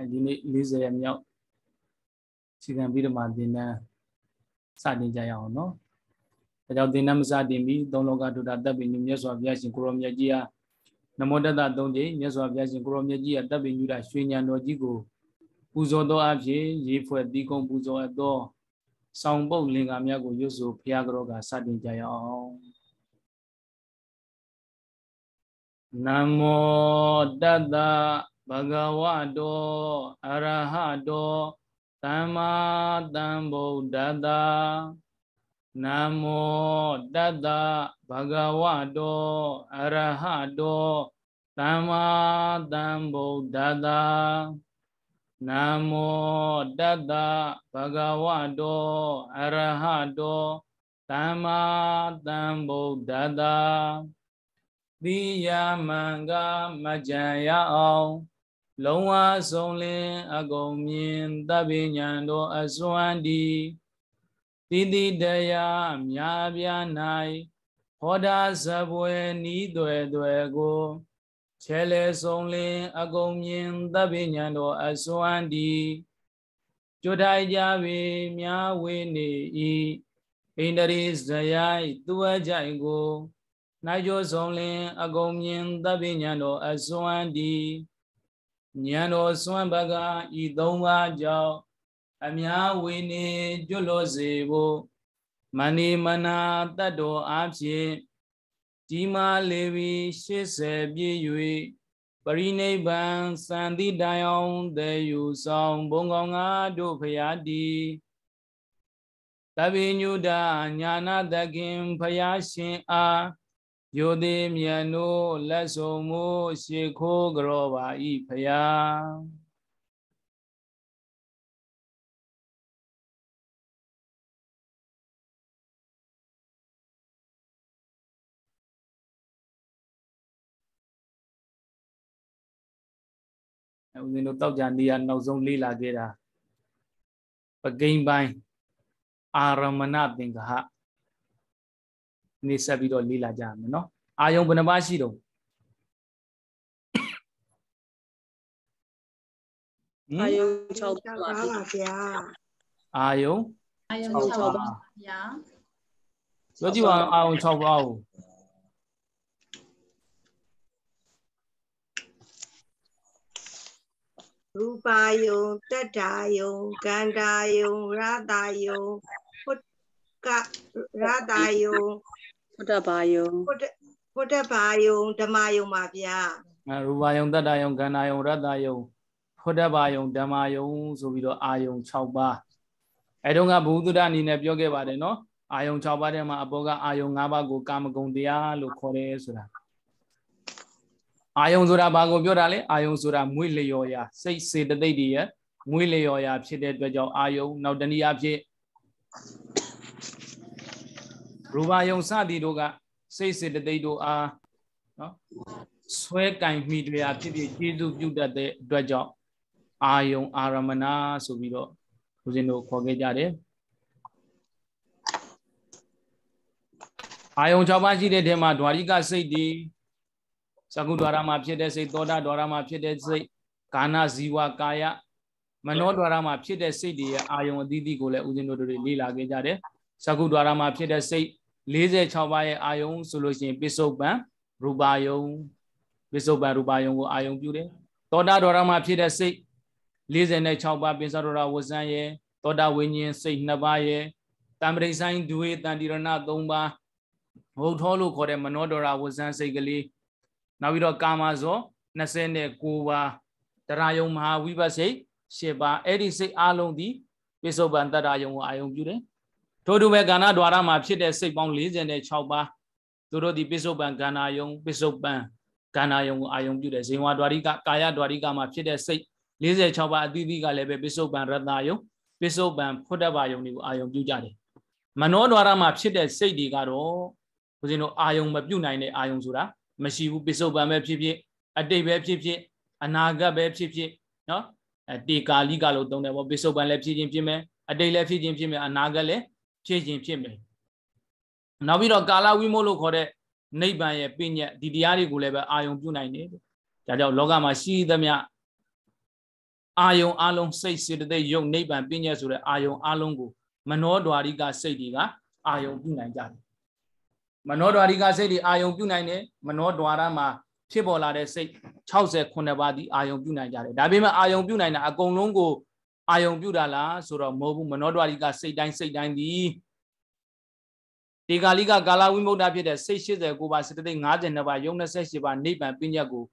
အဲဒီနေ့40ရက်မြောက်ခြေခံပြီးတော့မှသင်တန်းစတင်ကြရအောင်နော်။ဒါကြောင့်သင်တန်းမစတင်ပြီးသုံးလောကဒုတာတပ်ပင်ညမြတ်စွာဘုရားရှင်ကိုရောမြတ်ကြီးဟာနမောတတသုံးကြိမ်မြတ်စွာဘုရားရှင်ကိုရောမြတ်ကြီးဟာတပ်ပင်ညူတာရွှေညာတော်ကြီးကိုပူဇော်သောအဖြစ်ရေးဖွဲ့တီးကုံပူဇော်အပ်သော ဆောင်ပုတ်လင်္ကာများကိုရွတ်ဆိုဘုရားကတော်ကစတင်ကြရအောင်။နမောတတ္တဘဂဝတောအရဟတောသမ္မာသမ္ဗုဒ္ဓတာနမောတတ္တဘဂဝတောအရဟတောသမ္မာသမ္ဗုဒ္ဓတာနမောတတ္တဘဂဝတောအရဟတောသမ္မာသမ္ဗုဒ္ဓတာတိယမံကမကြံရအောင်လုံးဝဆုံးလင်းအကုန်မြင်တပ်ပညာတော်အစွမ်းဒီတိတိတရားမြာပြ၌ဟောတာဇပွဲနီးတွေတွေကိုခြေလေဆုံးလင်းအကုန်မြင်တပ်ပညာတော်အစွမ်းဒီကြွတိုင်ကြပြီမြာဝေနေဤဣန္ဒရိဇယိုင်သူအကြိုင်ကို၌ကျော်ဆုံးလင်းအကုန်မြင်တပ်ပညာတော်အစွမ်းဒီဉာဏ်တော်စွမ်းပကဤသုံးပါးကြောင့်အများဝေနေကျွလို့စေဖို့မဏိမနာတတ်တော်အားဖြင့်ဒီမာလေဝီ80ပြည့်၍ပရိနိဗ္ဗာန်စံတိတိုင်အောင်တည်ယူဆောင်ဘုံကောင်းငါတို့ဖရာတီတပိညုဒာညာနာတခင် ဖရာရှင်အားယိုသည်မြန်တို့လက်ဆုံမှုရှ िख ိုးကြောပါဤဖယာဦးဇင်းတို့တောက်ကြနေရနောက်ဆုံးလေးလာခဲ့တာပကိန်းပိုင်းအာရမဏသင်္ကဟဒီနေ့ဆက်ပြီးတော့လေ့လာကြရမယ်เนาะအာယုံဘယ်နှပါရှိတော့အာယုံ6ပါပါဗျာအာယုံအာယုံ6ပါပါဗျာပြောကြည့်ပါအာယုံ6ပါကိုရူပါယုံတတ္တာယုံကန္တာယုံရတာယုံဟုတ်ကရတာယုံဘုဒ္ဓဘာယုံဘုဒ္ဓဘုဒ္ဓဘာယုံဓမ္မယုံပါဗျာရူပယုံတတ္တယုံကန္နာယုံရတ္တယုံဘုဒ္ဓဘာယုံဓမ္မယုံဆိုပြီးတော့အာယုံ6ပါးအဲတုန်းကဘုသူဒ္ဓအနေနဲ့ပြောခဲ့ပါတယ်နော်အာယုံ6ပါးထဲမှာအပေါ်ကအာယုံ5ပါးကိုကာမဂုဏ်တရားလို့ခေါ်တယ်ဆိုတာအာယုံဆိုတာဘာကိုပြောတာလဲအာယုံဆိုတာမွေလျော်ရာစိတ်စေတသိက်တွေရဲ့မွေလျော်ရာဖြစ်တဲ့အတွက်ကြောင့်အာယုံနောက်တနည်းအားဖြင့်ရူပါယုံစသည်တို့ကစိတ်စေတသိက်တို့အားနော်ဆွဲကင်မိတရားဖြစ်ဖြစ်ကျေစုပြုတတ်တဲ့အတွက်ကြောင့်အာယုံအာရမဏဆိုပြီးတော့ဦးဇင်းတို့ခေါ်ခဲ့ကြတယ်အာယုံ၆ပါးရှိတဲ့ထဲမှာဓာရိကစိတ်ဒီသကုဒ္ဒရာမှာဖြစ်တဲ့စိတ်သောတာဒ္ဒရာမှာဖြစ်တဲ့စိတ်ကာဏဇီဝကာယမနောဒ္ဒရာမှာဖြစ်တဲ့စိတ်တွေရဲ့အာယုံအသီးသီးကိုလည်းဦးဇင်းတို့တို့လေ့လာခဲ့ကြတယ်သကုဒ္ဒရာမှာဖြစ်တဲ့စိတ်46ပါးရဲ့အာယုံဆိုလို့ရှိရင်ပိစုံပံရူပါယုံပိစုံပံရူပါယုံကိုအာယုံပြုတယ်သောတာဒေါရမှာဖြစ်တဲ့စိတ်46ပါးပိစဒေါရဝဇန်ရဲ့သောတာဝိညာဉ်စိတ်2ပါးရဲ့တံပရိဆိုင်ဒွေတန်တိရဏ3ပါးဟုတ်ထောလို့ခေါ်တဲ့မနောဒေါရဝဇန်စိတ်ကလေးနောက်ပြီးတော့ကာမဇော29ပါးတရားယုံမဟာဝိပဿိ8ပါးအဲ့ဒီစိတ်အလုံးဒီပိစုံပံတတရားယုံကိုအာယုံပြုတယ်ထို့တူပဲကဏ္ဍ द्वार မှာဖြစ်တဲ့စိတ်ပေါင်း46ပါးသူတို့ဒီပိစုပန်ကဏ္ဍယုံပိစုပန်ကဏ္ဍယုံကိုအာယုံ ပြုတယ်ဇင်ဝါ द्वार ိကကာယ द्वार ိကမှာဖြစ်တဲ့စိတ်46ပါးအသီးသီးကလည်းပဲပိစုပန်ရတယုံပိစုပန်ဖုတ္တဗာယုံတွေကိုအာယုံပြုကြတယ်မနော द्वार မှာဖြစ်တဲ့စိတ်တွေကတော့ဦးဇင်းတို့အာယုံမပြုတ်နိုင်တဲ့အာယုံဆိုတာမရှိဘူးပိစုပန်ပဲဖြစ်ဖြစ်အတိတ်ပဲဖြစ်ဖြစ်အနာဂတ်ပဲဖြစ်ဖြစ်နော်အတေကာလိကလို့သုံးတယ်ပေါ့ပိစုပန်လည်းဖြစ်ခြင်းဖြစ်မယ်အတိတ်လည်းဖြစ်ခြင်းဖြစ်မယ်အနာဂတ်လည်းဖြစ်ရင်ဖြစ်မယ်နောက်ပြီးတော့ကာလဝိမုတ်လို့ခေါ်တဲ့နိဗ္ဗာန်ရဲ့ပညာဒီတရားတွေကိုလည်းပဲအာယုံပြုနိုင်တယ်ဒါကြောင့်လောကမှာရှိသမျှအာယုံအလုံးစိတ်စေတသိက်ယုံနိဗ္ဗာန်ပညာဆိုတဲ့အာယုံအလုံးကိုမနောဒွာရိကစိတ်တွေကအာယုံပြုနိုင်ကြတယ်မနောဒွာရိကစိတ်တွေအာယုံပြုနိုင်တယ်မနောဒွာရမှာဖြစ်ပေါ်လာတဲ့စိတ်69ပါးဒီအာယုံပြုနိုင်ကြတယ်ဒါပေမဲ့အာယုံပြုနိုင်တာအကုန်လုံးကိုအာယုံပြုတာလားဆိုတော့မဟုတ်ဘူးမနောဒွါရီကစိတ်တိုင်းစိတ်တိုင်းဒီဒီကာလိကကာလဝိမု ക്ത ဖြစ်တဲ့စိတ်89ပါးစတသိက်52ပါးယုံ28ပါးနိဗ္ဗာန်ပညာကို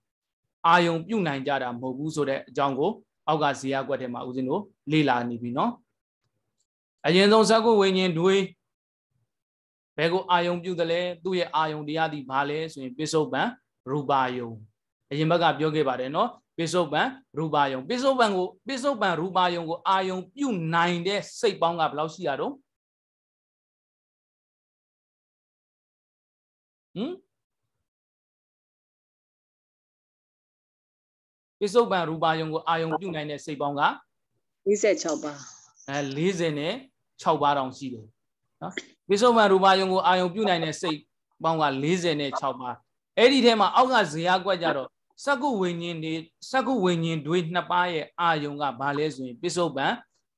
အာယုံပြုနိုင်ကြတာမဟုတ်ဘူးဆိုတဲ့အကြောင်းကို အောက်ကဇေယျကွက်ထဲမှာဦးဇင်းတို့လေ့လာနေပြီเนาะအရင်ဆုံးဇကုဝိညာဉ်တွေဘယ်ကိုအာယုံပြုတယ်လဲသူ့ရဲ့အာယုံတရားဒီဘာလဲဆိုရင်ပိဿုပံရူပါယုံ အရင်ဘက်ကပြောခဲ့ပါတယ်เนาะပိစုပန်ရူပါယုံပိစုပန်ကိုပိစုပန်ရူပါယုံကိုအာယုံပြုနိုင်တဲ့စိတ်ပေါင်းကဘယ်လောက်ရှိရတော့ဟမ်ပိစုပန်ရူပါယုံကိုအာယုံပြုနိုင်တဲ့စိတ်ပေါင်းက46ပါအဲ40နဲ့6ပါတောင်ရှိတယ်နော်ပိစုပန်ရူပါယုံကိုအာယုံပြုနိုင်တဲ့စိတ်ပေါင်းက40နဲ့6ပါအဲ့ဒီထဲမှာအောက်ကဇေယျကွက်ကြတော့စကုဝိညာဉ်တွေစကုဝိညာဉ်တွေနှစ်ပါးရဲ့အာယုံကဘာလဲဆိုရင်ပစ္စုပန်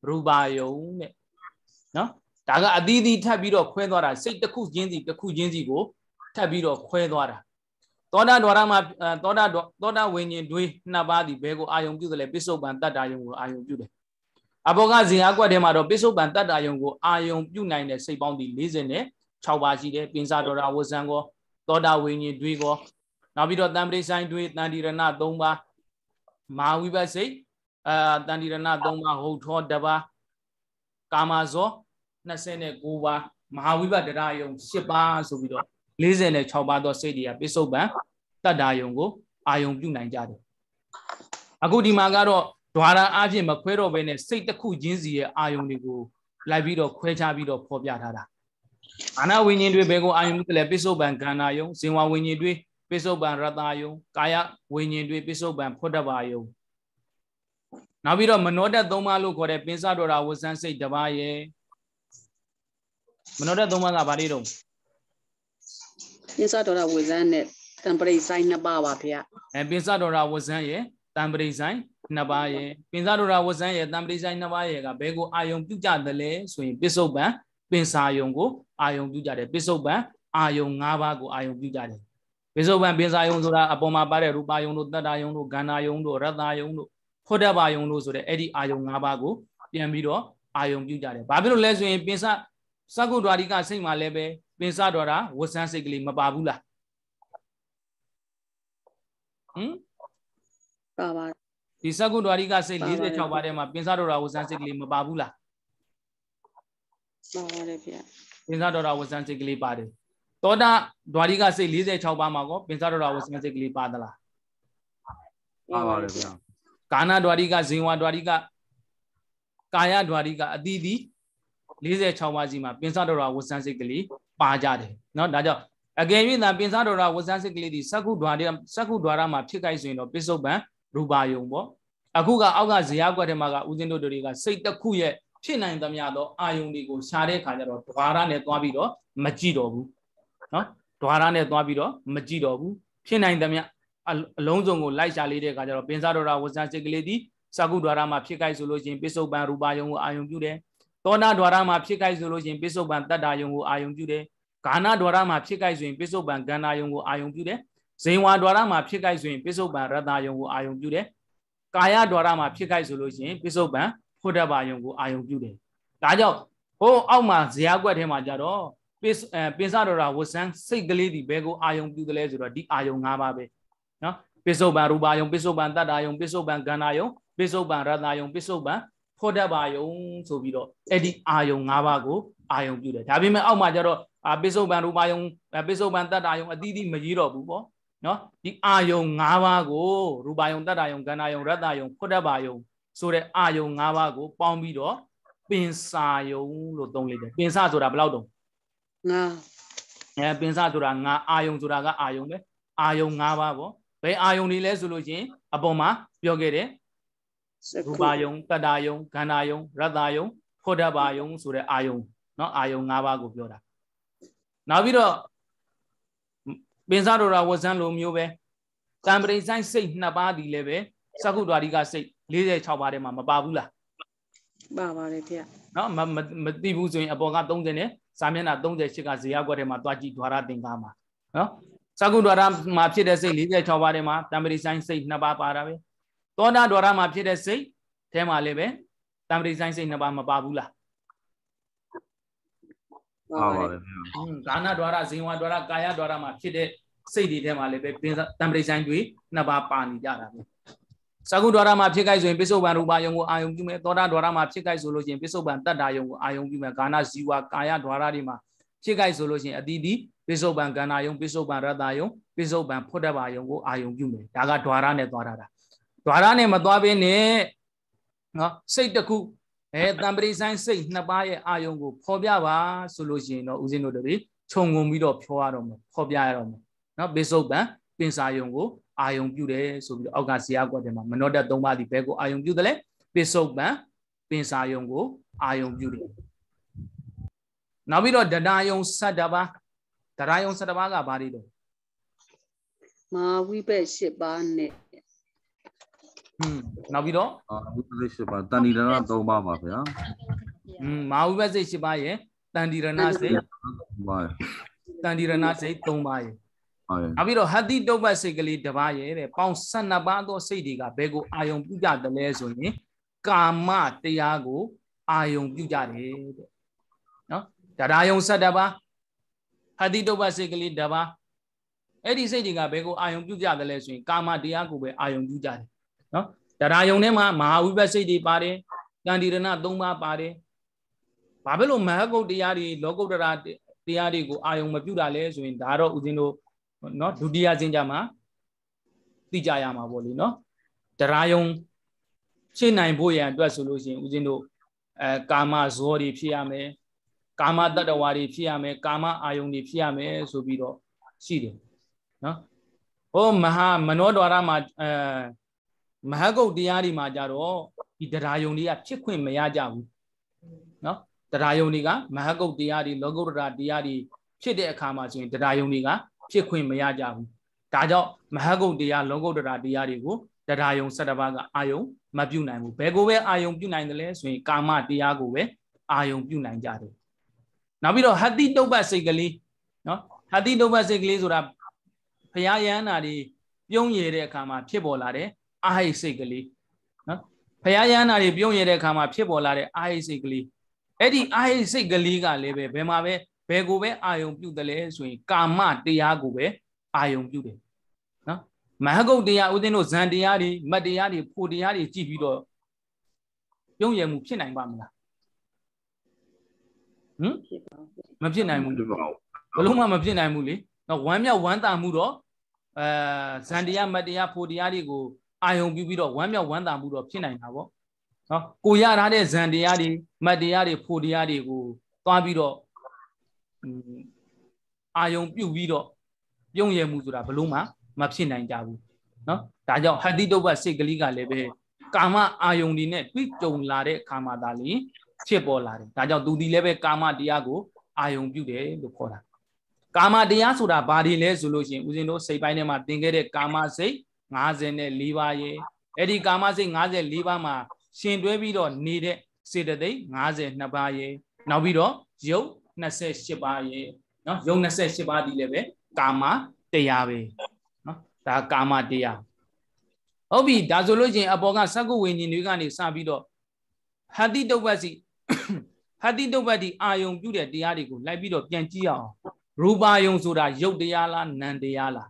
ရူပါယုံတဲ့နော်ဒါကအသီးသီးထပ်ပြီးတော့ခွဲသွားတာစိတ်တစ်ခုချင်းစီတစ်ခုချင်းစီကိုထပ်ပြီးတော့ခွဲသွားတာသောတာဒွါရမှာသောတာသောတာဝိညာဉ်တွေနှစ်ပါးဒီဘဲကိုအာယုံပြုတယ်လေပစ္စုပန်တတ္တာယုံကိုအာယုံပြုတယ်အဘောကဇင်အကွက်ထဲမှာတော့ပစ္စုပန်တတ္တာယုံကိုအာယုံပြုနိုင်တဲ့စိတ်ပေါင်းဒီ46ပါးရှိတယ်ပင်စာဒေါ်ရာဝဇံကောသောတာဝိညာဉ်တွေကောနောက်ပြီးတော့တံပရိဆိုင်တွေတန်တိရဏ၃ပါးမဟာဝိပဿိတ်အာတန်တိရဏ၃ပါးဟုတ်ထောတပါးကာမဇော29ပါးမဟာဝိပဒရာယုံ10ပါးဆိုပြီးတော့46ပါးသောစိတ်တွေကပိစုတ်ပံတတ္တာယုံကိုအာယုံပြုနိုင်ကြတယ်အခုဒီမှာကတော့ဓွာရအဖြစ်မခွဲတော့ဘဲနဲ့စိတ်တစ်ခုချင်းစီရဲ့အာယုံတွေကိုလိုက်ပြီးတော့ခွဲခြားပြီးတော့ဖော်ပြထားတာအာနာဝိညာဉ်တွေဘယ်ကိုအာယုံပြုလဲပိစုတ်ပံခန္ဓာယုံဇင်ဝဝိညာဉ်တွေပိစုပန်ရတယုံကာယဝိညာဉ်တွေပိစုပန်ဖွတ်တပါယုံနောက်ပြီးတော့မနောတသုံးပါလို့ခေါ်တဲ့ပင်စတော်တာဝဆန်းစိတ်တပါရဲ့မနောတသုံးပါကဘာလေးတုံးပင်စတော်တာဝဆန်းနဲ့တံပရိဆိုင်နှစ်ပါးပါဗျာအဲပင်စတော်တာဝဆန်းရဲ့တံပရိဆိုင်နှစ်ပါးရဲ့ပင်စတော်တာဝဆန်းရဲ့တံပရိဆိုင်နှစ်ပါးရဲ့ကဘဲကိုအာယုံပြုကြတယ်လဲဆိုရင်ပိစုပန်ပင်စာယုံကိုအာယုံပြုကြတယ်ပိစုပန်အာယုံ၅ပါးကိုအာယုံပြုကြတယ်ပိစုပန်ပိစာယုံဆိုတာအပေါ်မှာပါတဲ့ရူပါယုံတို့တတ္တာယုံတို့ဂန္ဓာယုံတို့ရတ္တာယုံတို့ဖို့တဘာယုံတို့ဆိုတဲ့အဲ့ဒီအာယုံ၅ပါးကိုပြန်ပြီးတော့အာယုံပြုကြတယ်။ဘာဖြစ်လို့လဲဆိုရင်ပိစစကုဒ္ဒရာဒီကစိတ်မှာလည်းပဲပိစဒွါရာဝဆန်းစိတ်ကလေးမပါဘူးလား။ဟင်ပါပါဒီစကုဒ္ဒရာဒီကစိတ်46ပါးထဲမှာပိစဒွါရာဝဆန်းစိတ်ကလေးမပါဘူးလား။ပါပါတယ်ဗျာ။ပိစဒွါရာဝဆန်းစိတ်ကလေးပါတယ်။သောတာဓာရီကစိတ်46ပါးမှာကောပင်စရတော်ဝစမစိတ်ကလေးပါသလားပါပါတယ်ဗျာကာနာဓာရီကဇင်ဝဓာရီကကာယဓာရီကအတိတိ46ပါးစီမှာပင်စတော်ရာဝစံစိတ်ကလေးပါကြတယ်เนาะဒါကြောင့်အကယ်၍သာပင်စတော်ရာဝစံစိတ်ကလေးဒီစက္ခုဓာရီစက္ခုဓာရမှာဖြစ်ကြိုက်ဆိုရင်တော့ပိစုပန်ရူပါယုံပေါ့အခုကအောက်ကဇေယျကွက်ထဲမှာကဦးဇင်းတို့တွေကစိတ်တစ်ခုရဲ့ဖြစ်နိုင်သမျှသောအာယုံတွေကိုရှားတဲ့ခါကျတော့ဓာရနဲ့သွားပြီးတော့မကြည့်တော့ဘူးနော်ဓွာရနဲ့သွားပြီးတော့မကြည့်တော့ဘူးဖြစ်နိုင်သမျှအလုံးစုံကိုလိုက်ရှာလေးတဲ့အခါကျတော့ပင်စားတော်ရာဝဇ္ဇစိတ်ကလေးသည်စကုဓွာရမှာဖြစ်ခိုက်ဆိုလို့ရှင်ပိစုံပံရူပါယုံကိုအာယုံပြုတယ်သောနာဓွာရမှာဖြစ်ခိုက်ဆိုလို့ရှင်ပိစုံပံတတ္တာယုံကိုအာယုံပြုတယ်ဂါနာဓွာရမှာဖြစ်ခိုက်ဆိုရင်ပိစုံပံဂန္ဓာယုံကိုအာယုံပြုတယ်ဇိန်ဝါဓွာရမှာဖြစ်ခိုက်ဆိုရင်ပိစုံပံရတ္တာယုံကိုအာယုံပြုတယ်ကာယဓွာရမှာဖြစ်ခိုက်ဆိုလို့ရှင်ပိစုံပံဖုဒ္ဓဘာယုံကိုအာယုံပြုတယ်ဒါကြောင့်ဟိုအောက်မှာဇရာကွက်ထဲမှာကြတော့ပင်စတော်ရာဝဆန်းစိတ်ကလေးဒီဘဲကိုအာယုံပြုတယ်လဲဆိုတော့ဒီအာယုံ၅ပါးပဲနော်ပစ္စုပန်ရူပါယုံပစ္စုပန်တတ္တာယုံပစ္စုပန်ကန္နာယုံပစ္စုပန်ရတနာယုံပစ္စုပန်ဖောတတ်ပါယုံဆိုပြီးတော့အဲ့ဒီအာယုံ၅ပါးကိုအာယုံပြုတယ်ဒါပေမဲ့အောက်မှာကျတော့ပစ္စုပန်ရူပါယုံပစ္စုပန်တတ္တာယုံအသီးသီးမကြီးတော့ဘူးပေါ့နော်ဒီအာယုံ၅ပါးကိုရူပါယုံတတ္တာယုံကန္နာယုံရတနာယုံဖောတတ်ပါယုံဆိုတဲ့အာယုံ၅ပါးကိုပေါင်းပြီးတော့ပင်စာယုံလို့သုံးလိုက်တယ်ပင်စာဆိုတာဘယ်လောက်တုံးငါအဲပင်စဆိုတာငါအာယုံဆိုတာကအာယုံပဲအာယုံ၅ပါးပေါ့ဘယ်အာယုံတွေလဲဆိုလို့ရှင် အပေါ်မှာ ပြောခဲ့တယ်ရူပါယုံတတာယုံခန္ဓာယုံရတယုံဖို့တပါယုံဆိုတဲ့အာယုံเนาะအာယုံ၅ပါးကိုပြောတာနောက်ပြီးတော့ပင်စတော်ရာဝဇန်လိုမျိုးပဲတံပရိဆိုင် စိတ်နှစ်ပါးဒီလည်းပဲစကုဒ္ဒဝါဒီကစိတ်46ပါးထဲမှာမပါဘူးလားပါပါတယ်ဗျเนาะမမသိဘူးဆိုရင်အပေါ်က30နဲ့စာမျက်နှာ38ကဇေယျကွက်ထဲမှာသွားကြည့်ဓွာရသင်္ကာမှာနော်စကုဓွာရမှာဖြစ်တဲ့စိတ်46ပါးထဲမှာတမ္ပတိဆိုင်စိတ်2ပါးပါတာပဲသောတာဓွာရမှာဖြစ်တဲ့စိတ်ထဲမှာလည်းပဲတမ္ပတိဆိုင်စိတ်2ပါးမပါဘူးလားပါပါပဲဒါနဓွာရဇင်ဝဓွာရကာယဓွာရမှာဖြစ်တဲ့စိတ်တွေထဲမှာလည်းပဲတမ္ပတိဆိုင်တွေ2ပါးပါနေကြတာပဲသကုဒ္ဒရာမှာဖြစ်ခိုက်ဆိုရင်ပိဿုပံရူပယုံကိုအာယုံပြုမယ်သောတာဒ္ဒရာမှာဖြစ်ခိုက်ဆိုလို့ရှိရင်ပိဿုပံတတ္တာယုံကိုအာယုံပြုမယ်ကာဏဇီဝကာယဒ္ဒရာတွေမှာဖြစ်ခိုက်ဆိုလို့ရှိရင်အတိတိပိဿုပံကန္နာယုံပိဿုပံရတ္တာယုံပိဿုပံဖုတ္တဘာယုံကိုအာယုံပြုမယ်ဒါကဒ္ဒရာနဲ့သွားတာဒါဒ္ဒရာနဲ့မသွားဘဲနဲ့နော်စိတ်တစ်ခုအဲတံပရိဆိုင်စိတ်နှစ်ပါးရဲ့အာယုံကိုဖော်ပြပါဆိုလို့ရှိရင်တော့ဦးဇင်းတို့တပည့်ခြုံငုံပြီးတော့ဖြောရတော့မယ်ဖော်ပြရတော့မယ်နော်ပိဿုပံပင်စာယုံကိုအာယုံပြုတယ်ဆိုပြီးတော့အောက်ကဇေယျကွက်ထဲမှာမနောတသုံးပါးဒီဘဲကိုအာယုံပြုတယ်လဲပစ္စုပန်ပင်စာယုံကိုအာယုံပြုတယ်နောက်ပြီးတော့ဒဒါယုံ7ပါးဒဒါယုံ7ပါးကဘာတွေလဲမာဝိပက်7ပါးနဲ့ဟွန်းနောက်ပြီးတော့ဝိပက်7ပါးတန်ဒီရဏ3ပါးပါဗျာဟွန်းမာဝိပက်စိတ်7ပါးရယ်တန်ဒီရဏစိတ်3ပါးရယ်တန်ဒီရဏစိတ်3ပါးရယ်နောက်ပြီးတော့ဟတိတုပ္ပတ်စိတ်ကလေးတစ်ပါးရဲ့တဲ့ပေါင်း12ပါးသောစိတ်တွေကဘယ်ကိုအာယုံပြုကြသလဲဆိုရင်ကာမတရားကိုအာယုံပြုကြတယ်တဲ့နော်တရားယုံ7ပါးဟတိတုပ္ပတ်စိတ်ကလေးတစ်ပါးအဲ့ဒီစိတ်တွေကဘယ်ကိုအာယုံပြုကြသလဲဆိုရင်ကာမတရားကိုပဲအာယုံပြုကြတယ်နော်တရားယုံထဲမှာမဟာဝိပဿစိတ်တွေပါတယ်တန်တိရဏ၃ပါးပါတယ်ဘာဖြစ်လို့မဟာကုတ်တရားတွေလောကုတ္တရာတရားတွေကိုအာယုံမပြုတာလဲဆိုရင်ဒါတော့ဦးဇင်းတို့เนาะဒုတိယစင်ကြမှာသိကြရမှာပေါ့လေเนาะတရားယုံရှင်းနိုင်ဖို့ရန်အတွက်ဆိုလို့ရှိရင်ဦးဇင်းတို့အဲကာမဇောတွေဖြစ်ရမယ်ကာမတတ္တဝါတွေဖြစ်ရမယ်ကာမအာယုန်တွေဖြစ်ရမယ်ဆိုပြီးတော့ရှိတယ်နော်ဟောမဟာမနောဒွါရမှာအဲမဟာကုတ်တရားတွေမှာကြတော့ဒီတရားယုန်တွေကဖြစ်ခွင့်မရကြဘူးနော်တရားယုန်တွေကမဟာကုတ်တရားတွေလောကုတ္တရာတရားတွေဖြစ်တဲ့အခါမှာဆိုရင်တရားယုန်တွေကဖြစ်ခွင့်မရကြဘူးဒါကြောင့်မဟာကုတ်တရားလောကုတ္တရာတရားတွေကိုတရားယုံ၁၇ပါးကအာယုံမပြုတ်နိုင်ဘူးဘယ်ကိုပဲအာယုံပြုတ်နိုင်တယ်လဲဆိုရင်ကာမတရားကိုပဲအာယုံပြုတ်နိုင်ကြတယ်နောက်ပြီးတော့ဟတိတုပ္ပတ်စိတ်ကလေးနော်ဟတိတုပ္ပတ်စိတ်ကလေးဆိုတာဘုရားယန္တာတွေပြုံးရတဲ့အခါမှာဖြစ်ပေါ်လာတဲ့အာဟိစိတ်ကလေးနော်ဘုရားယန္တာတွေပြုံးရတဲ့အခါမှာဖြစ်ပေါ်လာတဲ့အာဟိစိတ်ကလေးအဲ့ဒီအာဟိစိတ်ကလေးကလည်းပဲဘယ်မှာပဲဘယ်ကိုပဲအာယုံပြုတယ်လဲဆိုရင်ကာမတရားကိုပဲအာယုံပြုတယ်နော်မဟာကုတ်တရားဥစဉ်တို့ဇန်တရားတွေမတ်တရားတွေဖို့တရားတွေကြည့်ပြီးတော့ပြုံးရမှုဖြစ်နိုင်ပါမလားဟမ်မဖြစ်နိုင်ဘူးဘလုံးမှမဖြစ်နိုင်ဘူးလေနော်ဝမ်းမြောက်ဝမ်းသာမှုတော့အဲဇန်တရားမတ်တရားဖို့တရားတွေကိုအာယုံပြုပြီးတော့ဝမ်းမြောက်ဝမ်းသာမှုတော့ဖြစ်နိုင်တာပေါ့နော်ကိုရထားတဲ့ဇန်တရားတွေမတ်တရားတွေဖို့တရားတွေကိုသွားပြီးတော့အာယုံပြုတ်ပြီးတော့ပြုံးရမှုဆိုတာဘလို့မှမဖြစ်နိုင်ကြဘူးเนาะဒါကြောင့်ဟတိတုပ္ပစိတ်ကလေးကလည်းပဲကာမအာယုံတွေနဲ့တွေ့ကြုံလာတဲ့အခါမှာဒါလေးဖြစ်ပေါ်လာတယ်ဒါကြောင့်သူဒီလည်းပဲကာမတရားကိုအာယုံပြုတ်တယ်လို့ခေါ်တာကာမတရားဆိုတာဘာတွေလဲဆိုလို့ရှင်ဦးဇင်းတို့စိတ်ပိုင်းထဲမှာသင်ခဲ့တဲ့ကာမစိတ်54ပါးရဲ့အဲ့ဒီကာမစိတ်54ပါးမှာရှင်တွဲပြီးတော့နေတဲ့စေတသိက်52ပါးရဲ့နောက်ပြီးတော့ယုတ်28ပါးရေနော်ယုံ28ပါးဒီလည်းပဲကာမတရားပဲနော်ဒါကာမတရားဟုတ်ပြီဒါဆိုလို့ချင်းအပေါ်ကသက္ကုဝိညာဉ်တွေကနေစပြီးတော့ဟာတိတုပ္ပတ်စီဟာတိတုပ္ပတ်ဒီအာယုံပြုတဲ့တရားတွေကိုလိုက်ပြီးတော့ပြန်ကြည့်အောင်ရူပါယုံဆိုတာရုပ်တရားလားနံတရားလား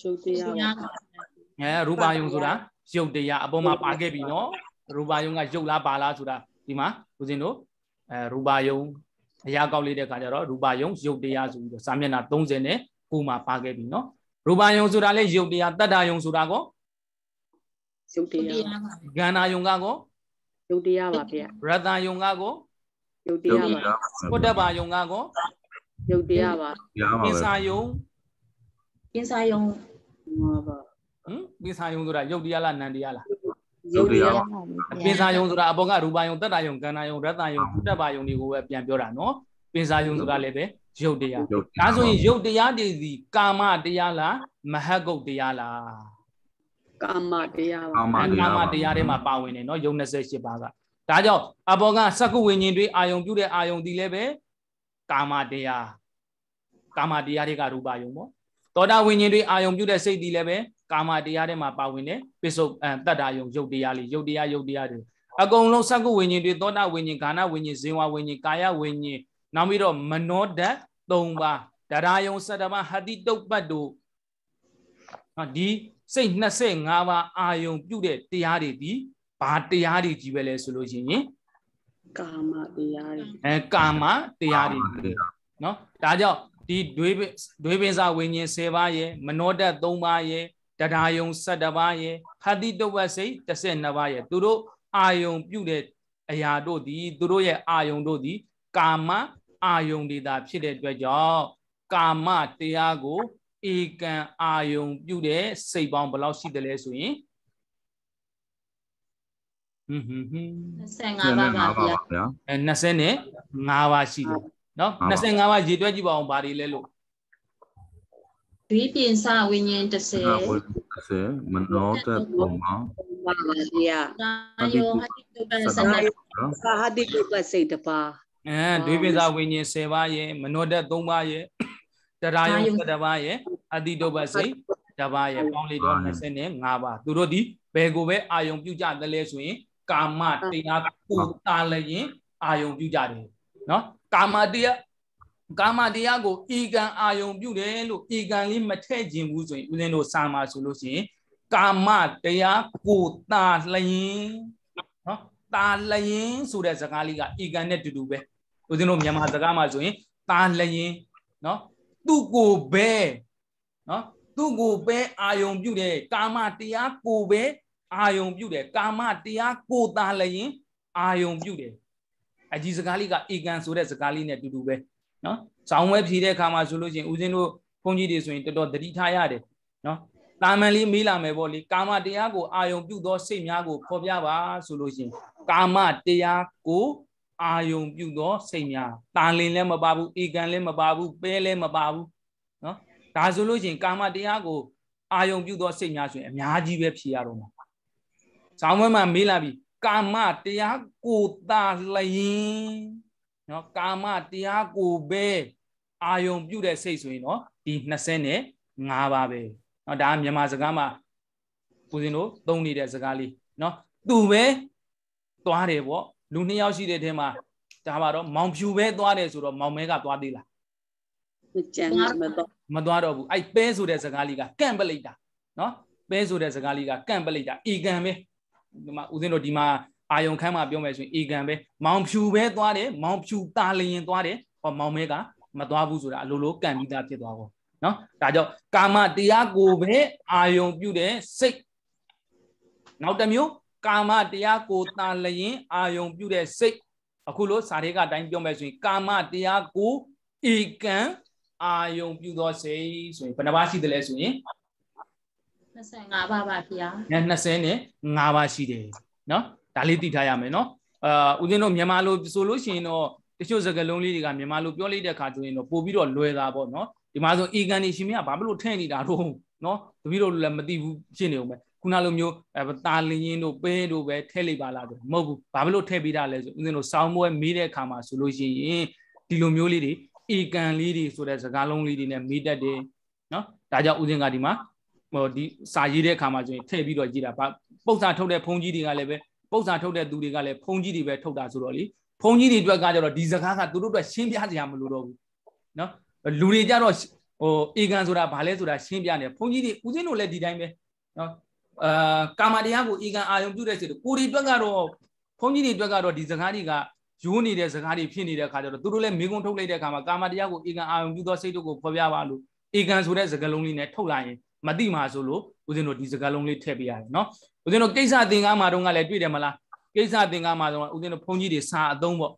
ရုပ်တရားပါအဲရူပါယုံဆိုတာရုပ်တရားအပေါ်မှာပါခဲ့ပြီနော်ရူပါယုံကရုပ်လားပါလားဆိုတာဒီမှာဦးဇင်းတို့အဲရူပါယုံအရာကောက်လိုက်တဲ့ခါကျတော့ရူပါယုံရုပ်တရားဆိုပြီးတော့စာမျက်နှာ30နဲ့ကိုမှပါခဲ့ပြီနော်ရူပါယုံဆိုတာလေရုပ်တရားတတ္တာယုံဆိုတာကောရုပ်တရားကန္နာယုံကကောရုပ်တရားပါဗျာရတန်ယုံကကောရုပ်တရားပါဘုဒ္ဓဘာယုံကကောရုပ်တရားပါပင်စာယုံပင်စာယုံဟမ်ပင်စာယုံဆိုတာရုပ်တရားလားနံတရားလားရုပ်တရားပါပင်စာယုံဆိုတာအပေါ်ကရူပယုံတတ္တယုံကန္နာယုံရတ္တယုံကုတ္တပယုံတွေကိုပဲပြန်ပြောတာနော်ပင်စာယုံဆိုတာလည်းပဲရုပ်တရားဒါဆိုရင်ရုပ်တရားတွေစီကာမတရားလားမဟဂုတ်တရားလားကာမတရားပါကာမတရားထဲမှာပါဝင်နေနော်ယုံ28ပါးကဒါကြောင့်အဘောကစကုဝိညာဉ်တွေအာယုံပြုတဲ့အာယုံဒီလည်းပဲကာမတရားကာမတရားတွေကရူပယုံပေါ့သောတာဝိညာဉ်တွေအာယုံပြုတဲ့စိတ်ဒီလည်းပဲကာမတရားထဲမှာပါဝင်တဲ့ပိစုတတ္တာယုံယုတ်တရားလေးယုတ်တရားယုတ်တရားတွေအကုန်လုံးစက္ကုဝိညာဉ်တွေသောတာဝိညာဉ်ဂါနဝိညာဉ်ဇင်ဝဝိညာဉ်ကာယဝိညာဉ်နောက်ပြီးတော့မနောဓာတ်၃ပါးတရားယုံ၁၇ပါးဟတိတုတ်ပတ်တို့ဒီစိတ်25ပါးအာယုံပြုတဲ့တရားတွေဒီဘာတရားတွေကြီးပဲလဲဆိုလို့ရှိရင်ကာမတရားတွေအဲကာမတရားတွေနော်ဒါကြောင့်ဒီဒွေဒွေပင်စာဝိညာဉ်10ပါးရယ်မနောတတ်3ပါးရယ်တရားယုံ17ပါးရဲ့ဖတိတဝက်စိတ်12ပါးရဲ့သူတို့အာယုံပြုတဲ့အရာတို့သည်သူတို့ရဲ့အာယုံတို့သည် ကာမအာယုံတွေသာဖြစ်တဲ့အတွက်ကြောင့်ကာမတရားကိုဧကံအာယုံပြုတဲ့စိတ်ပေါင်းဘယ်လောက်ရှိတယ်လဲဆိုရင်ဟွန်းဟွန်းဟွန်း25ပါးပါဗျာ25ပါးရှိတယ်เนาะ25ပါးရေတွက်ကြည့်ပါအောင်ဘာတွေလဲလို့ဒီပြင်စဝိညာဉ်30 30 menotat poma ပါပါဗျာသာယောဟတိတုပ္ပစနသာဟတိတုပ္ပစိတ်တပါအဲဒွေပိစာဝိညာဉ်10ပါးရဲ့မနောတက်3ပါးရဲ့တရာယုံ7ပါးရဲ့အတိတုပ္ပစိတ်တပါးရဲ့ပေါင်းလိုက်တော့25ပါးသူတို့ဒီဘယ်ကိုပဲအာယုံပြုကြတယ်လဲဆိုရင်ကာမတရားကိုတာလျင်အာယုံပြုကြတယ်နော်ကာမတရားကာမတရားကိုဤကံအာယုံပြုတယ်လို့ဤကံလေးမထဲ့ခြင်းဘူးဆိုရင်ဦးဇင်းတို့စာမှာဆိုလို့ရှိရင်ကာမတရားကိုတာလျင်နော်တာလျင်ဆိုတဲ့စကားလေးကဤကံနဲ့တူတူပဲဦးဇင်းတို့မြန်မာစကားမှာဆိုရင်တာလျင်နော်သူ့ကိုပဲနော်သူ့ကိုပဲအာယုံပြုတယ်ကာမတရားကိုပဲအာယုံပြုတယ်ကာမတရားကိုတာလျင်အာယုံပြုတယ်အကြီးစကားလေးကဧကန်ဆိုတဲ့စကားလေးနဲ့တူတူပဲနော်ဆောင်းဝဲဖြေတဲ့အခါမှာဆိုလို့ရှိရင်ဦးဇင်းတို့ဘုန်းကြီးတွေဆိုရင်တော်တော်တတိထားရတယ်နော်တာမန်လေးမေးလာမယ်ပေါ့လေကာမတရားကိုအာယုံပြုသောစိတ်များကိုဖော်ပြပါဆိုလို့ရှိရင်ကာမတရားကိုအာယုံပြုသောစိတ်များတာလင်လည်းမပါဘူးအေကန်လည်းမပါဘူးပဲလည်းမပါဘူးနော်ဒါဆိုလို့ရှိရင်ကာမတရားကိုအာယုံပြုသောစိတ်များဆိုရင်အများကြီးပဲဖြေရတော့မှာဇောင်းဝဲမှာမေးလာပြီကာမတရားကိုတာလျင်နော်ကာမတရားကိုပဲအာယုံပြုတဲ့စိတ်ဆိုရင်တော့ဒီ25ပါပဲနော်ဒါကမြန်မာစကားမှာကိုစင်တို့သုံးနေတဲ့စကားလေးနော်သူပဲသွားတယ်ပေါ့လူနှစ်ယောက်ရှိတဲ့ထဲမှာဒါပါတော့မောင်ဖြူပဲသွားတယ်ဆိုတော့မောင်မဲကသွားသေးလားမကြံမတော့မသွားတော့ဘူးအဲ့ပဲဆိုတဲ့စကားလေးကကန့်ပလိုက်တာနော်ပဲဆိုတဲ့စကားလေးကကန့်ပလိုက်တာအီကန်ပဲဒီမှာဦးစင်းတို့ဒီမှာအာယုံခမ်းမှာပြောမယ်ဆိုရင်အေကန်ပဲမောင်ဖြူပဲသွားတယ်မောင်ဖြူတာလျင်သွားတယ်ဟောမောင်မဲကမသွားဘူးဆိုတာအလိုလိုကံပြီးသားဖြစ်သွားကုန်နော်ဒါကြောင့်ကာမတရားကိုပဲအာယုံပြုတဲ့စိတ်နောက်တစ်မျိုးကာမတရားကိုတာလျင်အာယုံပြုတဲ့စိတ်အခုလို့စာရေးကအတိုင်းပြောမယ်ဆိုရင်ကာမတရားကိုဧကံအာယုံပြုသောစိတ်ဆိုရင်ဘယ်နှပါရှိတယ်လဲဆိုရင်25ပါပါခင်ဗျာ25နဲ့5ပါရှိတယ်နော်ဒါလေးသိထားရမယ်နော်အာဦးဇင်းတို့မြန်မာလိုဆိုလို့ရှိရင်တော့တချို့စကားလုံးလေးတွေကမြန်မာလိုပြောလိုက်တဲ့အခါကျရင်တော့ပို့ပြီးတော့လွယ်တာပေါ့နော်ဒီမှာဆိုအီကန်နေရှင်မကဘာလို့ထဲ့နေတာတော့နော်တပည့်တို့လည်းမသိဘူးဖြစ်နေအောင်ပဲခုနလိုမျိုးအဲတာလင်းရင်တို့ပဲတို့ပဲထဲ့လိုက်ပါလားဆိုမဟုတ်ဘူးဘာလို့ထဲ့ပြီးတာလဲဆိုဦးဇင်းတို့စောင်းပွဲမေးတဲ့အခါမှာဆိုလို့ရှိရင်ဒီလိုမျိုးလေးတွေအီကန်လေးတွေဆိုတဲ့စကားလုံးလေးတွေနဲ့မေးတတ်တယ်နော်ဒါကြောင့်ဦးဇင်းကဒီမှာဟိုဒီစာရေးတဲ့အခါမှာဆိုရင်ထည့်ပြီးတော့ကြည်တာပုတ်စာထုတ်တဲ့ဘုန်းကြီးတွေကလည်းပဲပု္ပ္ပာထုတ်တဲ့သူတွေကလည်းဖုန်ကြီးတွေပဲထုတ်တာဆိုတော့လေဖုန်ကြီးတွေအတွက်ကကြတော့ဒီစကားကသူတို့အတွက်ရှင်းပြစရာမလိုတော့ဘူးနော်လူတွေကြတော့ဟိုအေကန်ဆိုတာဘာလဲဆိုတာရှင်းပြနေဖုန်ကြီးတွေဦးစင်းတို့လည်းဒီတိုင်းပဲနော်အာကာမတရားကိုအေကန်အာယုံပြုတဲ့စေတူကိုတွေအတွက်ကတော့ဖုန်ကြီးတွေအတွက်ကတော့ဒီစကားတွေကယိုးနေတဲ့စကားတွေဖြစ်နေတဲ့အခါကျတော့သူတို့လည်းမေကွန်းထုတ်လိုက်တဲ့အခါမှာကာမတရားကိုအေကန်အာယုံပြုသောစိတ်တို့ကိုဖော်ပြပါလို့အေကန်ဆိုတဲ့စကားလုံးလေးနဲ့ထုတ်လိုက်ရင်မတိမှာဆိုလို့ဦးဇင်းတို့ဒီစကားလုံးလေးထည့်ပေးရတယ်နော်ဦးဇင်းတို့ကိစ္စသင်္ကားမှာတုန်းကလည်းတွေ့တယ်မလားကိစ္စသင်္ကားမှာတုန်းကဦးဇင်းတို့ဘုန်းကြီးတွေစာအသုံးပေါ့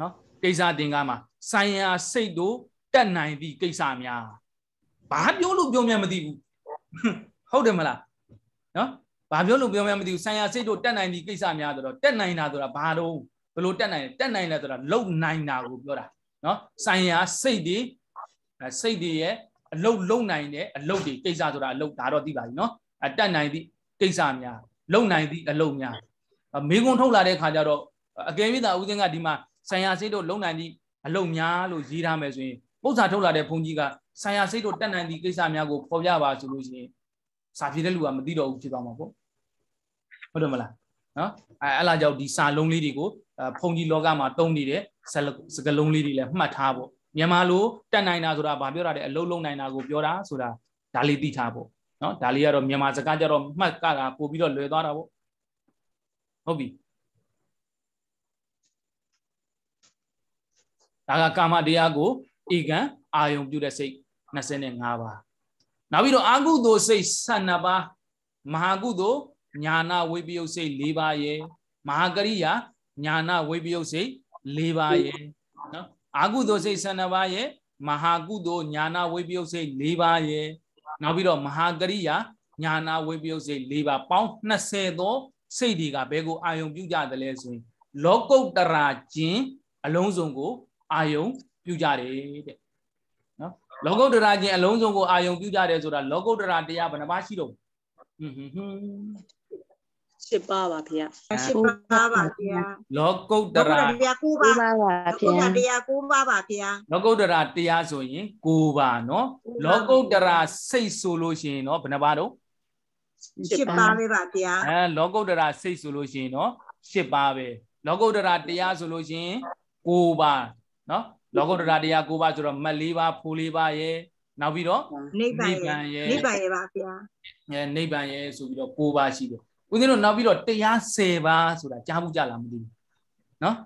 နော်ကိစ္စသင်္ကားမှာဆိုင်ရာစိတ်တို့တက်နိုင်သည့်ကိစ္စများဘာပြောလို့ပြောမြတ်မသိဘူးဟုတ်တယ်မလားနော်ဘာပြောလို့ပြောမြတ်မသိဘူးဆိုင်ရာစိတ်တို့တက်နိုင်သည့်ကိစ္စများဆိုတော့တက်နိုင်တာဆိုတာဘာတော့ဘလို့တက်နိုင်တက်နိုင်လဲဆိုတာလုံနိုင်တာကိုပြောတာနော်ဆိုင်ရာစိတ်တွေစိတ်တွေရဲ့အလုတ်လုံနိုင်တဲ့အလုတ်တွေကိစ္စဆိုတာအလုတ်ဒါတော့သိပါပြီနော်အတက်နိုင်သည့်ကိစ္စများလုံနိုင်သည့်အလုတ်များမေကွန်ထုတ်လာတဲ့ခါကျတော့အကယ်၍သာဦးစင်းကဒီမှာဆံရစိတ်တို့လုံနိုင်သည့်အလုတ်များလို့ရေးထားမယ်ဆိုရင်ပု္ပ္ပစာထုတ်လာတဲ့ဘုန်းကြီးကဆံရစိတ်တို့တက်နိုင်သည့်ကိစ္စများကိုဖော်ပြပါဆိုလို့ရှိရင်စာပြေတဲ့လူကမသိတော့ဘူးဖြစ်သွားမှာပေါ့ဟုတ်တယ်မလားနော်အဲအဲ့လာကြောင့်ဒီစာလုံးလေးတွေကိုဘုန်းကြီးလောကမှာတုံးနေတဲ့စကလုံးလေးတွေလည်းမှတ်ထားပေါ့မြန်မာလိုတက်နိုင်တာဆိုတာဘာပြောတာလဲအလုံးလုံးနိုင်တာကိုပြောတာဆိုတာဒါလေးသိထားဖို့နော်ဒါလေးကတော့မြန်မာစကားကြတော့မှတ်ကတာပို့ပြီးတော့လွယ်သွားတာပေါ့ဟုတ်ပြီဒါကကာမတရားကိုဤကံအာယုံပြုတဲ့စိတ်25ပါနောက်ပြီးတော့အာကုသိုလ်စိတ်12ပါမဟာကုသိုလ်ညာနာဝိပယုတ်စိတ်၄ပါးရယ်မဟာကရိယာညာနာဝိပယုတ်စိတ်၄ပါးရယ်အာကုသိုလ်စိတ်12ပါးရဲ့မဟာကုသိုလ်ညာနာဝိပယုတ်စိတ်၄ပါးရဲ့နောက်ပြီးတော့မဟာကရိယာညာနာဝိပယုတ်စိတ်၄ပါးပေါင်း20သောစိတ်တွေကဘယ်ကိုအာယုံပြုကြသလဲဆိုရင်လောကုတ္တရာကျင်အလုံးစုံကိုအာယုံပြုကြတယ်တဲ့နော်လောကုတ္တရာကျင်အလုံးစုံကိုအာယုံပြုကြတယ်ဆိုတာလောကုတ္တရာတရားဘယ်နှပါးရှိတော့ဟွန်းဟွန်း၈ပါးပါဗျာ၈ပါးပါဗျာလောကုတ္တရာတရား၉ပါးပါဗျာတရား၉ပါးပါဗျာလောကုတ္တရာတရားဆိုရင်၉ပါးเนาะလောကုတ္တရာစိတ်ဆိုလို့ရှိရင်เนาะဘယ်နှပါတော့၈ပါးပဲပါဗျာအဲလောကုတ္တရာစိတ်ဆိုလို့ရှိရင်เนาะ၈ပါးပဲလောကုတ္တရာတရားဆိုလို့ရှိရင်၉ပါးเนาะလောကုတ္တရာတရား၉ပါးဆိုတော့မတ်၄ပါးဖူ၄ပါးရဲ့နောက်ပြီးတော့နိဗ္ဗာန်ရဲ့နိဗ္ဗာန်ရဲ့ပါဗျာအဲနိဗ္ဗာန်ရဲ့ဆိုပြီးတော့၉ပါးရှိတယ်ဦးဇင်းတို့နောက်ပြီးတော့တရား10ပါးဆိုတာကြားမှုကြလားမသိဘူးနော်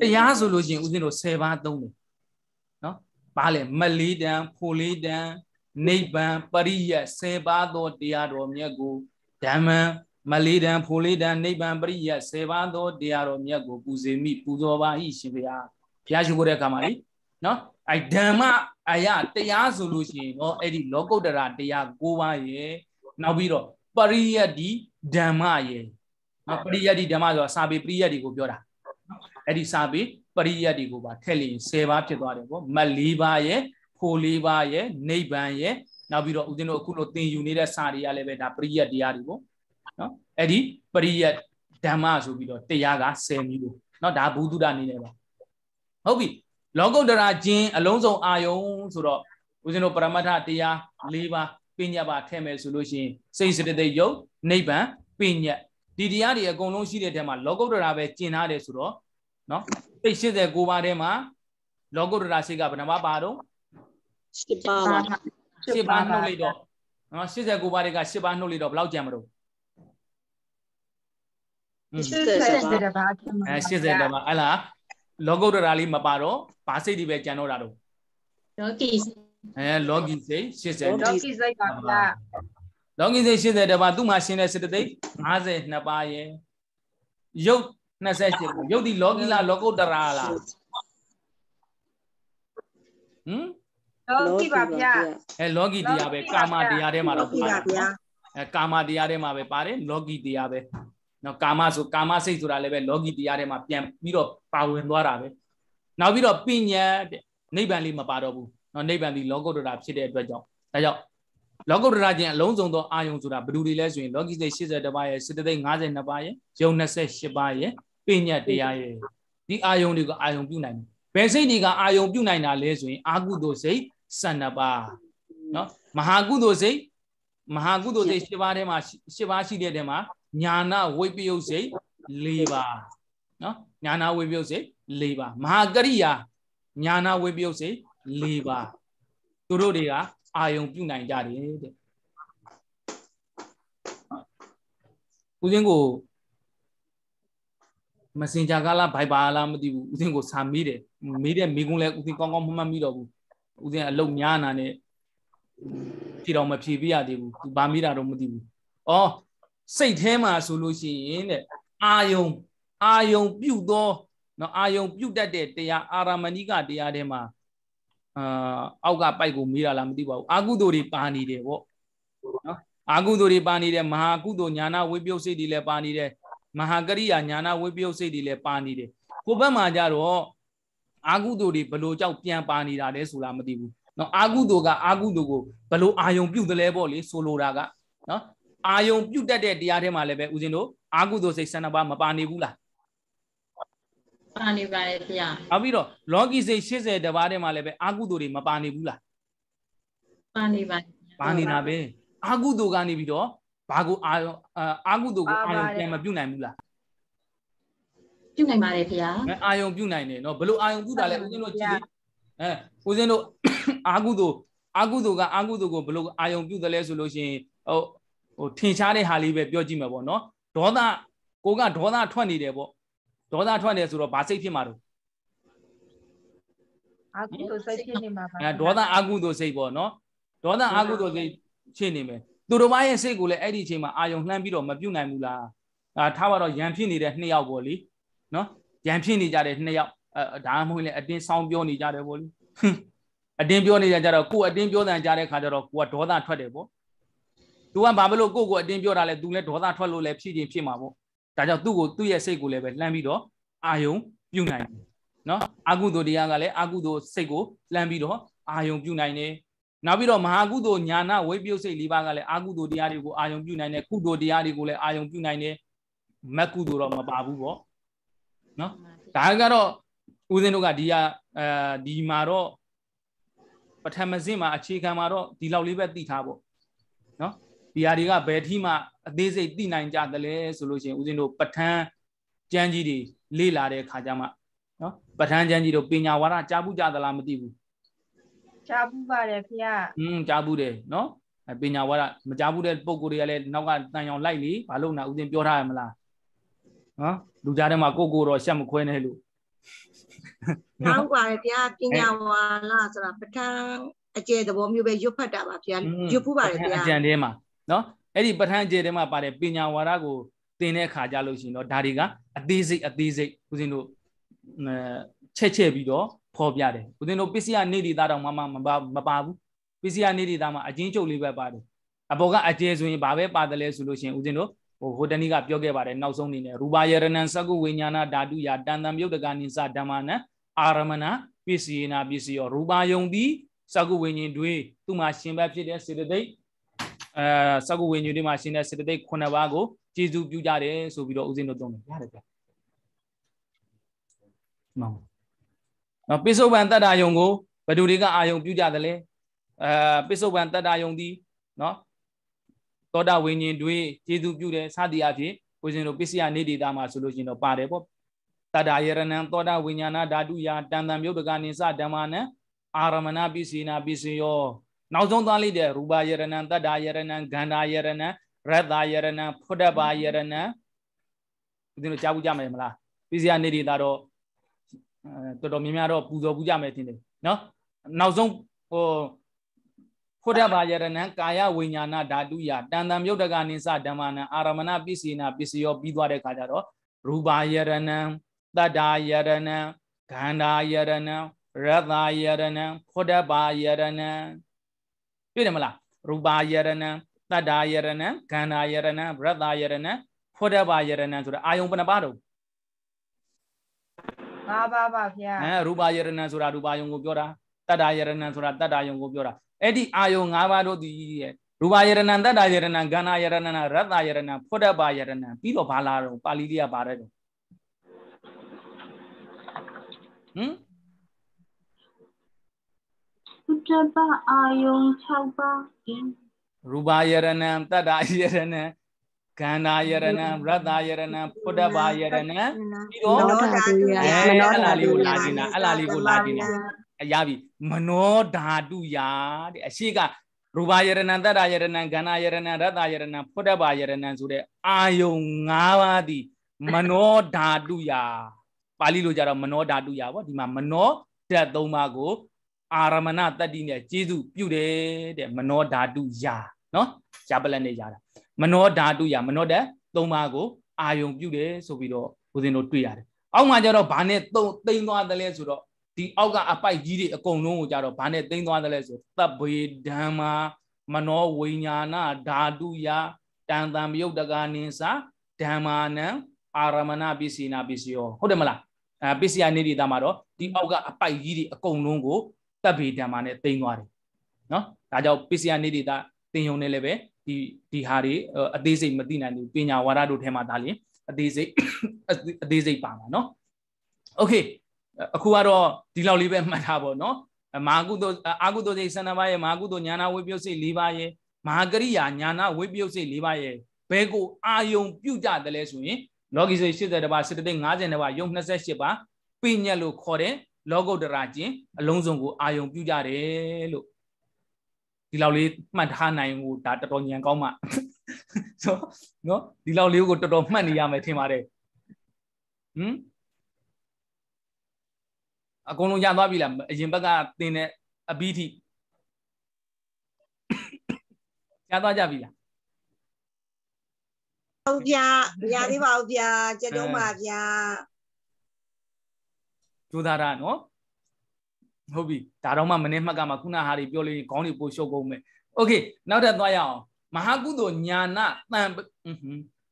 တရားဆိုလို့ရှိရင်ဦးဇင်းတို့10ပါးသုံးတယ်နော်ဘာလဲမလေးတန်ဖိုလေးတန်နိဗ္ဗာန်ပရိယတ်10ပါးသောတရားတော်မြတ်ကိုဓမ္မံမလေးတန်ဖိုလေးတန်နိဗ္ဗာန်ပရိယတ်10ပါးသောတရားတော်မြတ်ကိုပူဇေမိပူဇော်ပါ၏ရှင်ဘုရားဘုရားရှိခိုးတဲ့အခါမှာလေနော်အဲဓမ္မအယတရားဆိုလို့ရှိရင်တော့အဲ့ဒီလောကုတ္တရာတရား9ပါးရယ်နောက်ပြီးတော့ပရိယတ်ဒီဓမ္မရေနော်ပရိယတ်ဒီဓမ္မဆိုတာစာပေပရိယတ်ဒီကိုပြောတာအဲ့ဒီစာပေပရိယတ်ဒီကိုပါထည့်လိုက်10ပါးဖြစ်သွားတယ်ပေါ့မတ်၄ပါးရေဖို၄ပါးရေနိဗ္ဗာန်ရေနောက်ပြီးတော့ဦးဇင်းတို့အခုလိုသင်ယူနေတဲ့စာတွေကလည်းပဲဒါပရိယတ်တရားတွေပေါ့နော်အဲ့ဒီပရိယတ်ဓမ္မဆိုပြီးတော့တရားက10မျိုးနော်ဒါဘုဒ္ဓတာနေနေပါဟုတ်ပြီလောကုတ္တရာကျင်းအလုံးစုံအာယုံဆိုတော့ဦးဇင်းတို့ပရမတ္ထတရား၄ပါးပညာပါထဲမယ်ဆိုလို့ရှိရင်စိတ်စတသိယုတ်နိဗ္ဗာန်ပညာဒီတရားတွေအကုန်လုံးရှိတဲ့ထဲမှာလောကုတ္တရာပဲကျင်ထားတယ်ဆိုတော့နော်စိတ်89ပါးထဲမှာလောကုတ္တရာစိတ်ကဘယ်နှပါပါတော့10ပါးပါ10ပါးနှုတ်လိုက်တော့နော်89ပါးတွေက10ပါးနှုတ်လိုက်တော့ဘယ်လောက်ကြံမလို့80ပါးအဲ80ပါးအလားလောကုတ္တရာလေးမပါတော့ဘာစိတ်တွေပဲကြံတော့တာတော့ယောဂီစိတ်အဲလောကီစိတ်80လောကီစိတ်ပါဗျာလောကီစိတ်80တပါးသူ့မှာရှင်တဲ့စေတသိက်52ပါးရယ်ယုတ်28ခုယုတ်ဒီလောကီလားလောကုတ္တရာလားဟမ်လောကီပါဗျာအဲလောကီတရားပဲကာမတရားထဲမှာတော့ပါတယ်အဲကာမတရားထဲမှာပဲပါတယ်လောကီတရားပဲနော်ကာမဆိုကာမစိတ်ဆိုတာလည်းပဲလောကီတရားထဲမှာပြန်ပြီးတော့ပါဝင်သွားတာပဲနောက်ပြီးတော့ပညာတဲ့နိဗ္ဗာန်လေးမပါတော့ဘူးနော်နိဗ္ဗာန်ဒီလောကုတ္တရာဖြစ်တဲ့အတွက်ကြောင့်ဒါကြောင့်လောကုတ္တရာချင်းအလုံးစုံသောအာယုံဆိုတာဘယ်သူတွေလဲဆိုရင်လောကီစိတ်82ပါးရဲ့စိတသိက်52ပါးရဲ့ယုံ28ပါးရဲ့ပညာတရားရဲ့ဒီအာယုံတွေကအာယုံပြုနိုင်တယ်ဘယ်စိတ်တွေကအာယုံပြုနိုင်တာလဲဆိုရင်အာကုသိုလ်စိတ်12ပါးနော်မဟာကုသိုလ်စိတ်မဟာကုသိုလ်စိတ်7ပါးထဲမှာ7ပါးရှိတဲ့ထဲမှာညာနာဝိပယုတ်စိတ်၄ပါးနော်ညာနာဝိပယုတ်စိတ်၄ပါးမဟာကရိယာညာနာဝိပယုတ်စိတ်၄ပါးသူတို့တွေကအာယုံပြုနိုင်ကြတယ်တဲ့ဦးစင်းကိုမက်ဆင်ဂျာကလားဗိုက်ဘာလားမသိဘူးဦးစင်းကိုစာမေးတယ်မေးတဲ့မိကုန်းလဲဦးစင်းကောင်းကောင်းမမှတ်မိတော့ဘူးဦးစင်းအလုပ်များနာနဲ့ဖြေတော့မဖြေပြရသေးဘူးသူဘာမေးတာတော့မသိဘူးဩစိတ်ထဲမှာဆိုလို့ရှိရင်တဲ့အာယုံအာယုံပြုတ်သောနော်အာယုံပြုတ်တတ်တဲ့တရားအာရမဏိကတရားထဲမှာအာအောက်ကပိုက်ကိုမေးတာလားမသိပါဘူးအာကုသိုလ်တွေပါနေတယ်ပေါ့နော်အာကုသိုလ်တွေပါနေတယ်မဟာကုသိုလ်ညာနာဝိပယုတ်စိတ်တွေလည်းပါနေတယ်မဟာကရိယာညာနာဝိပယုတ်စိတ်တွေလည်းပါနေတယ်ကိုဘက်မှာကြတော့အာကုသိုလ်တွေဘလို့ကြောက်ပြန်ပါနေတာလဲဆိုတာမသိဘူးနော်အာကုသိုလ်ကအာကုသိုလ်ကိုဘလို့အာယုံပြုတ်တယ်လဲပေါ့လေဆိုလိုတာကနော်အာယုံပြုတ်တတ်တဲ့တရားထဲမှာလည်းပဲဦးဇင်းတို့အာကုသိုလ်စိတ်ဆန္ဒပါမပါနေဘူးလားပါနေပါတယ်ဗျာနောက်ပြီးတော့လောကီစိတ်80တပါးထဲမှာလည်းပဲအာကုသိုလ်တွေမပါနေဘူးလားပါနေပါတယ်ပါနေတာပဲအာကုသိုလ်ကနေပြီးတော့ဘာကိုအာအာကုသိုလ်ကိုအာယုံပြန်မပြုတ်နိုင်ဘူးလားပြုတ်နိုင်ပါတယ်ခင်ဗျာအာယုံပြုတ်နိုင်တယ်เนาะဘလို့အာယုံပြုတ်တာလဲဦးဇင်းတို့ကြည့်လေအဲဦးဇင်းတို့အာကုသိုလ်အာကုသိုလ်ကအာကုသိုလ်ကိုဘလို့အာယုံပြုတ်တယ်လဲဆိုလို့ရှိရင်ဟိုဟိုထင်ရှားတဲ့ဟာလေးပဲပြောကြည့်မှာပေါ့เนาะဒေါသကိုကဒေါသထွက်နေတယ်ပေါ့ဒေါသထွက်နေဆိုတော့ဘာစိတ်ဖြစ်မှာတော့အာကုသိုလ်စိတ်ဖြစ်နေမှာပါအဲဒေါသအာကုသိုလ်စိတ်ပေါ့နော်ဒေါသအာကုသိုလ်စိတ်ဖြစ်နေမယ်သူတို့ဘာရဲ့စိတ်ကိုလည်းအဲ့ဒီအချိန်မှာအာယုံလှမ်းပြီးတော့မပြုတ်နိုင်ဘူးလားအာထားပါတော့ရန်ဖြစ်နေတဲ့နှစ်ယောက်ပေါ့လေနော်ရန်ဖြစ်နေကြတဲ့နှစ်ယောက်အဲဒါမှမဟုတ်လေအတင်းဆောင်းပြောနေကြတယ်ပေါ့လေအတင်းပြောနေကြကြတော့ကိုအတင်းပြောတဲ့ကြတဲ့ခါကျတော့ကိုကဒေါသထွက်တယ်ပေါ့ तू ကဘာဖြစ်လို့ကိုကိုအတင်းပြောတာလဲ तू လည်းဒေါသထွက်လို့လဲဖြစ်ချင်းဖြစ်မှာပေါ့ဒါကြောင့်သူ့ကိုသူ့ရဲ့စိတ်ကိုလည်းပဲလှမ်းပြီးတော့အာယုံပြုနိုင်တယ်နော်အာကုသိုလ်တရားကလည်းအာကုသိုလ်စိတ်ကိုလှမ်းပြီးတော့အာယုံပြုနိုင်တယ်နောက်ပြီးတော့မဟာကုသိုလ်ညာနာဝိပယုတ်စိတ်၄ပါးကလည်းအာကုသိုလ်တရားတွေကိုအာယုံပြုနိုင်တယ်ကုသိုလ်တရားတွေကိုလည်းအာယုံပြုနိုင်တယ်မကုသိုလ်တော့မပါဘူးပေါ့နော်ဒါကတော့ဦးဇင်းတို့ကဒီကအဲဒီမှာတော့ပထမစင့်မှာအခြေခံမှာတော့ဒီလောက်လေးပဲသိထားပေါ့နော်ဒီဟာတွေကဘယ်ထိမှအသေးစိတ်သိနိုင်ကြသလဲဆိုလို့ရှိရင်ဦးဇင်းတို့ပဋ္ဌာန်းကျမ်းကြီးတွေလေ့လာတဲ့ခါကျမှနော်ပဋ္ဌာန်းကျမ်းကြီးတို့ပညာဝါဒကြားဘူးကြသလားမသိဘူးကြားဘူးပါတယ်ခင်ဗျာอืมကြားဘူးတယ်နော်ပညာဝါဒမကြားဘူးတဲ့ပုံကိုယ်တွေကလည်းနောက်ကတန်ရောင်လိုက်လေဘာလို့နာဦးဇင်းပြောထားရမလားနော်လူကြားထဲမှာကိုကိုတော့ရှက်မခွဲနဲ့လို့ဟုတ်ပါတယ်ဗျာပညာဝါလာဆိုတာပဋ္ဌာန်းအကျယ်သဘောမျိုးပဲရွတ်ဖတ်တာပါဗျာရွတ်ဖူးပါတယ်ဗျာအကျန်ထဲမှာနော်အဲ့ဒီပဋ္ဌာန်းကျယ်ထဲမှာပါတဲ့ပညာဝါဒကိုသင်တဲ့အခါကြလို့ရှိရင်တော့ဒါတွေကအသေးစိတ်အသေးစိတ်ဦးဇင်းတို့ချက်ချက်ပြီးတော့ဖော်ပြတယ်ဦးဇင်းတို့ပစ္စယနေတိသားတော်မှမမမပါဘူးပစ္စယနေတိသားမှာအချင်းချုပ်လေးပဲပါတယ်အပေါ်ကအကျယ်ဆိုရင်ဘာပဲပါတယ်လဲဆိုလို့ရှိရင်ဦးဇင်းတို့ဟိုဟိုတနေ့ကပြောခဲ့ပါတယ်နောက်ဆုံးအနေနဲ့ရူပါယရဏံသကုဝိညာဏဓာတုယာတန်တံမြုပ်တကနိစ္စဓမ္မနံအာရမဏပစ္စယေနာပစ္စယောရူပါယုံတိသကုဝိညာဉ်တွေသူမှာရှင်ဘက်ဖြစ်တဲ့စေတသိက်အဲစကုဝိညူတွေမှာရှင်တဲ့စေတသိက်9ပါးကိုကျေစုပြုကြတယ်ဆိုပြီးတော့ဦးဇင်းတို့သုံးတယ်ရတယ်ဗျ။မှန်ပါ။နော်ပိစုပန်တတ္တာယုံကိုဘယ်သူတွေကအာယုံပြုကြတယ်လဲ။အဲပိစုပန်တတ္တာယုံဒီနော်သောတာဝိညာဉ်တွေကျေစုပြုတယ်စသည်အဖြစ်ဦးဇင်းတို့ပစ္စယနေဒေတာမှာဆိုလို့ရှိရင်တော့ပါတယ်ပေါ့။တတ္တာယရဏံသောတာဝိညာဏဓာတုယာတန်တံမြုပ်တကနိစဓမ္မနံအာရမဏပစ္စည်းနာပစ္စယောနောက်ဆုံးသားလေးတဲ့ရူပါယရဏံတတ္တာယရဏံဂန္ဓာယရဏံရတ္တာယရဏံဖုဒ္ဓပါယရဏံဦးဇင်းတို့ကြားဘူးကြမယ်မလားပိစီယနေဒီတာတော့တော်တော်များများတော့ပူဇော်ဘူးကြမယ်ထင်တယ်နော်နောက်ဆုံးဟိုဖုဒ္ဓဘာယရဏံကာယဝိညာဏဓာတုယတန်တံမြုပ်တကနိစ္စဓမ္မနံအာရမဏပစ္စေနာပစ္စယောပြီးသွားတဲ့ခါကျတော့ရူပါယရဏံတတ္တာယရဏံဂန္ဓာယရဏံရတ္တာယရဏံဖုဒ္ဓဘာယရဏံတွေ့တယ်မလားရူပါယရဏံတတ္တာယရဏံဂန္ဓာယရဏံဗရတယရဏံဖောတဘာယရဏံဆိုတာအာယုံဘယ်နှပါတော့ငါးပါးပါဗျာအဲရူပါယရဏံဆိုတာရူပါယုံကိုပြောတာတတ္တာယရဏံဆိုတာတတ္တာယုံကိုပြောတာအဲ့ဒီအာယုံ၅ပါးတို့ဒီရဲ့ရူပါယရဏံတတ္တာယရဏံဂန္ဓာယရဏံရတ္တယရဏံဖောတဘာယရဏံပြီးတော့ဘာလာတော့ပါဠိလေးကပါတယ်ဟမ်ဥတ္တပအာယုံ6ပါးရူပယရဏံတတ္တယရဏံကန္ဓာယရဏံရတ္တယရဏံဖုဒ္ဓဘာယရဏံပြီးတော့မနောဓာတုယမနောဓာလေးကိုလာခြင်းလားအဲ့လားလေးကိုလာခြင်းလားအရပြီမနောဓာတုယတဲ့အရှိကရူပယရဏံတတ္တယရဏံကန္ဓာယရဏံရတ္တယရဏံဖုဒ္ဓဘာယရဏံဆိုတဲ့အာယုံ၅ပါးသည်မနောဓာတုယပါဠိလိုကြတော့မနောဓာတုယပေါ့ဒီမှာမနောဓာတ်၃ပါးကိုအာရမဏတတ္တိနဲ့ကျေစုပြုတယ်တဲ့မနောဓာတုယာနော်ယာပလက်နဲ့ယာတာမနောဓာတုယာမနောတဲ့သုံးပါးကိုအာယုံပြုတယ်ဆိုပြီးတော့ဦးဇင်းတို့တွေ့ရတယ်အောက်မှာကျတော့ဘာနဲ့သုံးသိမ့်သွားတယ်လဲဆိုတော့ဒီအောက်ကအပိုက်ကြီးတွေအကုန်လုံးကိုကြတော့ဘာနဲ့သိမ့်သွားတယ်လဲဆိုသဗ္ဗေဓမ္မာမနောဝိညာဏဓာတုယတန်တံမြုပ်တကာနိစာဓမ္မာနံအာရမဏပစ္စည်းနာပစ္စယောဟုတ်တယ်မလားအဲပစ္စယနေဒီတာမှာတော့ဒီအောက်ကအပိုက်ကြီးတွေအကုန်လုံးကိုတပ်ဘေးတံမာနဲ့တင်သွားတယ်နော်ဒါကြောင့် PCR နေဒေတာတင်ယုံနေလည်းပဲဒီဒီဟာတွေအသေးစိတ်မသိနိုင်ဘူးပညာဝါဒတို့ထဲမှာဒါလေအသေးစိတ်အသေးစိတ်ပါမှာနော်โอเคအခုကတော့ဒီလောက်လေးပဲမှတ်ထားပါတော့မာကုသိုလ်အာကုသိုလ်စိတ်ဆန္ဒပါရဲ့မာကုသိုလ်ညာနာဝိပယုတ်စိတ်၄ပါးရဲ့မာကရိယာညာနာဝိပယုတ်စိတ်၄ပါးရဲ့ဘဲကိုအာယုံပြုတ်ကြတယ်လဲဆိုရင်လောကီစိတ်80ပါးစိတ်တိတ်50ပါးယုံ28ပါးပညက်လို့ခေါ်တယ်လောကုတ္တရာကျင့်အလုံးစုံကိုအာယုံပြုကြတယ်လို့ဒီလောက်လေးမှတ်ထားနိုင်ဖို့ဒါတော်တော်ညံကောင်းမှဆိုနော်ဒီလောက်လေးကိုတော်တော်မှတ်နေရမယ်ထင်ပါတယ်ဟမ်အကုန်လုံးရသွားပြီလားအရင်ဘက်ကသင်တဲ့အဘိဓိရသွားကြပြီလားဟုတ်ဗျာမရသေးပါဘူးဗျာကျတော့ပါဗျာကြိုးစားတာနော်ဟုတ်ပြီဒါတော့မှမနေ့မှတ်ကမှခုနဟာတွေပြောလို့ခေါင်းတွေပိုရှုပ်ကုန်မယ်โอเคနောက်ထပ်သွားရအောင်မဟာကုသိုလ်ညာနာတန်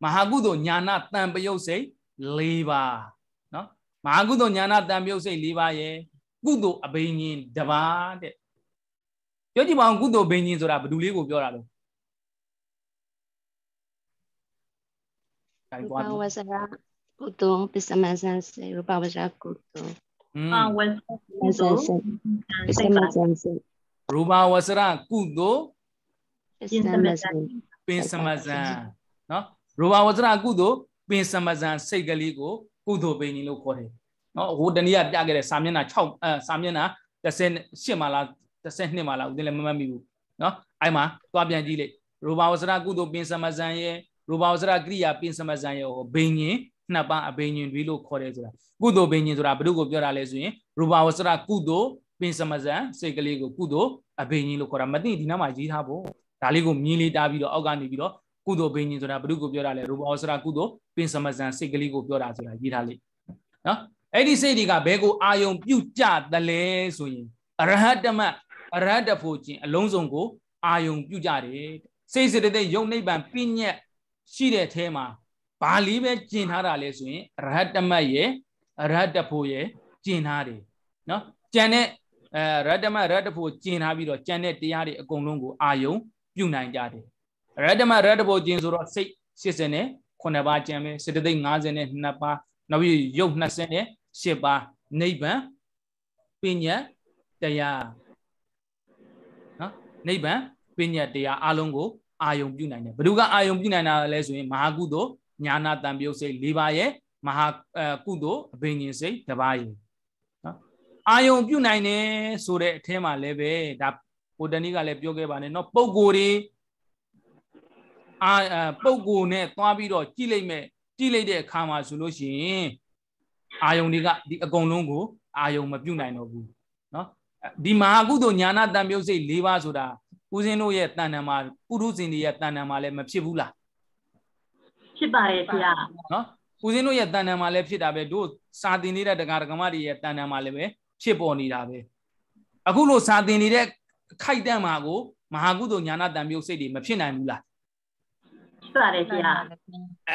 မဟာကုသိုလ်ညာနာတန်ပယုတ်စိတ်၄ပါးနော်မဟာကုသိုလ်ညာနာတန်ပယုတ်စိတ်၄ပါးရယ်ကုသိုလ်အဘိညာဉ်တစ်ပါးတဲ့ပြောကြည့်ပါအောင်ကုသိုလ်ဘိညာဉ်ဆိုတာဘယ်သူလေးကိုပြောတာလဲရူပဝဇ္ဇရာကုသိုလ်ပစ္စမဇ္ဇံစေရူပဝဇ္ဇရာကုသိုလ် Ah, Wesley. Wesley. Rumah wasra kudo. Pinsamazan. Pinsamazan. No? Rumah wasra kudo. Pinsamazan. စိတ်ကလေးကိုကုသိုလ်ပင်ကြီးလို့ခေါ်တယ်။နော်ဟိုတနေ့ကပြခဲ့တဲ့စာမျက်နှာ6အဲစာမျက်နှာ38မှာလား32မှာလားဦးတင်လည်းမမှတ်မိဘူး။နော်အဲ့မှာသွားပြန်ကြည့်လိုက်။ရူပါဝစရကုသိုလ်ပင်စမဇန်ရဲ့ရူပါဝစရကရိယာပင်စမဇန်ရဲ့ဟိုဘိင်ကြီးနှစ်ပါးအဘိညာဉ်တွေလို့ခေါ်တယ်ဆိုတာကုသိုလ်ဘိညာဉ်ဆိုတာဘု து ကိုပြောတာလဲဆိုရင်ရူပါဝဆရကုသိုလ်ပင်စမဇန်စိတ်ကလေးကိုကုသိုလ်အဘိညာဉ်လို့ခေါ်တာမသိဒီနောက်မှာရေးထားဖို့ဒါလေးကိုမြင်းလေးတားပြီးတော့အောက်ကနေပြီးတော့ကုသိုလ်ဘိညာဉ်ဆိုတာဘု து ကိုပြောတာလဲရူပါဝဆရကုသိုလ်ပင်စမဇန်စိတ်ကလေးကိုပြောတာဆိုတာရေးထားလိမ့်နော်အဲ့ဒီစိတ်တွေကဘဲကိုအာယုံပြုတ်ကြသလဲဆိုရင်အရဟတမအရဟတဖို့ခြင်းအလုံးစုံကိုအာယုံပြုတ်ကြတယ်စိတ်စေတသိက်ယုံနိဗ္ဗာန်ပြည့်ညက်ရှိတဲ့အထဲမှာဘာလေးပဲကျင်ထားတာလဲဆိုရင်ရဟတမတ်ရဲ့ရဟတဖို့ရဲ့ကျင်ထားတယ်နော်ကျန်တဲ့အဲရတမရတဖို့ကျင်ထားပြီးတော့ကျန်တဲ့တရားတွေအကုန်လုံးကိုအာယုံပြုနိုင်ကြတယ်ရတမရတဖို့ကျင်ဆိုတော့စိတ်80နဲ့9ပါးကျန်မယ်စေတသိက်50နဲ့2ပါးနောက်ပြီးရုပ်20နဲ့10ပါးနိဗ္ဗာန်ပညာတရားနော်နိဗ္ဗာန်ပညာတရားအလုံးကိုအာယုံပြုနိုင်တယ်ဘ누구ကအာယုံပြုနိုင်တာလဲဆိုရင်မဟာကုသိုလ်ညာနာတံပြုတ်စိတ်၄ပါးရဲ့မဟာကုသိုလ်အဘိညာဉ်စိတ်တစ်ပါးရဲ့နော်အာယုံပြုတ်နိုင်တယ်ဆိုတဲ့အထဲမှာလည်းပဲဒါပိုတနိကလည်းပြောခဲ့ပါတယ်နော်ပုံကိုယ်တွေအာပုံကိုယ်နဲ့သွားပြီးတော့ကြိလိုက်မဲ့ကြိလိုက်တဲ့အခါမှာဆိုလို့ရှိရင်အာယုံတွေကဒီအကုန်လုံးကိုအာယုံမပြုတ်နိုင်တော့ဘူးနော်ဒီမဟာကုသိုလ်ညာနာတံပြုတ်စိတ်၄ပါးဆိုတာဦးဇင်းတို့ရဲ့တဏ္ဍာမှာပုရုဇဉ်တွေရဲ့တဏ္ဍာမှာလည်းမဖြစ်ဘူးလားဖြစ်ပါတယ်ဆရာနော်ဦးဇင်းတို့ရဲ့တန်တန်မှာလည်းဖြစ်တာပဲတို့စာသင်နေတဲ့ဒကာဒကမတွေရဲ့တန်တန်မှာလည်းပဲဖြစ်ပေါ်နေတာပဲအခုလို့စာသင်နေတဲ့ခိုက်တန့်မှာကိုမဟာကုသိုလ်ညာနာတံမြုပ်စိတ်တွေမဖြစ်နိုင်ဘူးလားဖြစ်ပါတယ်ဆရာ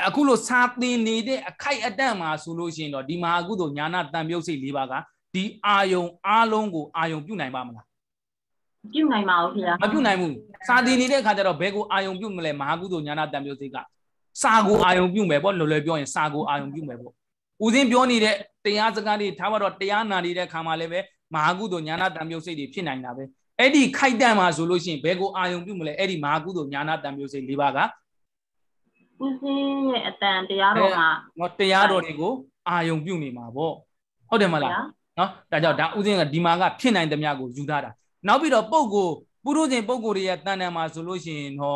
အခုလို့စာသင်နေတဲ့အခိုက်အတန့်မှာဆိုလို့ရှိရင်တော့ဒီမဟာကုသိုလ်ညာနာတံမြုပ်စိတ်၄ပါးကဒီအာယုံ အားလုံးကိုအာယုံပြုနိုင်ပါမလားပြုနိုင်ပါဘူးခင်ဗျာမပြုနိုင်ဘူးစာသင်နေတဲ့အခါကျတော့ဘယ်ကိုအာယုံပြုမလဲမဟာကုသိုလ်ညာနာတံမျိုးစိတ်ကစာကိုအာယုံပြုမယ်ပေါ့လော်လော်ပြောရင်စာကိုအာယုံပြုမယ်ပေါ့ဦးစင်းပြောနေတဲ့တရားစကားတွေထားပါတော့တရားနာနေတဲ့ခါမှာလည်းပဲမဟာကုသိုလ်ညာနာတံမြုပ်စိတ်တွေဖြစ်နိုင်တာပဲအဲ့ဒီခိုက်တန့်မှာဆိုလို့ရှိရင်ဘယ်ကိုအာယုံပြုမလဲအဲ့ဒီမဟာကုသိုလ်ညာနာတံမြုပ်စိတ်၄ပါးကဦးစင်းရဲ့အတန်တရားတော်မှာဟောတရားတော်တွေကိုအာယုံပြုနေမှာပေါ့ဟုတ်တယ်မလားနော်ဒါကြောင့်ဒါဦးစင်းကဒီမှာကဖြစ်နိုင်သမျှကိုယူထားတာနောက်ပြီးတော့ပုံကိုပုရုဇဉ်ပုံကိုတွေရဲ့တန်တန်မှာဆိုလို့ရှိရင်ဟော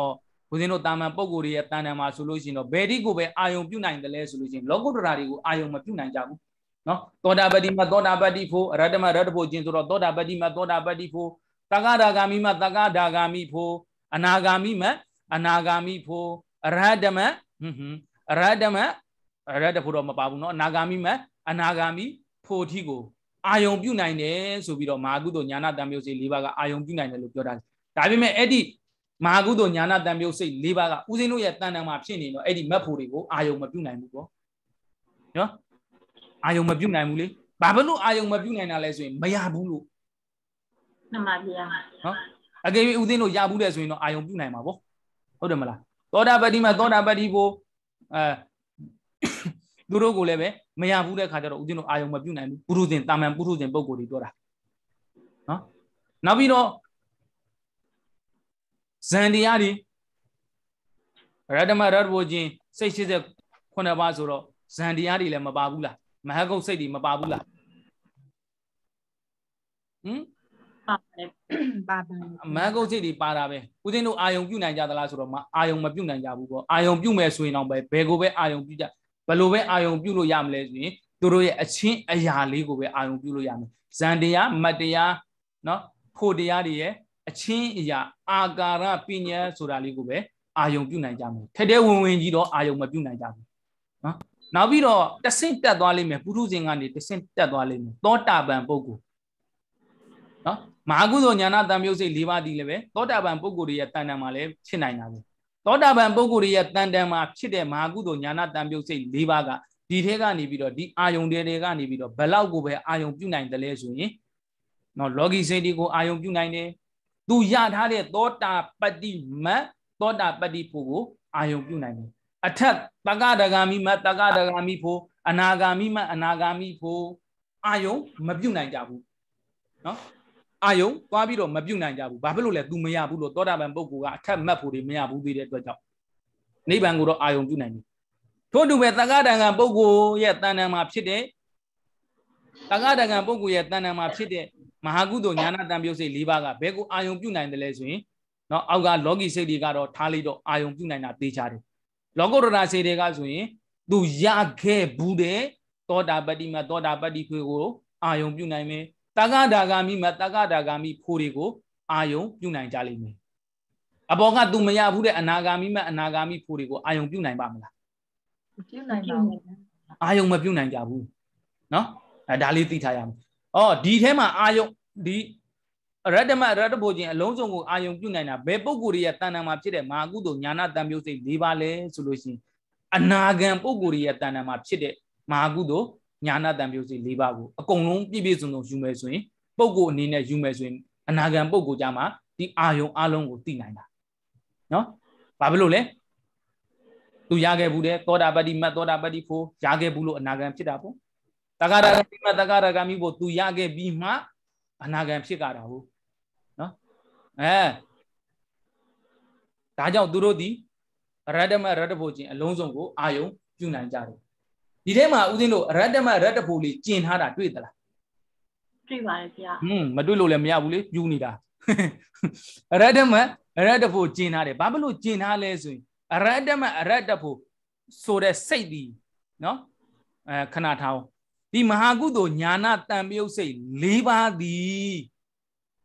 ဦးဇင်းတို့တာမန်ပုံကိုယ်တွေရဲ့တန်တန်မှာဆိုလို့ရှိရင်တော့ဘယ်ဒီကိုပဲအာယုံပြုတ်နိုင်တယ်လဲဆိုလို့ရှိရင်လောကုတ္တရာတွေကိုအာယုံမပြုတ်နိုင်ကြဘူးနော်သောတာပတိမသောတာပတိဖို့ရတ္တမရတ္တဖို့ခြင်းဆိုတော့သောတာပတိမသောတာပတိဖို့တက္ကဒါဂာမိမတက္ကဒါဂာမိဖို့အနာဂာမိမအနာဂာမိဖို့ရဟတမဟွန်းဟွန်းရဟတမရတ္တဖို့တော့မပါဘူးနော်အနာဂာမိမအနာဂာမိဖို့ထိကိုအာယုံပြုတ်နိုင်တယ်ဆိုပြီးတော့မဟာကုသိုလ်ညာနာတံမျိုးစေ၄ပါးကအာယုံပြုတ်နိုင်တယ်လို့ပြောတာဒါပေမဲ့အဲ့ဒီမာကုသိုလ်ညာနာတန်ပြုတ်စိတ်၄ပါးကဦးစင်းတို့ရဲ့တန်တန်မှာဖြစ်နေတော့အဲ့ဒီမက်ဖို့တွေကိုအာယုံမပြုတ်နိုင်ဘူးပေါ့နော်အာယုံမပြုတ်နိုင်ဘူးလေဘာဘလို့အာယုံမပြုတ်နိုင်တာလဲဆိုရင်မရဘူးလို့မှန်ပါဗျာနော်အကယ်၍ဦးစင်းတို့ရဘူးလဲဆိုရင်တော့အာယုံပြုတ်နိုင်မှာပေါ့ဟုတ်တယ်မလားသောတာပတိမှာသောတာပတိကိုအဲသူတို့ကိုလည်းပဲမရဘူးတဲ့ခါကျတော့ဦးဇင်းတို့အာယုံမပြုတ်နိုင်ဘူးပုရုဇဉ်တာမန်ပုရုဇဉ်ပုံကိုယ်တွေပြောတာနော်နောက်ပြီးတော့ဇန်တရားဒီရတမရတ်ဘူချင်းစိတ်89ပါးဆိုတော့ဇန်တရားတွေလည်းမပါဘူးလားမဟာကုတ်စိတ်တွေမပါဘူးလားဟင်ပါပါတယ်ပါပါမဟာကုတ်စိတ်တွေပါတာပဲဦးသိန်းတို့အာယုံပြုနိုင်ကြသလားဆိုတော့မအာယုံမပြုနိုင်ကြဘူးပေါ့အာယုံပြုမယ်ဆိုရင်တော့ပဲဘယ်ကိုပဲအာယုံပြုကြဘယ်လိုပဲအာယုံပြုလို့ရမလဲဆိုရင်တို့ရဲ့အချင်းအရာလေးကိုပဲအာယုံပြုလို့ရမယ်ဇန်တရားမတ်တရားနော်ဖို့တရားတွေရဲ့အချင်းအရာအာကာရပညာဆိုတာလေးကိုပဲအာယုံပြုနိုင်ကြမယ်ထဲထဲဝင်ဝင်ကြီးတော့အာယုံမပြုနိုင်ကြဘူးနော်နောက်ပြီးတော့တဆင့်တက်သွားလိမ့်မယ်ပုထုဇဉ်ကနေတဆင့်တက်သွားလိမ့်မယ်သောတာပန်ပုဂ္ဂိုလ်နော်မာကုသိုလ်ညာနာတန်မြုပ်စိတ်၄ပါးဒီလည်းပဲသောတာပန်ပုဂ္ဂိုလ်တွေရဲ့တန်တန်မှာလည်းဖြစ်နိုင်တာပဲသောတာပန်ပုဂ္ဂိုလ်တွေရဲ့တန်တန်မှာဖြစ်တဲ့မာကုသိုလ်ညာနာတန်မြုပ်စိတ်၄ပါးကဒီထဲကနေပြီးတော့ဒီအာယုံတွေတွေကနေပြီးတော့ဘလောက်ကိုပဲအာယုံပြုနိုင်တယ်လဲဆိုရင်နော်လောကီစိတ်တွေကိုအာယုံပြုနိုင်တယ်သူရထားတဲ့သောတာပတိမတ်သောတာပတိဖို့ကို အာယုံပြုနိုင်တယ်အထက်တက္ကဒဂါမိမတ်တက္ကဒဂါမိဖို့အနာဂါမိမတ်အနာဂါမိဖို့အာယုံမပြုတ်နိုင်ကြဘူးနော်အာယုံသွားပြီးတော့မပြုတ်နိုင်ကြဘူးဘာဖြစ်လို့လဲ तू မရဘူးလို့သောတာပန်ပုဂ္ဂိုလ်ကအထက်မတ်ဖို့တွေမရဘူးသေးတဲ့အတွက်ကြောင့်နိဗ္ဗာန်ကိုတော့အာယုံပြုတ်နိုင်ပြီထို့တူပဲတက္ကဒဂံပုဂ္ဂိုလ်ရဲ့တဏ္ဍာမှာဖြစ်တဲ့တက္ကဒဂံပုဂ္ဂိုလ်ရဲ့တဏ္ဍာမှာဖြစ်တဲ့မဟာကုသိုလ်ညာနာတံပြုတ်စိတ်၄ပါးကဘယ်ကိုအာယုံပြုနိုင်တယ်လဲဆိုရင်နော်အောက်ကလောကီစိတ်တွေကတော့ထားလိုက်တော့အာယုံပြုနိုင်တာသိချတယ်လောကုတ္တရာစိတ်တွေကဆိုရင်သူရခဲ့ဘူးတဲ့သောတာပတိမသောတာပတိခွေကိုအာယုံပြုနိုင်မယ်တက္ကဒါဂာမိမတက္ကဒါဂာမိဖိုးတွေကိုအာယုံပြုနိုင်ကြလိမ့်မယ်အပေါ်ကသူမရဘူးတဲ့အနာဂါမိမအနာဂါမိဖိုးတွေကိုအာယုံပြုနိုင်ပါမလားမပြုနိုင်ပါဘူးအာယုံမပြုနိုင်ကြဘူးเนาะအဲဒါလေးသိထားရမယ်အော်ဒီထဲမှာအာယုံဒီရတ္တမရတ္တဘုရင်အလုံးစုံကိုအာယုံပြုနိုင်တာဘယ်ပုဂ္ဂိုလ်တွေရဲ့တဏ္ဍာမှာဖြစ်တဲ့မာကုသိုလ်ညာနာတံမျိုးစိတ်၄ပါးလဲဆိုလို့ရှိရင်အနာဂံပုဂ္ဂိုလ်တွေရဲ့တဏ္ဍာမှာဖြစ်တဲ့မာကုသိုလ်ညာနာတံမျိုးစိတ်၄ပါးကိုအကုန်လုံးပြည့်ပြည့်စုံစုံယူမယ်ဆိုရင်ပုဂ္ဂိုလ်အနေနဲ့ယူမယ်ဆိုရင်အနာဂံပုဂ္ဂိုလ်ကြမှာဒီအာယုံအလုံးကိုသိနိုင်တာနော်ဘာဖြစ်လို့လဲသူရခဲ့ဘူးတဲ့သောတာပတ္တိမတ်သောတာပတ္တိဖို့ရခဲ့ဘူးလို့အနာဂံဖြစ်တာပေါ့တဂရဂမိမတဂရဂမိကိုသူရခဲ့ပြီးမှအနာဂံဖြစ်ကြတာဟုတ်နော်အဲဒါကြောင့်သူတို့ဒီရတ္တမရတ္တဖို့ကျင်အလုံးစုံကိုအာယုံပြုနိုင်ကြတယ်ဒီထဲမှာဦးဇင်းတို့ရတ္တမရတ္တဖို့လေးကျင်ထားတာတွေ့သလားတွေ့ပါတယ်ဗျာဟွန်းမတွေ့လို့လည်းမရဘူးလေယူနေတာရတ္တမရတ္တဖို့ကျင်ထားတယ်ဘာဖြစ်လို့ကျင်ထားလဲဆိုရင်ရတ္တမရတ္တဖို့ဆိုတဲ့စိတ်ဒီနော်အဲခဏထားအောင်ဒီမဟာကုသိုလ်ညာနာတန်ပြုတ်စိတ်၄ပါးသည်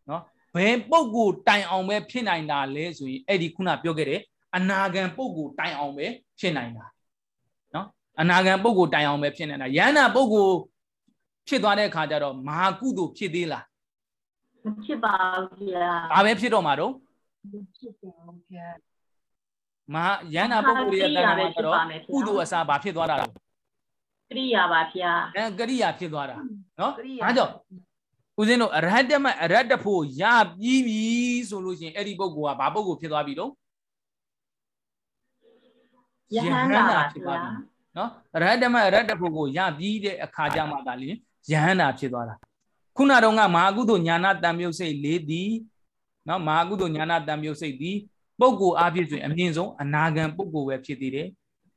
နော်ဘယ်ပုံကိုတိုင်အောင်ပဲဖြစ်နိုင်တာလဲဆိုရင်အဲ့ဒီခုနပြောခဲ့တဲ့အနာဂံပုံကိုတိုင်အောင်ပဲဖြစ်နိုင်တာနော်အနာဂံပုံကိုတိုင်အောင်ပဲဖြစ်နိုင်တာယန္နာပုံကိုဖြစ်သွားတဲ့အခါကျတော့မဟာကုသိုလ်ဖြစ်သေးလားမဖြစ်ပါဘူးဗျာဘာပဲဖြစ်တော့မှာတော့မဖြစ်ပါဘူးဗျာမဟာယန္နာပုံကိုရဲ့တန်ခါမှာတော့ကုသိုလ်အစားဘာဖြစ်သွားတာလဲကရိယာပါဗျာအဲကရိယာဖြစ်သွားတာနော်ဒါကြောင့်ဦးဇင်းတို့အရဟတမအရတဖို့ရပြီးပြီဆိုလို့ရှင်အဲ့ဒီပုဂ္ဂိုလ်ကဘာပုဂ္ဂိုလ်ဖြစ်သွားပြီတော့ယဟန္တာဖြစ်သွားပြီနော်အရဟတမအရတဖို့ကိုရပြီးတဲ့အခါကျမှသာလျှင်ယဟန္တာဖြစ်သွားတာခုနတော့ကမဟာကုသိုလ်ညာနာတံမြုပ်စိတ်၄သည်နော်မဟာကုသိုလ်ညာနာတံမြုပ်စိတ်သည်ပုဂ္ဂိုလ်အဖြစ်ဆိုရင်အမြင့်ဆုံးအနာဂံပုဂ္ဂိုလ်ပဲဖြစ်သေးတယ်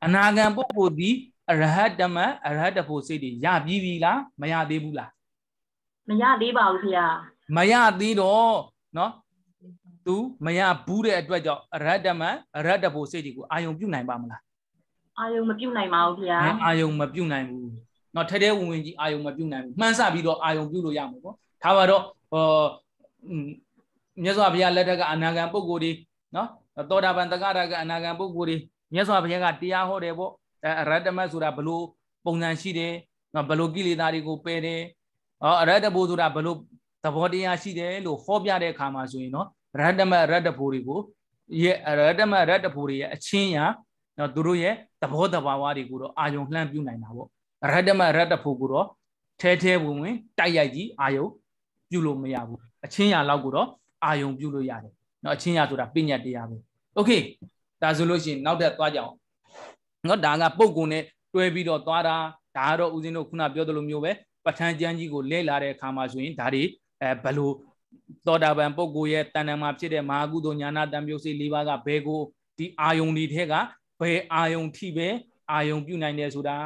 အနာဂံပုဂ္ဂိုလ်သည်အရဟတမအရဟတဖို့စိတ်တွေရပြီးပြီလားမရသေးဘူးလားမရသေးပါဘူးခင်ဗျာမရသေးတော့เนาะ तू မရဘူးတဲ့အတွက်ကြောင့်အရဟတမအရဟတဖို့စိတ်တွေကိုအာယုံပြုတ်နိုင်ပါမလားအာယုံမပြုတ်နိုင်ပါဘူးခင်ဗျာအာယုံမပြုတ်နိုင်ဘူးเนาะထဲထဲဝင်ဝင်ကြီးအာယုံမပြုတ်နိုင်ဘူးမှန်းဆပြီးတော့အာယုံပြုတ်လို့ရမှာပေါ့ဒါပါတော့ဟောမြတ်စွာဘုရားလက်ထက်ကအနာဂံပုဂ္ဂိုလ်တွေเนาะသောတာပန်တက္ကရာကအနာဂံပုဂ္ဂိုလ်တွေမြတ်စွာဘုရားကတရားဟောတယ်ပေါ့အရတ္တမဆိုတာဘလို့ပုံစံရှိတယ်ဘလို့ကိလေသာတွေကိုပယ်တယ်ဟောအရတ္တဘူဆိုတာဘလို့သဘောတရားရှိတယ်လို့ဟောပြတဲ့အခါမှာဆိုရင်နော်ရတ္တမရတ္တဘူတွေကိုရဲ့ရတ္တမရတ္တဘူတွေရဲ့အချင်းရာနော်သူတို့ရဲ့သဘောတဘာဝတွေကိုတော့အာယုံလှမ်းပြနိုင်တာပေါ့ရတ္တမရတ္တဘူကိုတော့ထဲထဲဝင်ဝင်တိုက်ရိုက်ကြီးအာယုံပြုလို့မရဘူးအချင်းရာလောက်ကိုတော့အာယုံပြုလို့ရတယ်နော်အချင်းရာဆိုတာပညာတရားပဲโอเคဒါဆိုလို့ရှိရင်နောက်ထပ်သွားကြအောင်နော်ဒါကပုံကုန်နဲ့တွဲပြီးတော့သွားတာဒါကတော့ဦးဇင်းတို့ခုနပြောသလိုမျိုးပဲပဋ္ဌာန်းကျမ်းကြီးကိုလဲလာတဲ့အခါမှာဆိုရင်ဒါတွေအဲဘလို့သောတာပန်ပုဂ္ဂိုလ်ရဲ့တဏ္ဍာမှာဖြစ်တဲ့မဟာကုသိုလ်ညာနာတံမျိုးစိ၄ပါးကဘယ်ကိုဒီအာယုန်ဒီထဲကဘယ်အာယုန်ထိပဲအာယုန်ပြုနိုင်တယ်ဆိုတာ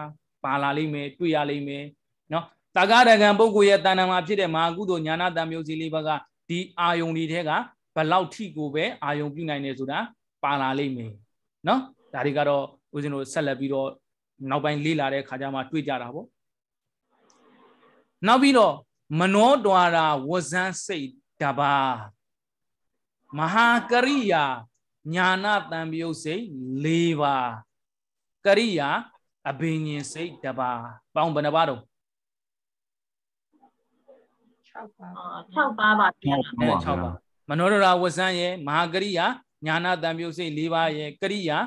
ပါလာလိမ့်မယ်တွေ့ရလိမ့်မယ်နော်တက္ကရကံပုဂ္ဂိုလ်ရဲ့တဏ္ဍာမှာဖြစ်တဲ့မဟာကုသိုလ်ညာနာတံမျိုးစိ၄ပါးကဒီအာယုန်ဒီထဲကဘလောက်ထိကိုပဲအာယုန်ပြုနိုင်တယ်ဆိုတာပါလာလိမ့်မယ်နော်ဒါတွေကတော့ဦးဇင်းတို့ဆက်လက်ပြီးတော့နောက်ပိုင်းလေ့လာတဲ့ခါကျမှတွေ့ကြတာပေါ့နောက်ပြီးတော့မနောဒွာရာဝဇန်းစိတ်တပါမဟာကရိယာညာနာတံပြုတ်စိတ်၄ပါးကရိယာအဘိညာဉ်စိတ်တပါပေါင်းဘယ်နှပါတော့6ပါ6ပါပါ6ပါမနောဒရာဝဇန်းရဲ့မဟာကရိယာညာနာတံပြုတ်စိတ်၄ပါးရဲ့ကရိယာ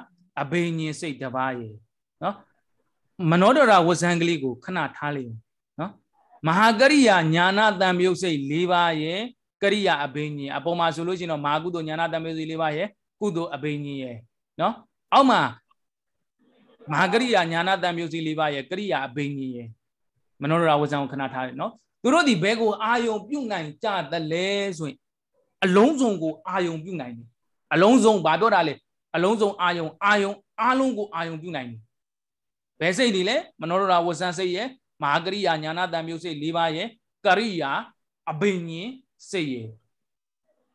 အဘိညာဉ်စိတ်တစ်ပါးရေနော်မနောဒရာဝဇံကလေးကိုခဏထားလိုက်နော်မဟာကရိယာညာနာတံမြုပ်စိတ်၄ပါးရေကရိယာအဘိညာဉ်အပေါ်မှာဆိုလို့ရှိရင်တော့မာကုသိုလ်ညာနာတံမြုပ်စိတ်၄ပါးရေကုသိုလ်အဘိညာဉ်ရေနော်အောက်မှာမဟာကရိယာညာနာတံမြုပ်စိတ်၄ပါးရေကရိယာအဘိညာဉ်ရေမနောဒရာဝဇံကိုခဏထားလိုက်နော်သူတို့ဒီဘဲကိုအာယုံပြုတ်နိုင်ကြတယ်လဲဆိုရင်အလုံးစုံကိုအာယုံပြုတ်နိုင်တယ်အလုံးစုံဘာပြောတာလဲအလုံးစုံအာယုံအာယုံအားလုံးကိုအာယုံပြုနိုင်တယ်ဘယ်စိတ်တွေလဲမနောရဝဇန်စိတ်ရဲ့မဟာကရိယာညာနာတံမျိုးစိတ်၄ပါးရဲ့ကရိယာအဘိညာဉ်စိတ်ရဲ့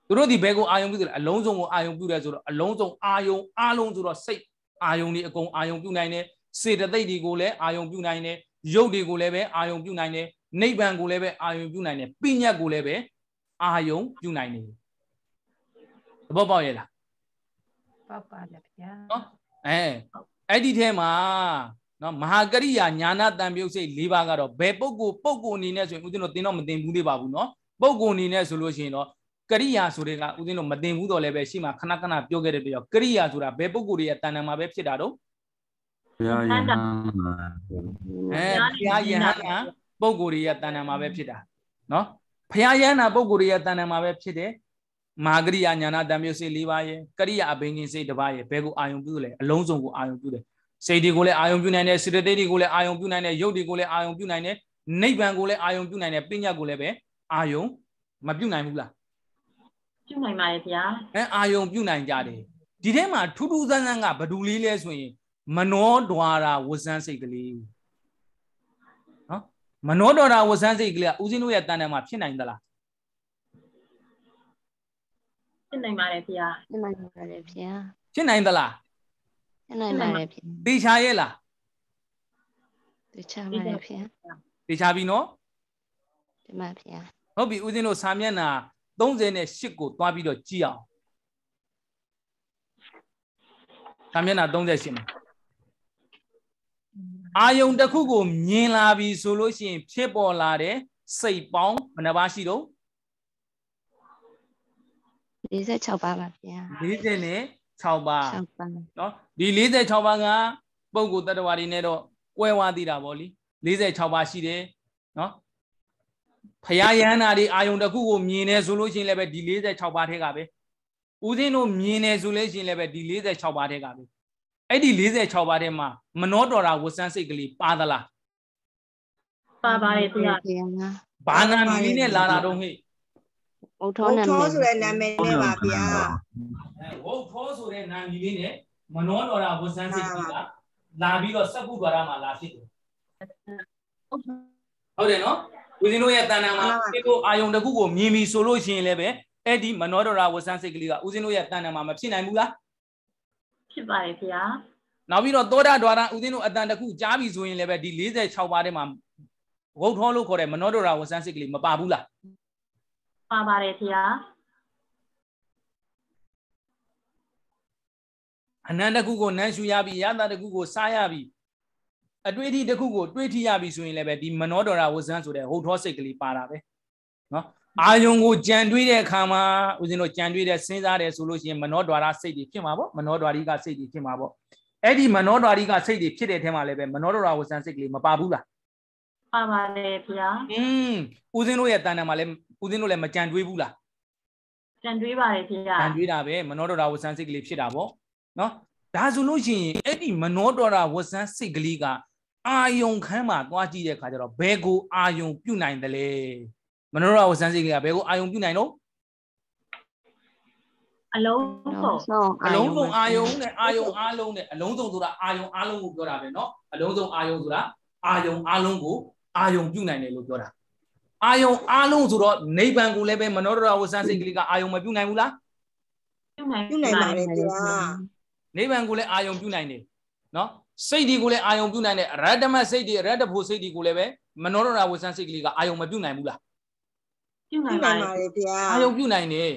သူတို့ဒီဘဲကိုအာယုံပြုတယ်အလုံးစုံကိုအာယုံပြုတယ်ဆိုတော့အလုံးစုံအာယုံအားလုံးဆိုတော့စိတ်အာယုံတွေအကုန်အာယုံပြုနိုင်တယ်စေတသိက်တွေကိုလည်းအာယုံပြုနိုင်တယ်ရုပ်တွေကိုလည်းပဲအာယုံပြုနိုင်တယ်နိဗ္ဗာန်ကိုလည်းပဲအာယုံပြုနိုင်တယ်ပညာကိုလည်းပဲအာယုံပြုနိုင်တယ်သဘောပေါက်ရဲ့လားဟုတ်ပါတယ်ဗျာနော်အဲအဲ့ဒီထဲမှာနော်မဟာကရိယာညာနာတန်ပြုတ်စိတ်၄ပါးကတော့ဘယ်ပုဂ္ဂိုလ်ပုဂ္ဂိုလ်အနေနဲ့ဆိုရင်ဦးဇင်းတို့သင်တော့မသင်ဘူးသေးပါဘူးနော်ပုဂ္ဂိုလ်အနေနဲ့ဆိုလို့ရှိရင်တော့ကရိယာဆိုတဲ့ကဦးဇင်းတို့မသင်ဘူးတော့လည်းပဲရှိမှခဏခဏပြောခဲ့တဲ့ပြော ကရိယာဆိုတာဘယ်ပုဂ္ဂိုလ်တွေရဲ့တဏ္ဍာမှာပဲဖြစ်တာတော့ဘုရားယဟန်အဲဘုရားယဟန်ပုဂ္ဂိုလ်တွေရဲ့တဏ္ဍာမှာပဲဖြစ်တာနော်ဘုရားယဟန်ပုဂ္ဂိုလ်တွေရဲ့တဏ္ဍာမှာပဲဖြစ်တယ်မာဂရိယာညာနာတံမျိုးစေ၄ပါးရယ်ကရိယာအဘိညာဉ်စေတစ်ပါးရယ်ဘဲကိုအာယုံပြုတယ်အလုံးစုံကိုအာယုံပြုတယ်စိတ်တွေကိုလည်းအာယုံပြုနိုင်တယ်စေတသိက်တွေကိုလည်းအာယုံပြုနိုင်တယ်ရုပ်တွေကိုလည်းအာယုံပြုနိုင်တယ်နိဗ္ဗာန်ကိုလည်းအာယုံပြုနိုင်တယ်ပညာကိုလည်းပဲအာယုံမပြုနိုင်ဘူးလားပြုနိုင်ပါရဲ့ဗျာအဲအာယုံပြုနိုင်ကြတယ်ဒီထဲမှာထူးထူးဆန်းဆန်းကဘဒူလေးလဲဆိုရင်မနောဒွာရာဝဇန်းစိတ်ကလေးနော်မနောဒွာရာဝဇန်းစိတ်ကလေးကဦးဇင်းတို့ရဲ့တန်တန်မှာဖြစ်နိုင်သလားဖြစ်နိုင်ပါတယ်ဖေ။ဖြစ်နိုင်ပါတယ်ဖေ။ဖြစ်နိုင်သလား။ဖြစ်နိုင်ပါတယ်ဖေ။တေချာရဲ့လား။တေချာပါတယ်ဖေ။တေချာပြီနော်။ဒီမှာဖေ။ဟုတ်ပြီဦးဇင်းတို့စာမျက်နှာ38ကိုသွားပြီးတော့ကြည့်အောင်။စာမျက်နှာ38မှာအာယုံတစ်ခုကိုမြင်လာပြီဆိုလို့ရှိရင်ဖြစ်ပေါ်လာတဲ့စိတ်ပေါင်းဘယ်နှပါရှိတော့46ပါပါဗျာ46ပါ46ပါเนาะဒီ46ပါက ပုံကိုတတ္တဝါတွေနဲ့တော့ကွဲဝါးသေးတာဗောလီ46ပါရှိတယ်เนาะဖရာယန္တာတွေအာယုံတစ်ခုကိုမြင်နေဆိုလို့ရှိရင်လည်းပဲဒီ46ပါးထဲကပဲဦးစင်းတို့မြင်နေဆိုလို့ရှိရင်လည်းပဲဒီ46ပါးထဲကပဲအဲ့ဒီ46ပါးထဲမှာမနောတော်တာဝစန်းစိတ်ကလေးပါသလားပါပါတယ်ဗျာဘာနာမီနဲ့လာတာတော့ဟဲ့ဝုတ်ထောနာမည်ဝုတ်ထောဆိုတဲ့နာမည်နဲ့ပါဗျာဝုတ်ထောဆိုတဲ့နာမည်လေးနဲ့မနောတော်ရာဝဇန်စစ်ကြီးကလာပြီးတော့စကုဒ္ဒရာမှာလာဖြစ်တယ်ဟုတ်တယ်နော်ဦးဇင်းတို့ရဲ့တဏ္ဍာမှာဒီလိုအာယုံတစ်ခုကိုမြင်ပြီဆိုလို့ရှိရင်လည်းပဲအဲ့ဒီမနောတော်ရာဝဇန်စစ်ကလေးကဦးဇင်းတို့ရဲ့တဏ္ဍာမှာမဖြစ်နိုင်ဘူးလားဖြစ်ပါရဲ့ခင်ဗျာနောက်ပြီးတော့သောတာဒွါရဥဒင်းတို့အတန်တခုကြားပြီဆိုရင်လည်းပဲဒီ46ပါးထဲမှာဝုတ်ထောလို့ခေါ်တဲ့မနောဒရာဝဆန်းစစ်ကလေးမပါဘူးလားပါပါတယ်ဖေဟာအနန္တကုကိုနန်းရှူရပြီယတာတကုကိုစားရပြီအတွေ့အထိတစ်ခုကိုတွေးထိရပြီဆိုရင်လည်းပဲဒီမနောတော်ရာဝဇန်းဆိုတဲ့ဟုတ်သောစိတ်ကလေးပါတာပဲနော်အာယုံကိုကြံတွေးတဲ့အခါမှာဦးဇင်းတို့ကြံတွေးတဲ့စဉ်းစားတယ်ဆိုလို့ရှိရင်မနောဒွါရစိတ်တွေဖြစ်မှာပေါ့မနောဒွါရိကစိတ်တွေဖြစ်မှာပေါ့အဲ့ဒီမနောဒွါရိကစိတ်တွေဖြစ်တဲ့ထဲမှာလည်းပဲမနောဒွါရဝဇန်းစိတ်ကလေးမပါဘူးလားပါပါတယ်ခင်ဗျာอืมဦးဇင်းတို့ရဲ့တဏ္ဍာမှာလည်းဦးသိန်းတို့လည်းမကြံတွေးဘူးလားကြံတွေးပါတယ်ခင်ဗျာကြံတွေးတာပဲမနောတော်တာဝဆန်းစိတ်ကလေးဖြစ်တာပေါ့နော်ဒါဆိုလို့ရှိရင်အဲ့ဒီမနောတော်တာဝဆန်းစိတ်ကလေးကအာယုံခန်းမှာသွားကြည့်တဲ့အခါကျတော့ဘယ်ကိုအာယုံ ပြုတ်နိုင်တယ်လဲမနောတော်တာဝဆန်းစိတ်ကလေးကဘယ်ကိုအာယုံပြုတ်နိုင်တော့အလုံးစုံအလုံးစုံအာယုံနဲ့အာယုံအားလုံးနဲ့အလုံးစုံဆိုတာအာယုံအားလုံးကိုပြောတာပဲเนาะအလုံးစုံအာယုံဆိုတာအာယုံအားလုံးကိုအာယုံပြုတ်နိုင်တယ်လို့ပြောတာအာယုံအားလုံးဆိုတော့နိဗ္ဗာန်ကိုလည်းပဲမနောတရဝစံစိတ်ကလေးကအာယုံမပြုတ်နိုင်ဘူးလားပြုတ်နိုင်ပါလေဗျာနိဗ္ဗာန်ကိုလည်းအာယုံပြုတ်နိုင်တယ်နော်စိတ်ဒီကိုလည်းအာယုံပြုတ်နိုင်တယ်ရတ္တမစိတ်ဒီရတ္တဖို့စိတ်ဒီကိုလည်းပဲမနောတရဝစံစိတ်ကလေးကအာယုံမပြုတ်နိုင်ဘူးလားပြုတ်နိုင်ပါလေဗျာအာယုံပြုတ်နိုင်တယ်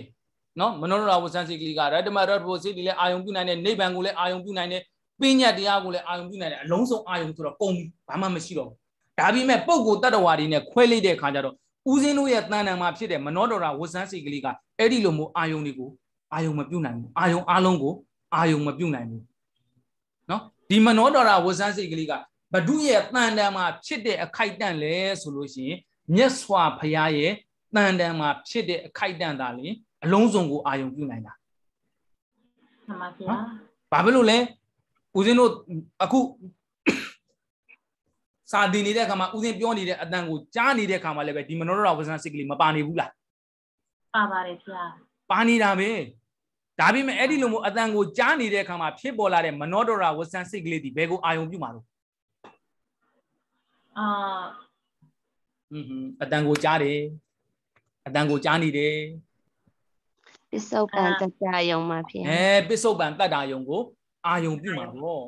နော်မနောရဝစံစိတ်ကလေးကရတ္တမရတ္တဖို့စိတ်ဒီလည်းအာယုံပြုတ်နိုင်တယ်နိဗ္ဗာန်ကိုလည်းအာယုံပြုတ်နိုင်တယ်ပညာတရားကိုလည်းအာယုံပြုနိုင်တယ်အလုံးစုံအာယုံဆိုတော့ကုန်ဘာမှမရှိတော့ဘူးဒါပေမဲ့ပုံကိုတတ္တဝါတွေနဲ့ခွဲလိုက်တဲ့အခါကျတော့ဦးစင်းတို့ရဲ့တန်တန်မှာဖြစ်တဲ့မနောဒေါတာဝဇန်းစီကလေးကအဲ့ဒီလိုမျိုးအာယုံတွေကိုအာယုံမပြုတ်နိုင်ဘူးအာယုံအလုံးကိုအာယုံမပြုတ်နိုင်ဘူးနော်ဒီမနောဒေါတာဝဇန်းစီကလေးကဘဒုရဲ့တန်တန်မှာဖြစ်တဲ့အခိုက်အတန့်လဲဆိုလို့ရှိရင်မြတ်စွာဘုရားရဲ့တန်တန်မှာဖြစ်တဲ့အခိုက်အတန့်သာလျှင်အလုံးစုံကိုအာယုံပြုနိုင်တာမှန်ပါဗျာဘာဖြစ်လို့လဲဦးဇင်းတို့အခုစာတင်နေတဲ့အခါမှာဥစဉ်ပြောနေတဲ့အတန်ကိုကြားနေတဲ့အခါမှာလည်းပဲဒီမနောရဝဇနာစိတ်ကလေးမပါနေဘူးလားပါပါတယ်ဗျာပါနေတာပဲဒါပေမဲ့အဲ့ဒီလိုမျိုးအတန်ကိုကြားနေတဲ့အခါမှာဖြစ်ပေါ်လာတဲ့မနောဒရဝဇန်စိတ်ကလေးဒီဘယ်ကိုအာယုံပြုမှာလို့အာဟွန်းအတန်ကိုကြားတယ်အတန်ကိုကြားနေတယ်ပစ္စုပန်တတယုံမှာဖြစ်အဲပစ္စုပန်တတယုံကိုအာယုံပြုမှာပေါ့နော်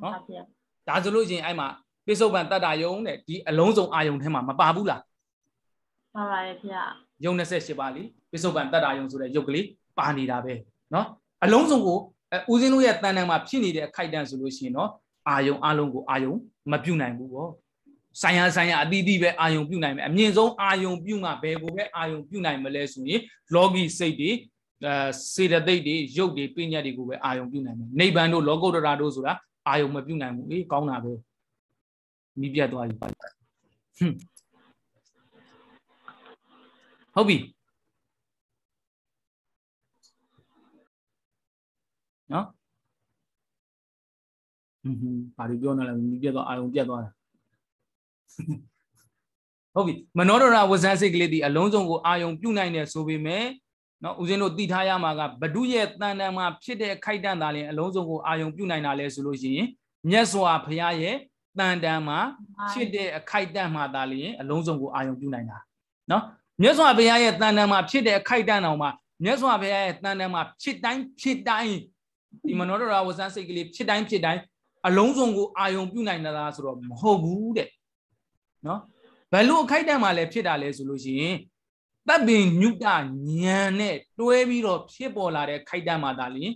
ဒါဆိုလို့ရှင်အဲ့မှာပိစုံပန်တတ္တာယုံတဲ့ဒီအလုံးစုံအာယုံထဲမှာမပါဘူးလားပါပါရဲ့ဗျာယုံ28ပါးလीပိစုံပန်တတ္တာယုံဆိုတဲ့ယုတ်ကလေးပါနေတာပဲเนาะအလုံးစုံကိုဦးစင်းတို့ရဲ့တန်တန်မှာဖြစ်နေတဲ့အခိုက်အတန့်ဆိုလို့ရှိရင်တော့အာယုံအလုံးကိုအာယုံမပြုတ်နိုင်ဘူးပေါ့ဆိုင်ရဆိုင်ရအတီးတီးပဲအာယုံပြုတ်နိုင်မယ်အမြင့်ဆုံးအာယုံပြုတ်မှာဘယ်ကိုပဲအာယုံပြုတ်နိုင်မလဲဆိုရင်လောကီစိတ်တွေအဲစေတသိက်တွေရုပ်တွေပညာတွေကိုပဲအာယုံပြုတ်နိုင်မယ်နိဗ္ဗာန်တို့လောကုတ္တရာတို့ဆိုတာအာယုံမပြုတ်နိုင်ဘူးအေးကောင်းတာပဲမိပြတ်သွားပြီဟွန်းဟုတ်ပြီနော်ဟွန်းဘာလို့ပြောနေလဲမိပြတ်သွားအာယုံပြတ်သွားတာဟုတ်ပြီမနောဒရဝဇန်စိတ်ကလေးဒီအလုံးစုံကိုအာယုံပြုနိုင်တယ်ဆိုပေမဲ့နော်ဦးဇင်းတို့သိထားရမှာကဘဒုရဲ့တန်တန်မှာဖြစ်တဲ့ခိုက်တန့်တာလည်းအလုံးစုံကိုအာယုံပြုနိုင်တာလဲဆိုလို့ရှိရင်မြတ်စွာဘုရားရဲ့တန်တန်မှာချစ်တဲ့အခိုက်တန့်မှာသာလျှင်အလုံးစုံကိုအာရုံပြုနိုင်တာနော်မြတ်စွာဘုရားရဲ့တန်တန်မှာဖြစ်တဲ့အခိုက်တန့်တော်မှာမြတ်စွာဘုရားရဲ့တန်တန်မှာဖြစ်တိုင်းဖြစ်တိုင်းဒီမနောဒရဝဇန်စိတ်ကလေးဖြစ်တိုင်းဖြစ်တိုင်းအလုံးစုံကိုအာယုံပြုနိုင်တာလားဆိုတော့မဟုတ်ဘူးတဲ့နော်ဘယ်လိုအခိုက်အတန့်မှလည်းဖြစ်တာလဲဆိုလို့ရှိရင်တပ်ပင်ညုတညံနဲ့တွဲပြီးတော့ဖြစ်ပေါ်လာတဲ့ခိုက်တန့်မှသာလျှင်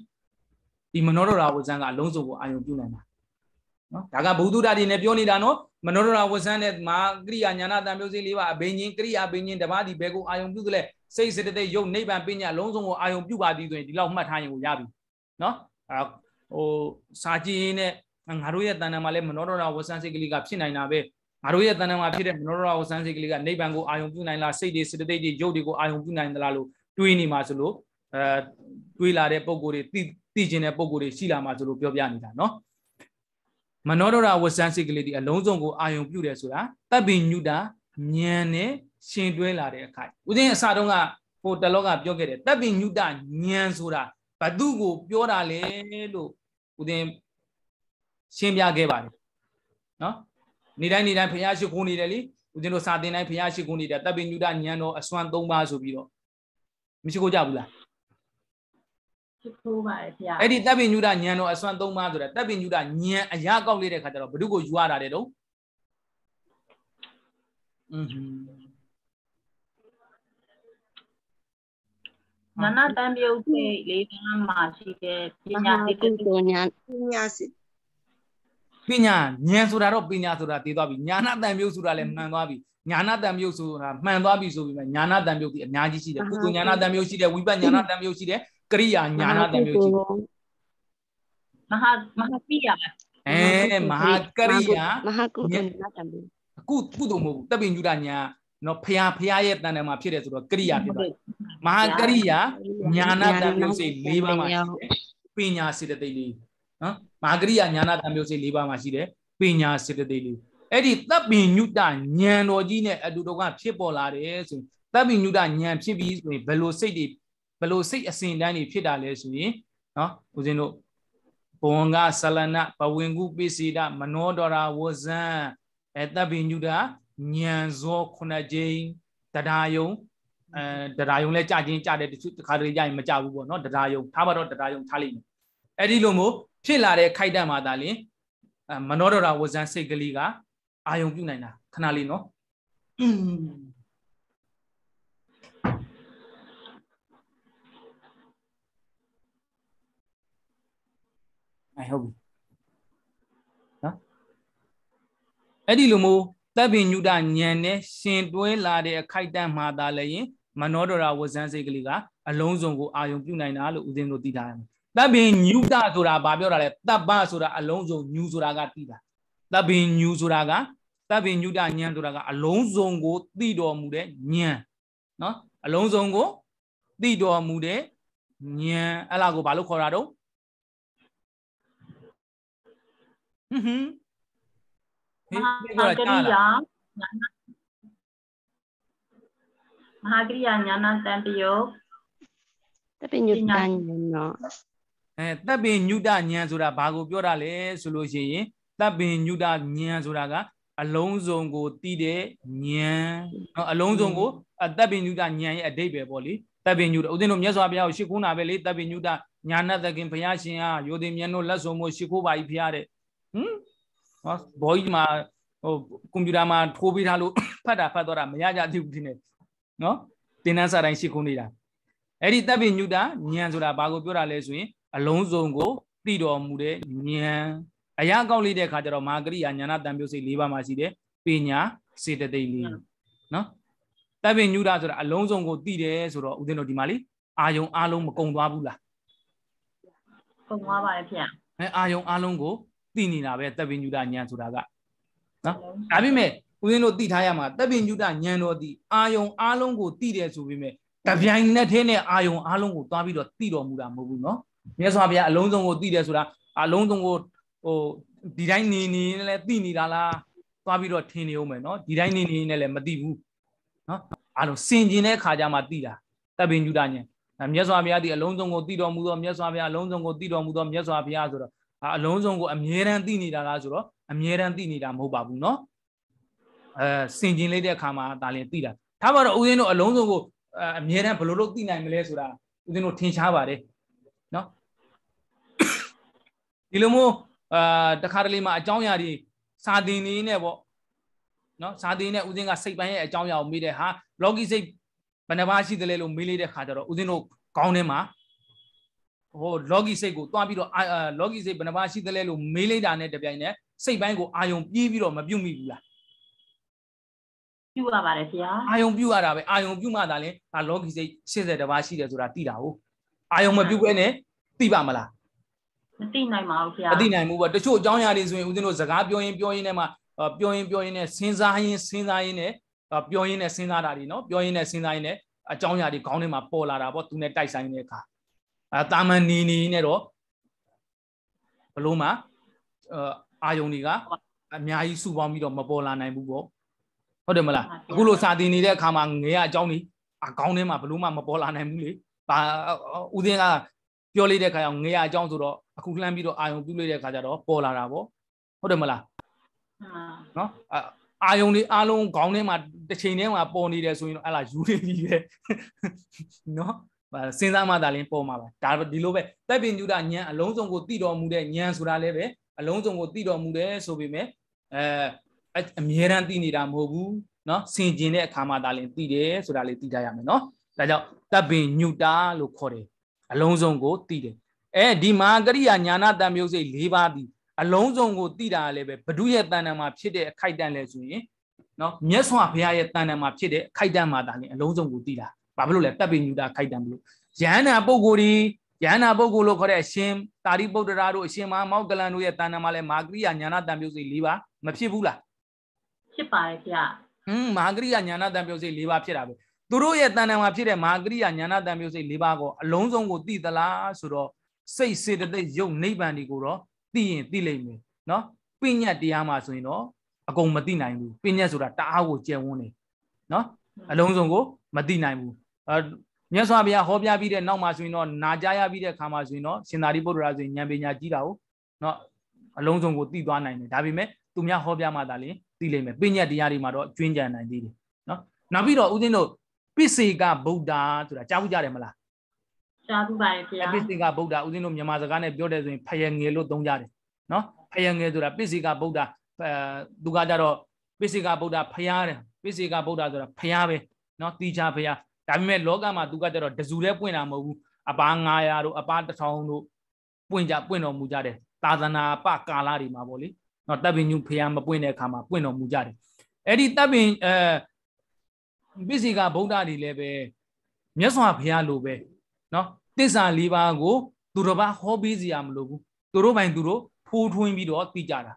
ဒီမနောဒရဝဇန်ကအလုံးစုံကိုအာယုံပြုနိုင်တာနော်ဒါကဘုသူဒ္ဓတိနဲ့ပြောနေတာနော်မနောဒရာဝဆန်းနဲ့မာကရိယာညာနာတံမျိုးစိလေးပါအဘိညာဉ်ကရိယာဘိညာဉ်တပါးဒီဘဲကိုအာယုံပြုသလဲစိတ်စေတသိက်ယုတ်နိဗ္ဗာန်ပညာလုံးစုံကိုအာယုံပြုပါသည်ဆိုရင်ဒီလောက်မှတ်ထားရင်ကိုရပြီနော်အဲဟိုစာကြည့်ရင်းနဲ့ငါတို့ရဲ့တဏ္ဍာမှာလည်းမနောဒရာဝဆန်းစိတ်ကလေးကဖြစ်နိုင်တာပဲငါတို့ရဲ့တဏ္ဍာမှာဖြစ်တဲ့မနောဒရာဝဆန်းစိတ်ကလေးကနိဗ္ဗာန်ကိုအာယုံပြုနိုင်လားစိတ်တွေစေတသိက်တွေယုတ်တွေကိုအာယုံပြုနိုင်သလားလို့တွေးနေမှာဆိုလို့အဲတွေးလာတဲ့ပုံကိုယ်တွေသိသိကျင်တဲ့ပုံကိုယ်တွေရှိလာမှာဆိုလို့ပြောပြနေတာနော်မနောဒရဝဆန်းစိတ်ကလေးဒီအလုံးစုံကိုအာယုံပြုတယ်ဆိုတာတပ်ပိညုတာဉာဏ်နဲ့ရှင်တွဲလာတဲ့အခိုက်ဦးဇင်းအစတုန်းကဟိုတလောကပြောခဲ့တယ်တပ်ပိညုတာဉာဏ်ဆိုတာဘသူကို ပြောတာလဲလို့ဦးဇင်းရှင်းပြခဲ့ပါတယ်နော်နေတိုင်းနေတိုင်းဖျားရှိခိုးနေတယ်လေဦးဇင်းတို့စာသင်တိုင်းဖျားရှိခိုးနေတယ်တပ်ပိညုတာဉာဏ်တော်အစွမ်း၃ပါးဆိုပြီးတော့မရှိခိုးကြဘူးလားဖြစ်ခိုးပါတယ်ဗျာအဲ့ဒီတပ်ပိညုဒညံတော်အစွမ်း၃ပါးဆိုတာတပ်ပိညုဒညံအရာကောက်လေးတဲ့ခါကျတော့ဘု து ကိုယူရတာတဲ့တော့อืมနာနာတံပြုတ်စိတ်လေးပါးမှာရှိတဲ့ပညာစိတ်ပညာပညာစိတ်ပညာဉာဏ်ဆိုတာတော့ပညာဆိုတာသိသွားပြီညာနာတံပြုတ်ဆိုတာလည်းမှန်သွားပြီညာနာတံပြုတ်ဆိုတာမှန်သွားပြီဆိုပြီးမှညာနာတံပြုတ်ဒီအများကြီးရှိတယ်ကုသညာနာတံပြုတ်ရှိတယ်ဝိပဿနာတံပြုတ်ရှိတယ်ကရိယာညာနာတမျိုးကြည့်မဟာမဟာကိယာအဲမဟာကရိယာမဟာကုသနာတမျိုးအခုကုသိုလ်မဟုတ်ဘူးတပင်ညုဒညာနော်ဖရာဖရာရဲ့တန်တယ်မှာဖြစ်တယ်ဆိုတော့ကရိယာဖြစ်သွားမဟာကရိယာညာနာတမျိုးစိ၄ပါးမှာပညာစေတသိက်လေးနော်မဟာကရိယာညာနာတမျိုးစိ၄ပါးမှာရှိတယ်ပညာစေတသိက်လေးအဲ့ဒီတပ်ပင်ညုတညံတော်ကြီးနဲ့အတူတကဖြစ်ပေါ်လာတယ်ဆိုရင်တပ်ပင်ညုတညံဖြစ်ပြီးဆိုရင်ဘယ်လိုစိတ်တွေဘလို့စိတ်အစဉ်တိုင်းတွေဖြစ်တာလဲဆိုရင်နော်ဦးဇင်းတို့ဘဝံကဆလနပဝင်ကုပိစိတမနောဒရာဝဇံအဲတပ်ပိညုတာညံဇောခုနှစ်ကြိမ်တရားယုံအဲတရားယုံလဲကြခြင်းကြတယ်တချို့တစ်ခါတလေကြရင်မကြဘူးပေါ့နော်တရားယုံထားပါတော့တရားယုံထားလိမ့်မယ်အဲ့ဒီလိုမျိုးဖြစ်လာတဲ့ခိုက်တံမှာဒါလင်မနောဒရာဝဇံစိတ်ကလေးကအာယုံပြုနိုင်တာခဏလေးနော်အဲဟုတ်ပြီနော်အဲ့ဒီလိုမျိုးတပ်ပင်ညုတညံနဲ့ရှင်တွဲလာတဲ့အခိုက်အတန့်မှာသာလည်းရင်မနောဒရာဝဇန်းစိတ်ကလေးကအလုံးစုံကိုအာယုံပြုနိုင်တာလို့ဦးဇင်းတို့သိထားရမယ်တပ်ပင်ညုတဆိုတာဘာပြောတာလဲတပ်ပဆိုတာအလုံးစုံညူဆိုတာကသိတာတပ်ပင်ညူဆိုတာကတပ်ပင်ညုတညံဆိုတာက အလုံးစုံကိုသိတော်မူတဲ့ညံနော်အလုံးစုံကိုသိတော်မူတဲ့ညံအဲ့လာကိုဘာလို့ခေါ်တာတော့ဟွန်းဟွန်းဟေးပြောတာကြားလားမဟာကရိယာညာနာတံပယောတပိညုတဉာဏ်နော်အဲတပိညုတဉာဏ်ဆိုတာဘာကိုပြောတာလဲဆိုလို့ရှိရင်တပိညုတဉာဏ်ဆိုတာက အလုံးစုံကိုတည်တဲ့ဉာဏ်နော်အလုံးစုံကိုတပိညုတဉာဏ်ရဲ့အဓိပ္ပာယ်ပေါ့လေတပိညုတဥစဉ်တို့မြတ်စွာဘုရားကိုရှ िख ိုးနာပဲလေတပိညုတညာနာသခင်ဘုရားရှင်ဟာယောသိမြတ်တို့လက်ဆောင်မှုရှ िख ိုးပါ ਈ ဘုရားတဲ့ဟင်ဟောဘောကြီးမှာဟိုကွန်ပျူတာမှာထိုးပေးထားလို့ဖတ်တာဖတ်တော့တာမရကြသေးဘူးဒီနေ့နော်သင်တန်းစာတိုင်းရှိခုနေတာအဲ့ဒီတပ်ပိညုတာဉာဏ်ဆိုတာဘာကိုပြောတာလဲဆိုရင် အလုံးစုံကိုသိတော်မူတဲ့ဉာဏ်အရာကောက်လိုက်တဲ့ခါကျတော့မာဂရိယာဉာဏတံပြုစိတ်၄ပါးမှာရှိတယ်ပညာစေတသိက်လေးနော်တပ်ပိညုတာဆိုတာအလုံးစုံကိုသိတယ်ဆိုတော့ဦးဇင်းတို့ဒီမှာလေအာယုံအလုံးမကုံသွားဘူးလားကုံသွားပါတယ်ဖေ။အဲအာယုံအလုံးကိုသိနေတာပဲတပ်ပင်ညုတညံဆိုတာကနော်ဒါပေမဲ့ဦးဇင်းတို့သိထားရမှာတပ်ပင်ညုတညံတော်ဒီအာယုံအားလုံးကိုသိတယ်ဆိုပေမဲ့တပြိုင်နက်တည်းနဲ့အာယုံအားလုံးကိုသွားပြီးတော့သိတော်မူတာမဟုတ်ဘူးနော်မြတ်စွာဘုရားအလုံးစုံကိုသိတယ်ဆိုတာအလုံးစုံကိုဟိုဒီတိုင်းနေနေနဲ့လည်းသိနေတာလားသွားပြီးတော့ထင်နေအောင်မယ်နော်ဒီတိုင်းနေနေနဲ့လည်းမသိဘူးနော်အားလုံးစင်ကျင်တဲ့ခါကြမှာသိတာတပ်ပင်ညုတညံမြတ်စွာဘုရားဒီအလုံးစုံကိုသိတော်မူသောမြတ်စွာဘုရားအလုံးစုံကိုသိတော်မူသောမြတ်စွာဘုရားဆိုတော့အလုံးစုံကိုအမြဲတမ်းသိနေတာလားဆိုတော့အမြဲတမ်းသိနေတာမဟုတ်ပါဘူးเนาะအဲစင်ကျင်လေးတဲ့အခါမှာဒါလည်းသိတာဒါမှတော့ဦးဇင်းတို့အလုံးစုံကိုအမြဲတမ်းဘယ်လိုလုပ်သိနိုင်မလဲဆိုတာဦးဇင်းတို့ထင်ရှားပါတယ်เนาะဒီလိုမျိုးအာတခါတလေမှာအကြောင်းအရာတွေစာသင်နေနေပေါ့နော်စာသင်နေဦးဇင်းကစိတ်ပိုင်းရဲ့အကြောင်းအရာကိုမေးတယ်ဟာလောကီစိတ်ဘယ်နှပါရှိတယ်လဲလို့မေးလိုက်တဲ့ခါကျတော့ဦးဇင်းတို့ကောင်းထဲမှာဟို logic စိတ်ကိုတွားပြီးတော့ logic စိတ်ဘယ်နှပါရှိသလဲလို့မေးလိုက်တာနဲ့တပြိုင်နက်စိတ်ပိုင်းကိုအာယုံပြေးပြီးတော့မပြုတ်မိဘူးလားပြုတ်ရပါတယ်ခင်ဗျာအာယုံပြုတ်ရတာပဲအာယုံပြုတ်မှသာလဲဒါ logic စိတ်80တပါးရှိတယ်ဆိုတာသိတာဟုတ်အာယုံမပြုတ်ဘဲနဲ့သိပါမလားမသိနိုင်ပါဘူးခင်ဗျာမသိနိုင်ဘူးပေါ့တချို့အကြောင်းအရာတွေဆိုရင်ဦးဇင်းတို့စကားပြောရင်ပြောရင်းနဲ့မှပြောရင်ပြောရင်းနဲ့စဉ်းစားရင်းစဉ်းစားရင်းနဲ့ပြောရင်းနဲ့စဉ်းစားတာတွေနော်ပြောရင်းနဲ့စဉ်းစားရင်းနဲ့အကြောင်းအရာတွေခေါင်းထဲမှာပေါ်လာတာပေါ့သူနဲ့တိုက်ဆိုင်တဲ့အခါအဲတာမန်နီနီနဲ့တော့ဘလို့မှအာယုံတွေကအများကြီးစုပေါင်းပြီးတော့မပေါ်လာနိုင်ဘူးပေါ့ဟုတ်တယ်မလားအခုလိုစာတင်နေတဲ့အခါမှာငရေအကြောင်းကြီးအကောင်းထဲမှာဘလို့မှမပေါ်လာနိုင်ဘူးလေပါဦးစင်းကပြောလိုက်တဲ့ခါအောင်ငရေအကြောင်းဆိုတော့အခုလှမ်းပြီးတော့အာယုံပြုလိုက်တဲ့ခါကျတော့ပေါ်လာတာပေါ့ဟုတ်တယ်မလားနော်အာယုံတွေအားလုံးခေါင်းထဲမှာတစ်ချိန်ထဲမှာပေါ်နေတယ်ဆိုရင်တော့အဲ့လားယူနေပြီပဲနော်စဉ်းစားမှသာလင်းပေါ်မှာပါဒါဒီလိုပဲတပ်ပင်ညုဒညံအလုံးစုံကိုတည်တော်မူတဲ့ညံဆိုတာလည်းပဲအလုံးစုံကိုတည်တော်မူတယ်ဆိုပေမဲ့အဲအမြဲတမ်းတည်နေတာမဟုတ်ဘူးเนาะဆင်ကျင်တဲ့အခါမှသာလင်းတည်တယ်ဆိုတာလေးတည်ကြရမယ်เนาะဒါကြောင့်တပ်ပင်ညုတာလို့ခေါ်တယ်အလုံးစုံကိုတည်တယ်အဲဒီမှာကရိယာညာနာတံမျိုးစိတ်၄ပါးဒီအလုံးစုံကိုတည်တာလည်းပဲဘဒုရဲ့တန်တံမှာဖြစ်တဲ့အခိုက်တန်လဲဆိုရင်เนาะမြတ်စွာဘုရားရဲ့တန်တံမှာဖြစ်တဲ့အခိုက်တန်မှာသာလင်းအလုံးစုံကိုတည်တာဘာဖြစ်လို့လဲတပ်ပိညူတာခိုက်တံဘူးယန္နာပုဂ္ဂိုလ်ဒီယန္နာပုဂ္ဂိုလ်လို့ခေါ်တဲ့အရှင်တာရိပုတ္တရာတို့အရှင်မမောက္ကလန်တို့ရဲ့တဏ္ဍာမှာလဲမာကရိယာညာနာတံပြုတ်စီ၄ပါးမဖြစ်ဘူးလားဖြစ်ပါတယ်ခင်ဗျဟွန်းမာကရိယာညာနာတံပြုတ်စီ၄ပါးဖြစ်တာပဲသူတို့ရဲ့တဏ္ဍာမှာဖြစ်တဲ့မာကရိယာညာနာတံပြုတ်စီ၄ပါးကိုအလုံးစုံကိုသိသလားဆိုတော့စိတ်စေတသိက်ယုတ်နိဗ္ဗာန်ဒီကိုတော့သိရင်သိလိမ့်မယ်နော်ပညာတရားမှာဆိုရင်တော့အကုန်မသိနိုင်ဘူးပညာဆိုတာတအားကိုကျယ်ဝန်းနေနော်အလုံးစုံကိုမသိနိုင်ဘူးမြတ်စွာဘုရားဟောပြပြီးတဲ့နောက်မှာဆိုရင်တော့နာကြားရပြီးတဲ့ခါမှာဆိုရင်တော့စင်သာရိပုတ္တရာဆိုရင်ဉာဏ်ပညာကြီးတာကိုနော်အလုံးစုံကိုသိသွားနိုင်တယ်ဒါပေမဲ့သူများဟောပြမှသာလေသိလိမ့်မယ်ပညာတရားတွေမှာတော့ကျွင်းကြံနိုင်သေးတယ်နော်နောက်ပြီးတော့ဦးဇင်းတို့ပိစေကဗုဒ္ဓဆိုတာကြားဘူးကြတယ်မလားကြားဘူးပါတယ်ခင်ဗျာပိစေကဗုဒ္ဓဦးဇင်းတို့မြန်မာစကားနဲ့ပြောတယ်ဆိုရင်ဖယငယ်လို့သုံးကြတယ်နော်ဖယငယ်ဆိုတာပိစေကဗုဒ္ဓအဲသူကကြတော့ပိစေကဗုဒ္ဓဖယားတယ်ပိစေကဗုဒ္ဓဆိုတာဖယားပဲနော်တီချာဖယားဒါပေမဲ့လောကမှာသူကကြတော့တစုတည်းပွင့်တာမဟုတ်ဘူးအပါ900တို့အပါ1000တို့ပွင့်ကြပွင့်တော်မူကြတယ်သာသနာပကာလတွေမှာပေါ့လေနော်တပ်ပင်ညူဖျားမပွင့်တဲ့အခါမှာပွင့်တော်မူကြတယ်အဲ့ဒီတပ်ပင်အဲပိစီကဗုဒ္ဓတွေလည်းပဲမြတ်စွာဘုရားလိုပဲနော်တစ္ဆာ၄ပါးကို သူတော်ဘာဟောပေးစီရမလိုဘူးသူတို့ပိုင်သူတို့ထိုးထွင်းပြီးတော့သိကြတာ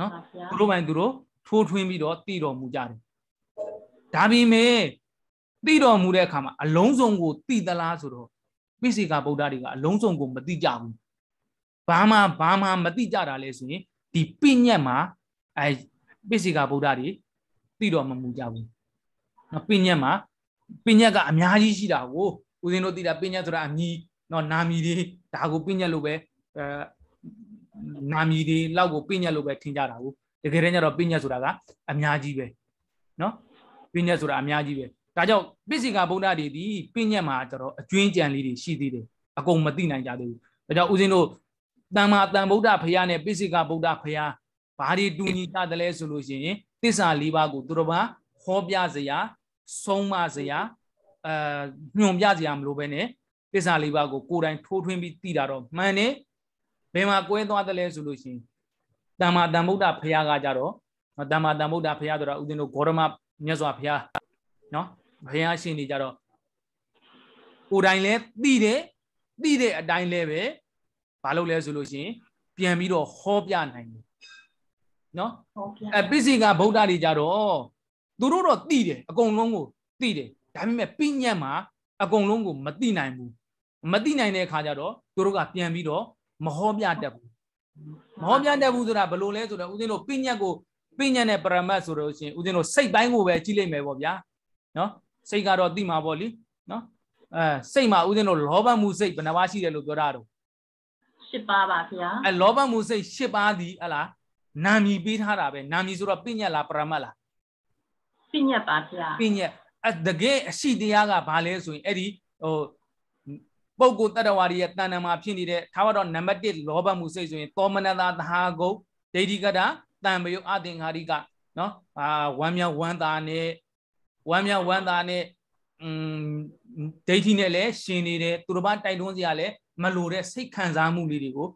နော်သူတို့ပိုင်သူတို့ထိုးထွင်းပြီးတော့သိတော်မူကြတယ်ဒါပေမဲ့သိတော်မူတဲ့အခါမှာအလုံးစုံကိုသိသလားဆိုတော့ပိစိကဗုဒ္ဓတွေကအလုံးစုံကိုမသိကြဘူးဘာမှဘာမှမသိကြတာလဲဆိုရင်ဒီပိညက်မှာအဲပိစိကဗုဒ္ဓတွေသိတော်မမူကြဘူးနော်ပိညက်မှာပိညက်ကအများကြီးရှိတာကိုဦးဇင်းတို့သိတာပိညက်ဆိုတာအမည်နော်နာမည်တွေဒါကိုပိညက်လို့ပဲအဲနာမည်တွေလောက်ကိုပိညက်လို့ပဲထင်ကြတာကိုတကယ်တမ်းကျတော့ပိညက်ဆိုတာကအများကြီးပဲနော်ပိညက်ဆိုတာအများကြီးပဲဒါကြောင့်ပစ္စည်းကဗုဒ္ဓတွေဒီပြည့်ညက်မှာကျတော့အကျွင်းကြံလေးတွေရှိသေးတယ်အကုန်မသိနိုင်ကြသေးဘူးဒါကြောင့်ဦးဇင်းတို့တမ္မာတန်ဗုဒ္ဓဖရာနဲ့ပစ္စည်းကဗုဒ္ဓဖရာဘာတွေတူညီကြတယ်လဲဆိုလို့ရှိရင်တစ္ဆာ၄ပါးကိုသူတို့ဘာဟောပြစရာ ဆုံးမစရာအဲညွန်ပြစရာမလိုပဲနဲ့တစ္ဆာ၄ပါးကိုကိုယ်တိုင်ထိုးထွင်းပြီးသိတာတော့မှန်တယ်ဘယ်မှာကွဲသွားတယ်လဲဆိုလို့ရှိရင်တမ္မာတန်ဗုဒ္ဓဖရာကကြတော့တမ္မာတန်ဗုဒ္ဓဖရာဆိုတော့ဦးဇင်းတို့ဂေါရမမြတ်စွာဘုရားနော်ဘုရားရှင်တွေကြတော့ကိုယ်တိုင်လဲသိတယ်သိတဲ့အတိုင်းလဲပဲမလုပ်လဲဆိုလို့ရှင်ပြန်ပြီးတော့ဟောပြနိုင်တယ်နော်အဲပိစိကဗုဒ္ဓတွေကြတော့သူတို့တော့သိတယ်အကုန်လုံးကိုသိတယ်ဒါပေမဲ့ပြညတ်မှာအကုန်လုံးကိုမသိနိုင်ဘူးမသိနိုင်တဲ့အခါကျတော့သူတို့ကပြန်ပြီးတော့မဟောပြတတ်ဘူးမဟောပြတတ်ဘူးဆိုတာဘယ်လိုလဲဆိုတော့ဦးဇင်းတို့ပြညတ်ကိုပြညတ်နဲ့ပရမတ်ဆိုတော့ရှင်ဦးဇင်းတို့စိတ်ပိုင်းကိုပဲကြည့်လိုက်မယ်ပေါ့ဗျာနော်စိတ်ကတော့တိမှာပေါ့လीနော်အဲစိတ်မှာဥစဉ်တို့လောဘမှုစိတ်ဘယ်နှပါရှိတယ်လို့ပြောတာတော့၈ပါးပါဗျာအဲလောဘမှုစိတ်၈ပါးဒီဟလားနာမည်ပေးထားတာပဲနာမည်ဆိုတော့ပညာလားပရမတ်လားပညာပါဗျာပညာအတကယ်အရှိတရားကဘာလဲဆိုရင်အဲ့ဒီဟိုပုဂ္ဂိုလ်တ attva တွေရဲ့တဏ္ဍာမှာဖြစ်နေတဲ့ထားပါတော့နံပါတ်1လောဘမှုစိတ်ဆိုရင်သောမနတာသဟာဂုတ်ဒိဋ္ဌိကတာတံပယုအသင်္ခါရိကနော်အာဝမ်းမြောက်ဝမ်းသာနဲ့ဝမ်းမြောက်ဝမ်းသာနဲ့อืมဒိဋ္ဌိနဲ့လည်းရှင်နေတယ်သူတစ်ပါးတိုက်တွန်းစရာလည်းမလိုတဲ့စိတ်ခံစားမှုလေးတွေကို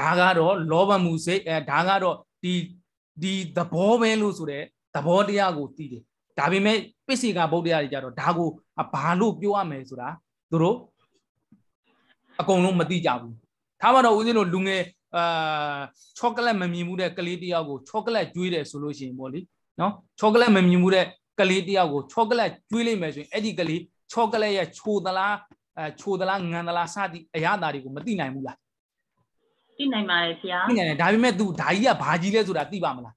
ဒါကတော့လောဘမှုစိတ်အဲဒါကတော့ဒီဒီသဘောပဲလို့ဆိုတဲ့သဘောတရားကိုသိတယ်ဒါပေမဲ့ပစ္စေကဗုဒ္ဓရားတွေကြတော့ဒါကိုဘာလို့ပြောရမယ်ဆိုတာသူတို့အကုန်လုံးမသိကြဘူးထားပါတော့ဦးဇင်းတို့လူငယ်အာချောကလက်မမြင်မှုတဲ့ကလေးတယောက်ကိုချောကလက်ကျွေးတယ်ဆိုလို့ရှိရင်ပေါ့လေနော်ချောကလက်မမြင်မှုတဲ့ကလေးတယောက်ကိုချောကလက်ကျွေးလိုက်မယ်ဆိုရင်အဲ့ဒီကလေးချောကလက်ရဲ့ချိုသလားအဲချိုသလားငန်သလားစသည်အရာသားတွေကိုမသိနိုင်ဘူးလားသိနိုင်ပါတယ်ခင်ဗျာသိနိုင်တယ်ဒါပေမဲ့ तू ဒါကြီးကဘာကြီးလဲဆိုတာသိပါမလား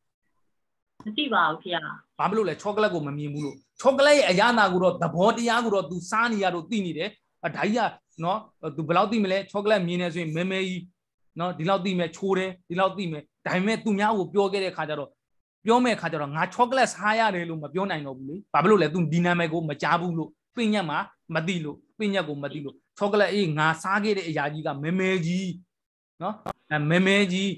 မသိပါဘူးခင်ဗျာဘာမလို့လဲချောကလက်ကိုမမြင်ဘူးလို့ချောကလက်ရဲ့အရာသားကိုတော့သဘောတရားကိုတော့ तू စားနေရတော့သိနေတယ်ဒါကြီးကနော် तू ဘယ်လောက်သိမလဲချောကလက်မြင်နေဆိုရင်မဲမဲကြီးနော်ဒီလောက်သိမယ်ချိုးတယ်ဒီလောက်သိမယ်ဒါပေမဲ့သူများကိုပြောခဲ့တဲ့ခါကျတော့ပြောမဲ့ခါကျတော့ငါ chocolate စားရတယ်လို့မပြောနိုင်တော့ဘူးလေဘာဖြစ်လို့လဲ तू ဒီနာမည်ကိုမကြားဘူးလို့ပင်ညက်မှာမသိလို့ပင်ညက်ကိုမသိလို့ chocolate အေးငါစားခဲ့တဲ့အရာကြီးကမဲမဲကြီးနော်မဲမဲကြီး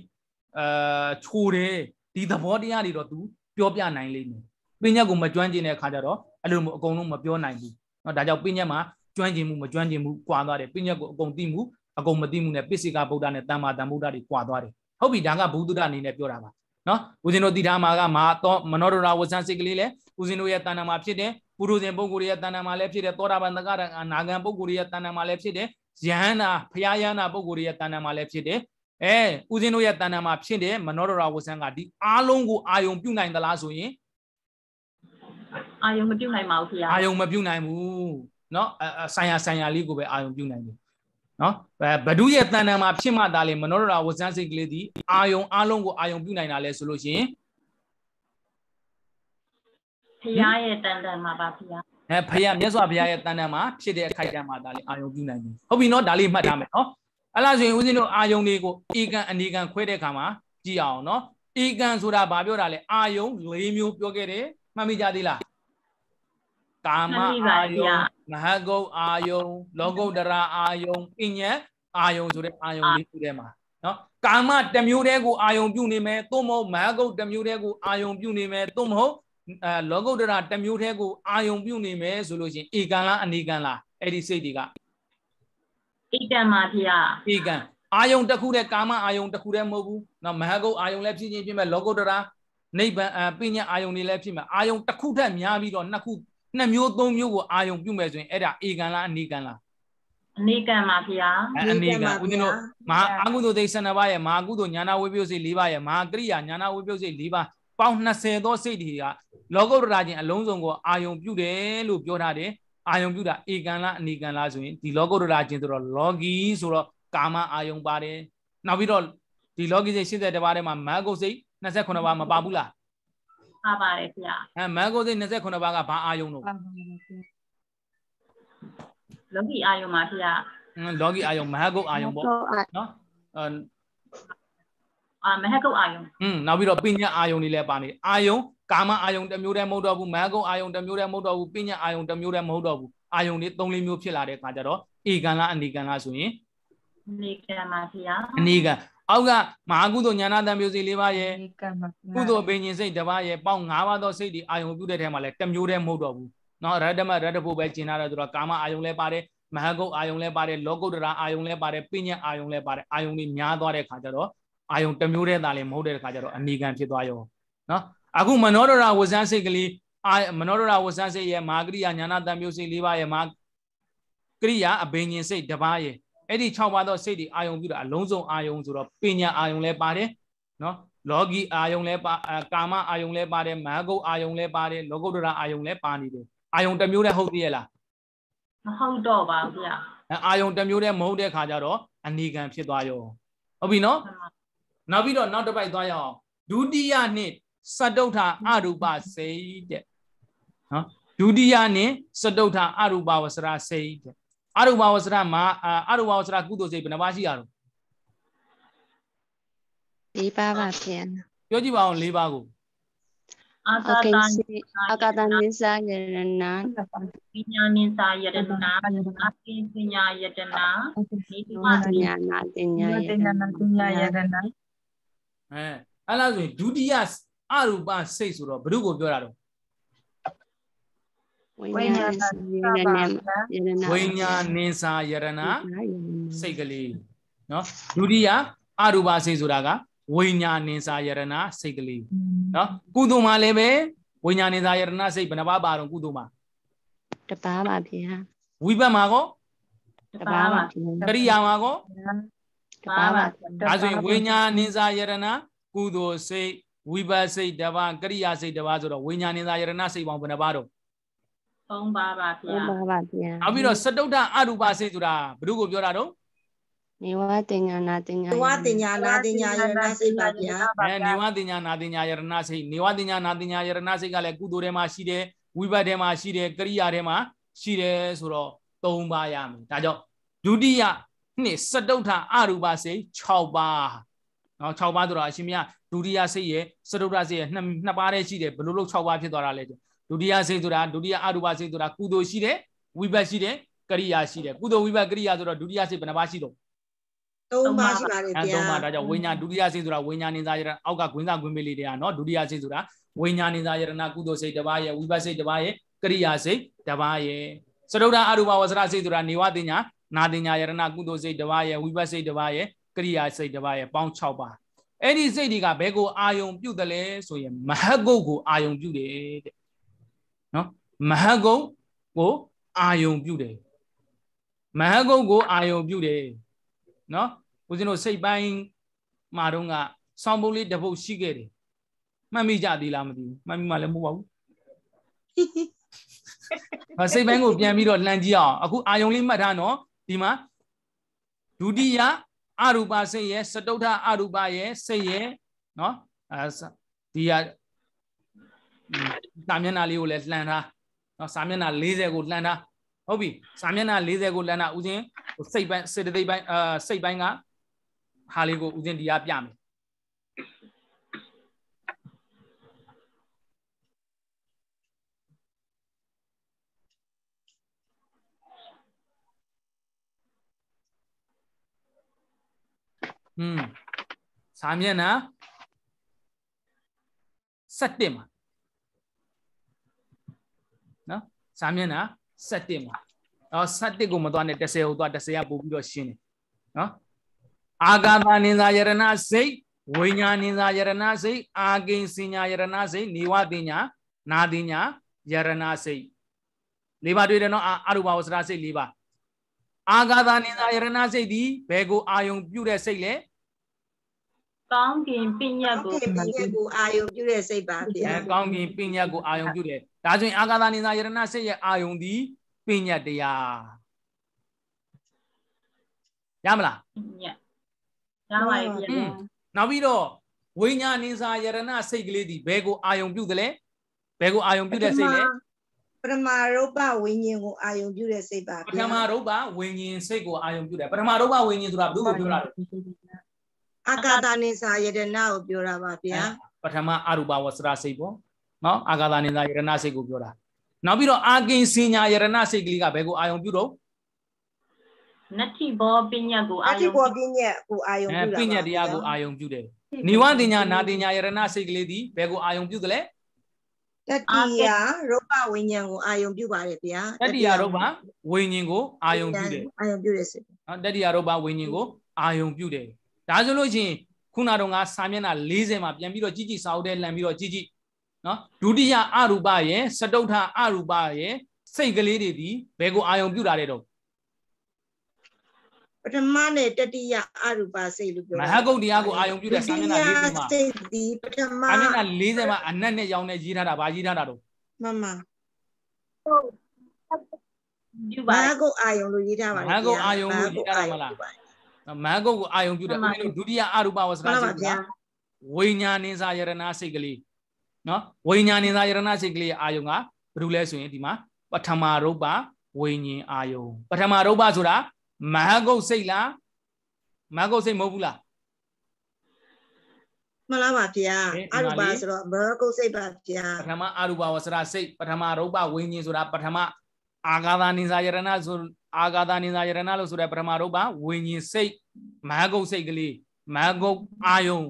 အာချိုတယ်ဒီသဘောတရားတွေတော့ तू ပြောပြနိုင်လိမ့်မယ်ပင်ညက်ကိုမကျွမ်းကျင်တဲ့ခါကျတော့အဲ့လိုမျိုးအကုန်လုံးမပြောနိုင်ဘူးနော်ဒါကြောင့်ပင်ညက်မှာကျွမ်းကျင်မှုမကျွမ်းကျင်မှုကွာသွားတယ်ပင်ညက်ကိုအကုန်သိမှုအကုန်မသိမှုနဲ့ပစ္စေကဗုဒ္ဓနဲ့တမ္မာတမ္ဗုဒ္ဓတွေကွာသွားတယ်ဟုတ်ပြီဒါကဘုဒ္ဓအနေနဲ့ပြောတာပါနော်ဦးဇင်းတို့တည်ထားမှာကမာတော့မနောဒရာဝဆန်စိတ်ကလေးလည်းဦးဇင်းတို့ရဲ့တဏ္ဍာမှာဖြစ်တယ်ပုရုဇဉ်ပုဂ္ဂိုလ်ရဲ့တဏ္ဍာမှာလည်းဖြစ်တယ်သောတာပန်သကရအနာဂံပုဂ္ဂိုလ်ရဲ့တဏ္ဍာမှာလည်းဖြစ်တယ်ယဟန္တာဖယားယန္တာပုဂ္ဂိုလ်ရဲ့တဏ္ဍာမှာလည်းဖြစ်တယ်အဲဦးဇင်းတို့ရဲ့တဏ္ဍာမှာဖြစ်တယ်မနောဒရာဝဆန်ကဒီအားလုံးကိုအာယုံပြုနိုင်သလားဆိုရင်အာယုံမပြုနိုင်ပါဘူးခင်ဗျာအာယုံမပြုနိုင်ဘူးเนาะဆိုင်ရာဆိုင်ရာလေးကိုပဲအာယုံပြုနိုင်တယ်နော်ဘဒုရဲ့တန်တန်မှာဖြစ်မှဒါလေမနောရတာဝဇန်းစိတ်ကလေးဒီအာယုံအလုံးကိုအာယုံပြုနိုင်တာလဲဆိုလို့ရှင်ဖရာရဲ့တန်တန်မှာပါဖရာအဲဖရာမြတ်စွာဘုရားရဲ့တန်တန်မှာဖြစ်တဲ့အခိုက်အတန့်မှာဒါလေအာယုံပြုနိုင်တယ်ဟုတ်ပြီနော်ဒါလေးမှတ်ထားမယ်နော်အဲ့လားဆိုရင်ဦးဇင်းတို့အာယုံတွေကိုဧကန်အနေကန်ခွဲတဲ့အခါမှာကြည့်အောင်နော်ဧကန်ဆိုတာဘာပြောတာလဲအာယုံ၄မျိုးပြောခဲ့တယ်မှတ်မိကြသေးလားကာမအာယုံမဟာဂုတ်အာယုံ လောကုတ္တရာအာယုံပညာအာယုံဆိုတဲ့အာယုံလေးခုထဲမှာနော်ကာမတစ်မျိုးတည်းကိုအာယုံပြုနေမယ်သို့မဟုတ်မဟာဂုတ်တစ်မျိုးတည်းကိုအာယုံပြုနေမယ်သို့မဟုတ်အဲလောကုတ္တရာတစ်မျိုးတည်းကိုအာယုံပြုနေမယ်ဆိုလို့ရှင်ဧကံလားအနေကံလားအဲ့ဒီစိတ်တွေကဧကံပါဗျာဧကံအာယုံတစ်ခုတည်းကာမအာယုံတစ်ခုတည်းမဟုတ်ဘူးနော်မဟာဂုတ်အာယုံလည်းဖြစ်ခြင်းဖြစ်မဲ့လောကုတ္တရာနိဗ္ဗာန်ပညာအာယုံတွေလည်းဖြစ်မဲ့အာယုံတစ်ခုထက်များပြီးတော့နှစ်ခုနှစ်မျိုးသုံးမျိုးကိုအာယုံပြုမယ်ဆိုရင်အဲ့ဒါအေကံလားအနေကံလားအနေကံပါဗျာအနေကံဦးဇင်းတို့မဟာအကုသိုလ်သိဆန္ဒပါရဲ့မဟာကုသိုလ်ညာနာဝိပယုတ်စိ၄ပါးရဲ့မဟာကရိယာညာနာဝိပယုတ်စိ၄ပါးပေါင်း20သောစိတ်တွေကလောကုတ္တရာချင်းအလုံးစုံကိုအာယုံပြုတယ်လို့ပြောထားတယ်အာယုံပြုတာအေကံလားအနေကံလားဆိုရင်ဒီလောကုတ္တရာချင်းဆိုတော့လောကီဆိုတော့ကာမအာယုံပါတယ်နောက်ပြီးတော့ဒီလောကီစိတ်81ပါးထဲမှာမာဂုတ်စိတ်28ပါးမပါဘူးလားပါပါတယ်ခင်ဗျာအဲမန်ကိုစိတ်28ပါးကဘာအာယုံတော့လောကီအာယုံပါခင်ဗျာလောကီအာယုံမဟာကုတ်အာယုံပေါ့နော်အာမဟာကုတ်အာယုံอืมနောက်ပြီးတော့ပညာအာယုံတွေလည်းပါနေအာယုံကာမအာယုံတစ်မျိုးတည်းမဟုတ်တော့ဘူးမဟာကုတ်အာယုံတစ်မျိုးတည်းမဟုတ်တော့ဘူးပညာအာယုံတစ်မျိုးတည်းမဟုတ်တော့ဘူးအာယုံတွေ၃လေးမျိုးဖြစ်လာတဲ့အခါကျတော့ဧကန်လားအနေကန်လားဆိုရင်အနေကန်ပါခင်ဗျာအနေကန်အောက်ကမဟာကုသိုလ်ညာနာတံမျိုးစီ၄ပါးရဲ့ကုသိုလ်ပင်ရှင်စိတ်တစ်ပါးရဲ့ပေါင်း၅ပါးသောစိတ်ဒီအာယုံပြုတဲ့ထဲမှာလည်းတစ်မျိုးတည်းမဟုတ်တော့ဘူးเนาะရတ္တမရတ္တဖို့ပဲကျင်လာတယ်ဆိုတော့ကာမအာယုံလည်းပါတယ်မဟာကုတ်အာယုံလည်းပါတယ်လောကုတ္တရာအာယုံလည်းပါတယ်ပညာအာယုံလည်းပါတယ်အာယုံတွေများသွားတဲ့ခါကျတော့အာယုံတစ်မျိုးတည်းသာလည်းမဟုတ်တဲ့ခါကျတော့အနိကံဖြစ်သွားရောเนาะအခုမနောဒရာဝဇန်းစိတ်ကလေးအာမနောဒရာဝဇန်းစိတ်ရဲ့မာကရိယာညာနာတံမျိုးစိတ်၄ပါးရဲ့မာကရိယာအဘိညာဉ်စိတ်တစ်ပါးရဲ့အဲ့ဒီ6ပါးသောစိတ်တွေအာယုံပြုတာအလုံးစုံအာယုံဆိုတော့ပညာအာယုံလည်းပါတယ်နော်လောကီအာယုံလည်းပါကာမအာယုံလည်းပါတယ်မဟာကုတ်အာယုံလည်းပါတယ်လောကုတ္တရာအာယုံလည်းပါနေတယ်အာယုံတစ်မျိုးတည်းဟုတ်သေးရဲ့လားမဟုတ်တော့ပါဘူးဗျအာယုံတစ်မျိုးတည်းမဟုတ်တဲ့ခါကျတော့အနေခံဖြစ်သွားရောဟုတ်ပြီနော်နောက်ပြီးတော့နောက်တစ်ပိုက်သွားရအောင်ဒုတိယနှစ်စတုထာအရူပစေတဲ့နော်ဒုတိယနှစ်စတုထာအရူပဝစရာစေတဲ့အရူပဝဆရမှာအရူပဝဆရကုသိုလ်စိတ်ဘယ်နှပါးရှိရတော့၄ပါးပါဗျာပြောကြည့်ပါအောင်၄ပါးကိုအာသတန်အာကတန်နိစာယရဏပညာနိစာယရဏအာကိပညာယတနာနိတိမပညာနာတင်ညာယတနာပညာယတနာအဲအဲ့လားဆိုရင်ဒုတိယအရူပစိတ်ဆိုတော့ဘ누구ကိုပြောတာတော့ဝိညာဏဝိညာဏင်စာယရဏစိတ်ကလေးနော်ဒုတိယအရူပါစိတ်ဆိုတာကဝိညာဏင်စာယရဏစိတ်ကလေးနော်ကုသိုလ်မှာလည်းပဲဝိညာဏင်စာယရဏစိတ်ဘယ်နှပါပါတော့ကုသိုလ်မှာတပါးပါဗျာဝိပတ်မှာကောတပါးပါကရိယာမှာကောတပါးပါဒါဆိုရင်ဝိညာဏင်စာယရဏကုသိုလ်စိတ်ဝိပတ်စိတ်တပါးကရိယာစိတ်တပါးဆိုတော့ဝိညာဏင်စာယရဏစိတ်ပေါင်းဘယ်နှပါတော့သုံးပါးပါဗျာသုံးပါးပါဗျာနောက်ပြီးတော့စတုဒ္ဒအရူပစေဆိုတာဘ누구ကိုပြောတာတော့နေဝတင်ညာနာတင်ညာနေဝတင်ညာနာတင်ညာယရဏစိတ်ပါဗျာအဲနေဝတင်ညာနာတင်ညာယရဏစိတ်နေဝတင်ညာနာတင်ညာယရဏစိတ်ကလည်းကုသိုလ်ထဲမှာရှိတယ်ဝိဘတ်ထဲမှာရှိတယ်ကရိယာထဲမှာရှိတယ်ဆိုတော့၃ပါးရမယ်ဒါကြောင့်ဒုတိယနှစ်စတုထအရူပစိတ်6ပါးနော်6ပါးဆိုတော့အရှင်မြတ်ဒုတိယစိတ်ရဲ့စတုထစိတ်ရဲ့နှစ်နှစ်ပါးတည်းရှိတယ်ဘလို့လို့6ပါးဖြစ်သွားတာလဲဒုတိယစိတ်ဆိုတာဒုတိယအရူပစိတ်ဆိုတာကုသိုလ်ရှိတယ်ဝိဘတ်ရှိတယ်ကရိယာရှိတယ်ကုသိုလ်ဝိဘတ်ကရိယာဆိုတော့ဒုတိယစိတ်ဘယ်နှပါရှိတော့သုံးပါရှိပါလေဗျာသုံးပါဒါကြောင့်ဝိညာဉ်ဒုတိယစိတ်ဆိုတာဝိညာဉ်ဉာဏ်ရတအောက်ကဂွင်းစားဂွင်းမေးလေးတရားနော်ဒုတိယစိတ်ဆိုတာဝိညာဉ်ဉာဏ်ရတကုသိုလ်စိတ်တစ်ပါးရဲ့ဝိဘတ်စိတ်တစ်ပါးရဲ့ကရိယာစိတ်တစ်ပါးရဲ့စတုဒ္ဓအရူပဝဆရစိတ်ဆိုတာနေဝတင်ညာနာတင်ညာယရဏကုသိုလ်စိတ်တစ်ပါးရဲ့ဝိဘတ်စိတ်တစ်ပါးရဲ့ကရိယာစိတ်တစ်ပါးရဲ့ပေါင်း6ပါအဲ့ဒီစိတ်တွေကဘယ်ကိုအာယုံပြုတ်တယ်လဲဆိုရင်မဟတ်ကုတ်ကိုအာယုံပြုတ်တယ်တဲ့နော်မဟကုတ်ကိုအာယုံပြုတယ်မဟကုတ်ကိုအာယုံပြုတယ်နော်ဦးဇင်းတို့စိတ်ပိုင်းမှာတော့ကဆောင်းပုတ်လေးတစ်ပုတ်ရှိခဲ့တယ်မှတ်မိကြသေးလားမသိဘူးမှတ်မိမှလည်းမဟုတ်ပါဘူးအစိတ်ပိုင်းကိုပြန်ပြီးတော့လှန်ကြည့်အောင်အခုအာယုံလေးမှတ်ထားနော်ဒီမှာဒုတိယအရူပစိတ်ရဲ့စတုထအရူပရဲ့စိတ်ရဲ့နော်အဲဒီကစာမျက်နှာလေးကိုလည်းလှန်ထားနော်စာမျက်နှာ40ကိုလှန်ထားဟုတ်ပြီစာမျက်နှာ40ကိုလှန်ထားဦးစင်းဟိုစိတ်ပိုင်းစေတသိက်ပိုင်းအာစိတ်ပိုင်းကဟာလေးကိုဦးစင်းဒီကပြမယ်อืมစာမျက်နှာ17မှာစာမျက်နှာ17မှာနော်17ကိုမသွားနဲ့10ကိုသွား10ကပို့ပြီးတော့ရှင်းတယ်နော်အာဂါသနိသာယရဏစိတ်ဝိညာဏိသာယရဏစိတ်အာဂိဉ္စညာယရဏစိတ်နေဝတိညာနာတိညာယရဏစိတ်လေးပါတွေ့တယ်နော်အာရူပဝစရာစိတ်လေးပါအာဂါသနိသာယရဏစိတ်ဒီဘယ်ကိုအာယုံပြုတဲ့စိတ်လဲကောင်းကင်ပညာကိုပညာကိုအာယုံပြုတဲ့စိတ်ပါဗျာအဲကောင်းကင်ပညာကိုအာယုံပြုတယ်ဒါဆိုရင်အာဂါသနိသာယရဏစိတ်ရဲ့အာယုံသည်ပညာတရားရမလားညရပါပြီဗျာနောက်ပြီးတော့ဝိညာဉ်နိသာယရဏစိတ်ကလေးသည်ဘယ်ကိုအာယုံပြုတယ်လဲဘယ်ကိုအာယုံပြုတဲ့စိတ်လဲပထမရုပ်ပဝိညာဉ်ကိုအာယုံပြုတဲ့စိတ်ပါပထမရုပ်ပဝိညာဉ်စိတ်ကိုအာယုံပြုတယ်ပထမရုပ်ပဝိညာဉ်ဆိုတာဘယ်သူ့ကိုပြောတာလဲအာကာသနိစာယတနာကိုပြောတာပါဗျာပထမအရူပဝစရစိတ်ပေါ့နော်အာကာသနိစာယတနာစိတ်ကိုပြောတာနောက်ပြီးတော့အာကင်စင်ညာယတနာစိတ်ကလေးကဘယ်ကိုအာယုံပြုတော့နတ္တိဘောပညာကိုအာယုံနတ္တိဘောပညာကိုအာယုံပြုတာပညာတရားကိုအာယုံပြုတယ်နိဝတင်ညာနာတင်ညာယရဏစိတ်ကလေးဒီဘယ်ကိုအာယုံပြုသလဲတတိယရုပ်ဝိညာဉ်ကိုအာယုံပြုပါတယ်ဗျာတတိယရုပ်ဝိညာဉ်ကိုအာယုံပြုတယ်အာယုံပြုတယ်ဆိုနော်တတိယရုပ်ဝိညာဉ်ကိုအာယုံပြုတယ်ဒါဆိုလို့ရှိရင်ခုနတော့ငါစာမျက်နှာ40မှာပြန်ပြီးတော့ကြည့်ကြည့်စာအုပ်ထဲလန်ပြီးတော့ကြည့်ကြည့်နော်ဒုတိယအရူပရဲ့စတုထအရူပရဲ့စိတ်ကလေးတွေဒီဘယ်ကိုအာယုံပြုတာလဲတော့ပထမနဲ့တတိယအရူပစိတ်လို့ပြောတာမဟာကုတ်တရားကိုအာယုံပြုတဲ့စာမျက်နှာ40မှာစိတ်ဒီပထမစာမျက်နှာ40မှာအနက်နဲ့ရောင်းနဲ့ရေးထားတာဗာရေးထားတာတော့မမဟုတ်ယူပါမဟာကုတ်အာယုံလို့ရေးထားပါလားမဟာကုတ်အာယုံလို့ရေးထားတာမလားမန်းကုတ်ကိုအာယုံပြုတယ်ဦးဇင်းတို့ဒုတိယအရူပဝစကစိတ်ကဝိညာဉ်ဉ္စာယရဏစိတ်ကလေးနော်ဝိညာဉ်ဉ္စာယရဏစိတ်ကလေးအာယုံကဘာလို့လဲဆိုရင်ဒီမှာပထမရုပ်ပါဝိညာဉ်အာယုံပထမရုပ်ပါဆိုတာမဟာကုတ်စိတ်လားမဟာကုတ်စိတ်မဟုတ်ဘူးလားမှန်လားပါဗျာအရူပါဆိုတော့မဟာကုတ်စိတ်ပါဗျာပထမအရူပါဝစရစိတ်ပထမရုပ်ပါဝိညာဉ်ဆိုတာပထမအာဂါသနိစာယရဏဆိုအာဂါတာနိသာယရဏလို့ဆိုတဲ့ပထမရုပ်ပါဝิญဉ်စိတ်မဟာဂုတ်စိတ်ကလေးမဟာဂုတ်အာယုံ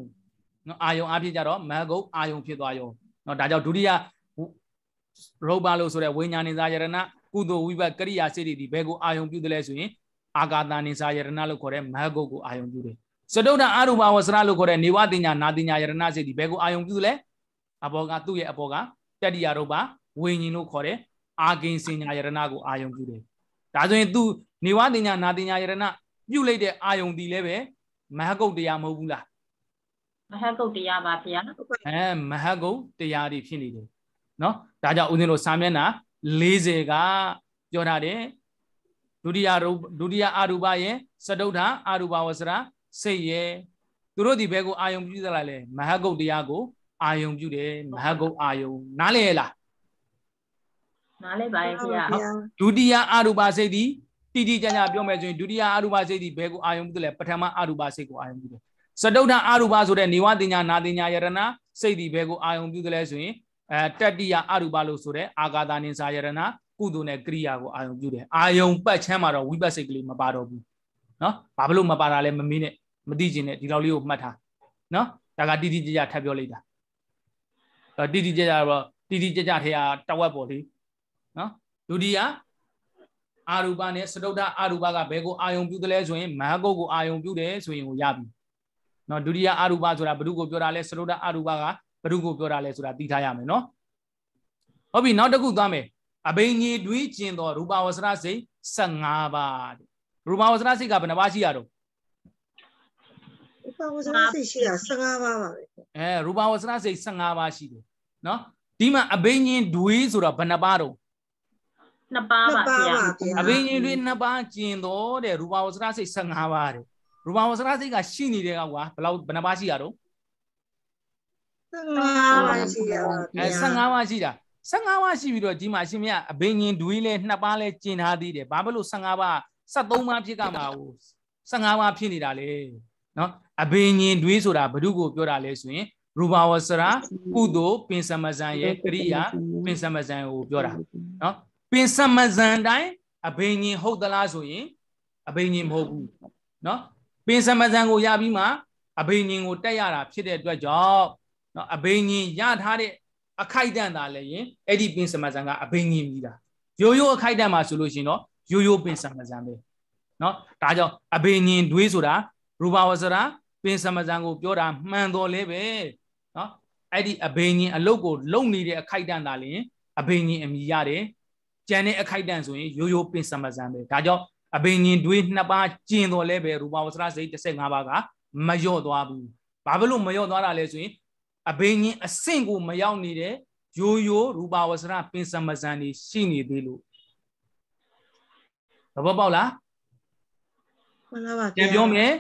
နော်အာယုံအဖြစ်ကြတော့မဟာဂုတ်အာယုံဖြစ်သွားရောနော်ဒါကြောင့်ဒုတိယရုပ်ပါလို့ဆိုတဲ့ဝိညာဉ်နိသာယရဏကုသိုလ်ဝိဘတ်ကရိယာစိတ်တွေဒီဘယ်ကိုအာယုံပြုတယ်လဲဆိုရင်အာဂါတာနိသာယရဏလို့ခေါ်တဲ့မဟာဂုတ်ကိုအာယုံပြုတယ်စတုဒ္ဒအာရူပဝဆရလို့ခေါ်တဲ့နေဝတင်ညာနာတင်ညာယရဏစိတ်ဒီဘယ်ကိုအာယုံပြုလဲအဘောကသူ့ရဲ့အဘောကတတိယရုပ်ပါဝိညာဉ်လို့ခေါ်တဲ့အာဂင်စင်ညာယရဏကိုအာယုံပြုတယ်ဒါဆိုရင် तू နေဝတင်ညာနာတင်ညာယရဏပြုတ်လိုက်တဲ့အာယုံဒီလည်းပဲမဟာကုတ်တရားမဟုတ်ဘူးလားမဟာကုတ်တရားပါဗျာအဲမဟာကုတ်တရားတွေဖြစ်နေတယ်เนาะဒါကြောင့်ဦးဇင်းတို့စာမျက်နှာ40ကပြောထားတယ်ဒုတိယဒုတိယအာရူပရဲ့စတုထအာရူပဝဆရာစိတ်ရဲ့သူတို့ဒီဘဲကိုအာယုံပြုသလားလဲမဟာကုတ်တရားကိုအာယုံပြုတယ်မဟာကုတ်အာယုံနားလည်လားနားလဲပါရဲ့ခင်ဗျာဒုတိယအရူပစိတ်သည်တိတိကျကျပြောမယ်ဆိုရင်ဒုတိယအရူပစိတ်သည်ဘယ်ကိုအာယုံပြုတယ်လဲပထမအရူပစိတ်ကိုအာယုံပြုတယ်စတုထအရူပဆိုတဲ့နေဝတင်ညာနာတင်ညာယရဏစိတ်သည်ဘယ်ကိုအာယုံပြုတယ်လဲဆိုရင်အဲတတိယအရူပလို့ဆိုတဲ့အာဂါတာနိစာယရဏကုသိုလ်နဲ့ကရိယာကိုအာယုံပြုတယ်အာယုံပတ်ချမ်းမှာတော့ဝိပဿစိတ်ကလေးမပါတော့ဘူးနော်ဘာဖြစ်လို့မပါတာလဲမမေးနဲ့မသိကျင်နဲ့ဒီလောက်လေးကိုမှတ်ထားနော်ဒါကတိတိကျကျထပ်ပြောလိုက်တာတိတိကျကျတော့တိတိကျကျထဲကတဝက်ပေါ်လေးဒုတိယအာရူပနဲ့စတုဒ္ဓအာရူပကဘယ်ကိုအာယုံပြုတယ်လဲဆိုရင်မဟာကုတ်ကိုအာယုံပြုတယ်ဆိုရင်ကိုရပြီเนาะဒုတိယအာရူပဆိုတာဘ누구ကိုပြောတာလဲစတုဒ္ဓအာရူပကဘ누구ကိုပြောတာလဲဆိုတာသိထားရမယ်เนาะဟုတ်ပြီနောက်တစ်ခုသွားမယ်အဘိညာဉ်တွေးကျင်သောရူပဝဆရစိတ်15ပါးတဲ့ရူပဝဆရစိတ်ကဘယ်နှပါးရှိရတော့ရူပဝဆရစိတ်ရှိရ15ပါးပါပဲအဲရူပဝဆရစိတ်15ပါးရှိတယ်เนาะဒီမှာအဘိညာဉ်တွေးဆိုတာဘယ်နှပါးတော့နှစ်ပါးပါဗျာအဘိညာဉ်တွေနှစ်ပါးကျင်တော့တဲ့ရူပါဝဆရစိတ်15ပါးတဲ့ရူပါဝဆရစိတ်ကရှိနေတယ်ကွာဘယ်လောက်ဘယ်နှပါးရှိရတော့15ပါးရှိရပါဗျာအဲ15ပါးရှိတာ15ပါးရှိပြီးတော့ဒီမှာရှင်မြတ်အဘိညာဉ်တွေလဲနှစ်ပါးလဲကျင်ထားသေးတယ်ဘာဖြစ်လို့15ပါး73ပါးဖြစ်ကမှာဟို15ပါးဖြစ်နေတာလေနော်အဘိညာဉ်တွေဆိုတာဘု து ကို ပြောတာလဲဆိုရင်ရူပါဝဆရာကုသိုလ်ပင်စမဇန်ရဲ့ကရိယာပင်စမဇန်ကိုပြောတာနော်ပင်စမဇန်တိုင်းအဘိညာဉ်ဟုတ်သလားဆိုရင်အဘိညာဉ်မဟုတ်ဘူးเนาะပင်စမဇန်ကိုရပြီးမှအဘိညာဉ်ကိုတက်ရတာဖြစ်တဲ့အတွက်ကြောင့်เนาะအဘိညာဉ်ရထားတဲ့အခိုက်အတန့်သာလည်းရင်အဲ့ဒီပင်စမဇန်ကအဘိညာဉ်ပြီးတာရိုးရိုးအခိုက်အတန့်မှာဆိုလို့ရှိရင်တော့ရိုးရိုးပင်စမဇန်ပဲเนาะဒါကြောင့်အဘိညာဉ်တွေးဆိုတာရူပါဝဇရာပင်စမဇန်ကိုပြောတာမှန်တော်လဲပဲเนาะအဲ့ဒီအဘိညာဉ်အလုတ်ကိုလုံနေတဲ့အခိုက်အတန့်သာလည်းအဘိညာဉ်အမိရတယ်ကြံတဲ့အခိုက်အတန့်ဆိုရင်ရိုးရိုးပင်စမစံပဲဒါကြောင့်အဘိညာဉ်တွေးနှစ်ပါးကျင်တော်လဲပဲရူပဝဆရစိတ်15ပါးကမလျော့သွားဘူးဘာဖြစ်လို့မလျော့သွားတာလဲဆိုရင်အဘိညာဉ်အဆင့်ကိုမရောက်နေတဲ့ရိုးရိုးရူပဝဆရပင်စမစံနေရှိနေသေးလို့သဘောပေါက်လားမှန်ပါပါပြန်ပြောမယ်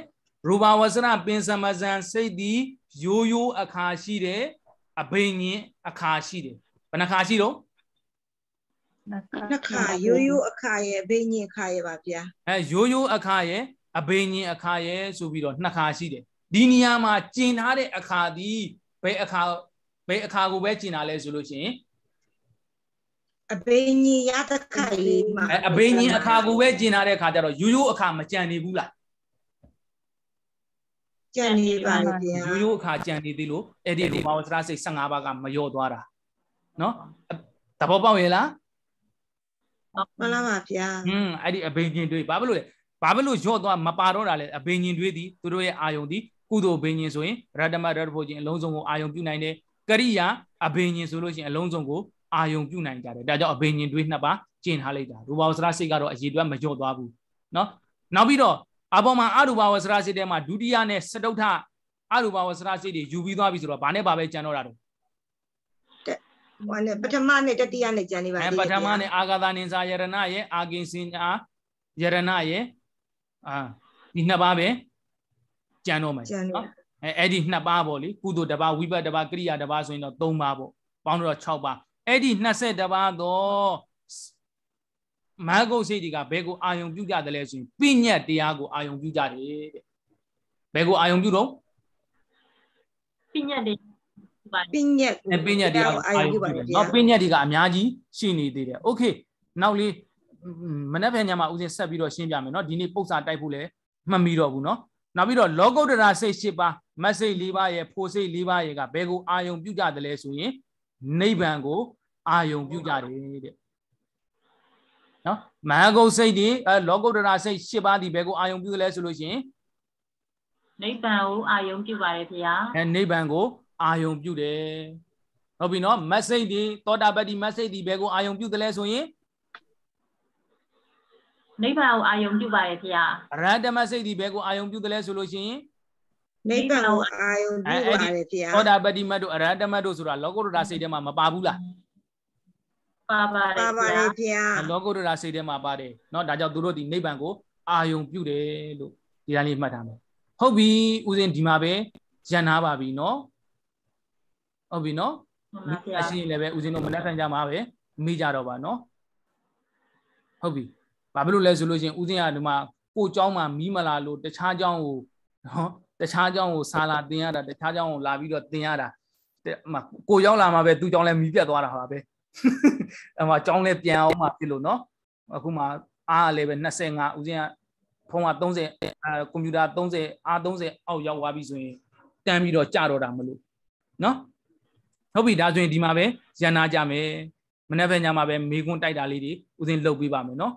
ရူပဝဆရပင်စမစံစိတ်ဒီရိုးရိုးအခါရှိတယ်အဘိညာဉ်အခါရှိတယ်ဘယ်နှခါရှိတော့နှစ်ခါရိုးရိုးအခါရဲ့အဘိညာဉ်အခါရဲ့ပါဗျာအဲရိုးရိုးအခါရဲ့အဘိညာဉ်အခါရဲ့ဆိုပြီးတော့နှစ်ခါရှိတယ်ဒီနေရာမှာကျင်ထားတဲ့အခါဒီဘယ်အခါဘယ်အခါကိုပဲကျင်တာလဲဆိုလို့ရှိရင်အဘိညာဉ်ရတခါလေးမှာအဘိညာဉ်အခါကိုပဲကျင်ထားတဲ့အခါကျတော့ရိုးရိုးအခါမကြံနေဘူးလားကြံနေပါလေဗျာရိုးရိုးအခါကြံနေသေးလို့အဲ့ဒီလိုဘာဝသရစိတ်15ပါးကမလျော့သွားတာနော်သဘောပေါက်ရဲ့လားမှန်လားပါဗျာอืมအဲ့ဒီအဘိညာဉ်တွေဘာဖြစ်လို့လဲဘာဖြစ်လို့ရော့သွားမပါတော့တာလဲအဘိညာဉ်တွေသည်သူတို့ရဲ့အာယုံသည်ကုသိုလ်ဘိညာဉ်ဆိုရင်ရတ္တမရတ္တဖို့ချင်းအလုံးစုံကိုအာယုံပြုနိုင်တယ်ကရိယာအဘိညာဉ်ဆိုလို့ရှိရင်အလုံးစုံကိုအာယုံပြုနိုင်ကြတယ်ဒါကြောင့်အဘိညာဉ်တွေနှစ်ပါးကျင့်ထားလိုက်တာရူပါဝစရစိတ်ကတော့အရေးတွက်မကျော့သွားဘူးเนาะနောက်ပြီးတော့အပေါ်မှာအရူပါဝစရစိတ်ထဲမှာဒုတိယနဲ့စတုထအရူပါဝစရစိတ်တွေယူပြီးသွားပြီဆိုတော့ဘာနဲ့ပါပဲကြံတော့တာတော့ဟိုနဲ့ပထမနဲ့တတိယနဲ့ကျန်နေပါသေးတယ်ပထမနဲ့အာဂသနိစာယရဏရဲ့အာကင်စင်အာယရဏရဲ့အာဒီနှစ်ပါးပဲကျန်တော့မယ်နော်အဲအဲ့ဒီနှစ်ပါးပေါ့လေကုသိုလ်တစ်ပါးဝိပတ်တစ်ပါးကရိယာတစ်ပါးဆိုရင်တော့၃ပါးပေါ့ပေါင်းတော့၆ပါးအဲ့ဒီ20တစ်ပါးတော့မဂ္ဂုတ်စိတ်တွေကဘယ်ကိုအာယုံပြုကြတယ်လဲဆိုရင်ပြညတ်တရားကိုအာယုံပြုကြတယ်တဲ့ဘယ်ကိုအာယုံပြုတော့ပြညတ်တရားပညာအဲပညာဒီကအာယုပါတယ်နော်ပညာဒီကအများကြီးရှိနေသေးတယ်โอเคနောက်လေးမနေ့ပြန်ညမှာဦးစင်ဆက်ပြီးတော့ရှင်းပြမယ်နော်ဒီနေ့ပု္ပ္ပစာတိုက်ဖို့လည်းမှတ်မိတော့ဘူးနော်နောက်ပြီးတော့လောကုတ္တရာစိတ်၈ပါးမစိတ်၄ပါးရဲ့ဖို့စိတ်၄ပါးရဲ့ကဘယ်ကို အာယုံပြုကြတယ်လဲဆိုရင်နိဗ္ဗာန်ကိုအာယုံပြုကြတယ်တဲ့နော်မဟာကုတ်စိတ်ဒီအဲလောကုတ္တရာစိတ်၈ပါးဒီဘယ်ကိုအာယုံပြုလဲဆိုလို့ရှင်နိဗ္ဗာန်ကိုအာယုံပြုပါတယ်ခင်ဗျာအဲနိဗ္ဗာန်ကိုအာယုံပြုတယ်ဟုတ်ပြီနော်မက်ဆေ့ဒီသောတာပတ္တိမက်ဆေ့ဒီဘယ်ကိုအာယုံပြုတယ်လဲဆိုရင်နိဗ္ဗာန်ကိုအာယုံပြုပါရဲ့ခင်ဗျာအရဟတမစိတ်ဒီဘယ်ကိုအာယုံပြုတယ်လဲဆိုလို့ရှိရင်နိဗ္ဗာန်ကိုအာယုံပြုပါရဲ့ခင်ဗျာသောတာပတိမတ်တို့အရဟတမတ်တို့ဆိုတာလောကုတ္တရာစိတ်ထဲမှာမပါဘူးလားပါပါတယ်ပါပါတယ်ခင်ဗျာလောကုတ္တရာစိတ်ထဲမှာပါတယ်เนาะဒါကြောင့်သူတို့ဒီနိဗ္ဗာန်ကိုအာယုံပြုတယ်လို့ဒီတိုင်းလေးမှတ်ထားမယ်ဟုတ်ပြီဦးဇင်းဒီမှာပဲရန်နာပါပြီเนาะဟုတ်ပြီနော်အရှိရင်လည်းပဲဦးဇင်းတို့မနက်ဖြန်ကြမှာပဲမိကြတော့ပါနော်ဟုတ်ပြီဘာဖြစ်လို့လဲဆိုလို့ရှင်ဦးဇင်းကဒီမှာကိုเจ้าမှာမီးမလာလို့တခြားเจ้าကိုနော်တခြားเจ้าကိုဆာလာတင်ရတာတခြားเจ้าကိုလာပြီးတော့တင်ရတာကိုရောက်လာမှာပဲသူ့เจ้าလည်းမီးပြတ်သွားတာပါပဲအမှเจ้าလည်းပြန်အောင်မှဖြစ်လို့နော်အခုမှအားလည်းပဲ25ဦးဇင်းကဖုန်းက30အာကွန်ပျူတာ30အား30အောက်ရောက်သွားပြီဆိုရင်တန်းပြီးတော့ကြတော့တာမလို့နော်ဟုတ်ပြီဒါဆိုရင်ဒီမှာပဲရန်နာကြမယ်မနေ့ကညမှာပဲမေခွန်းတိုက်တာလေးတွေဦးစင်းလှုပ်ပေးပါမယ်နော်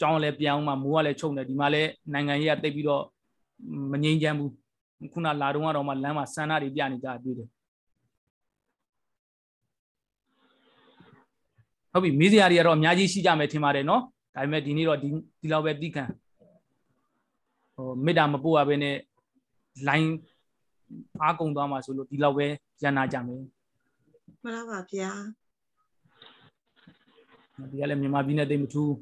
ကြောင်းလည်းပြောင်းမှမိုးကလည်းချုပ်နေဒီမှာလည်းနိုင်ငံရေးကတိတ်ပြီးတော့မငြိမ်းချမ်းဘူးခုနလာတော့ကတော့မှလမ်းမှာဆန္ဒတွေပြနေကြတွေ့တယ်ဟုတ်ပြီမေးစရာတွေကတော့အများကြီးရှိကြမယ်ထင်ပါတယ်နော်ဒါပေမဲ့ဒီနေ့တော့ဒီဒီလောက်ပဲတီးခံဟိုမေတ္တာမပို့ရဘဲနဲ့ line အားကုန်သွားမှာဆိုလို့ဒီလောက်ပဲရန်နာကြမယ်မှန်ပါဗျာဒီကလည်းမြန်မာပြည်နဲ့တိတ်မထူး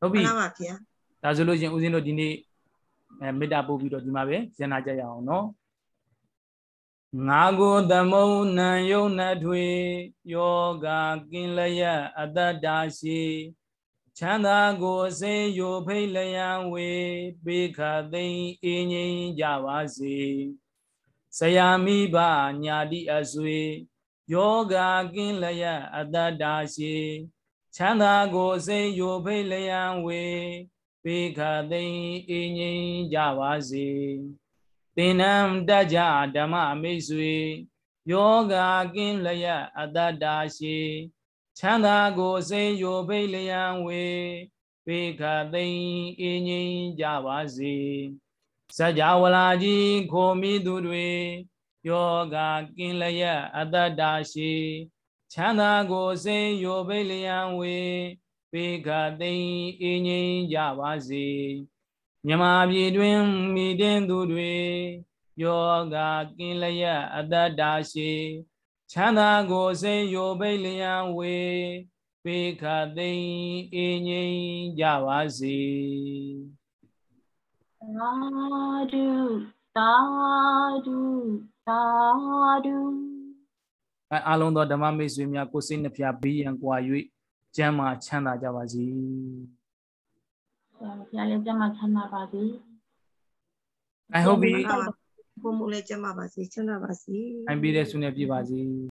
ဟုတ်ပြီမှန်ပါဗျာဒါဆိုလို့ရှင်ဦးဇင်းတို့ဒီနေ့အဲမေတ္တာပို့ပြီးတော့ဒီမှာပဲဇနာကြရအောင်နော်ငါကိုသမုံနံယုံနှထွေယောဂကင်လျက်အတ္တတာရှိချမ်းသာကိုစေယိုဖိလျံဝေပေခသိအင်းငြိမ်းကြပါစေ။ဇယာမိဘညာတိအဆွေယောဂာကင်းလျက်အတ္တတာရှိချမ်းသာကိုစိတ်ယိုဖိလျံဝေပေခသိင်အင်းငိမ့်ကြပါစေသင်္နံတကြဓမ္မမိတ်ဆွေယောဂာကင်းလျက်အတ္တတာရှိချမ်းသာကိုစိတ်ယိုဖိလျံဝေပေခသိင်အင်းငိမ့်ကြပါစေစကြဝဠာကြီးခိုမိသူတွေယောဂကင်းလျက်အတ္တတာရှိချမ်းသာကိုစင်ယိုပိလျံဝေပေခသိင်အင်းငိမ့်ကြပါစေမြမပြည်တွင်မိတင်သူတွေယောဂကင်းလျက်အတ္တတာရှိချမ်းသာကိုစင်ယိုပိလျံဝေပေခသိင်အင်းငိမ့်ကြပါစေ Sadhu, sadhu, sadhu. အားလုံးသောဓမ္မမိတ်ဆွေများကိုစိတ်နှဖျားဘေးရန်ကွာ၍ကျမ်းမာချမ်းသာကြပါစေ။ဆရာမပြန်လည်းကျမ်းမာချမ်းသာပါစေ။ I hope we ဘုံမူလည်းကျမ်းမာပါစေချမ်းသာပါစေ။ I'm be there soon ပြပါစေ။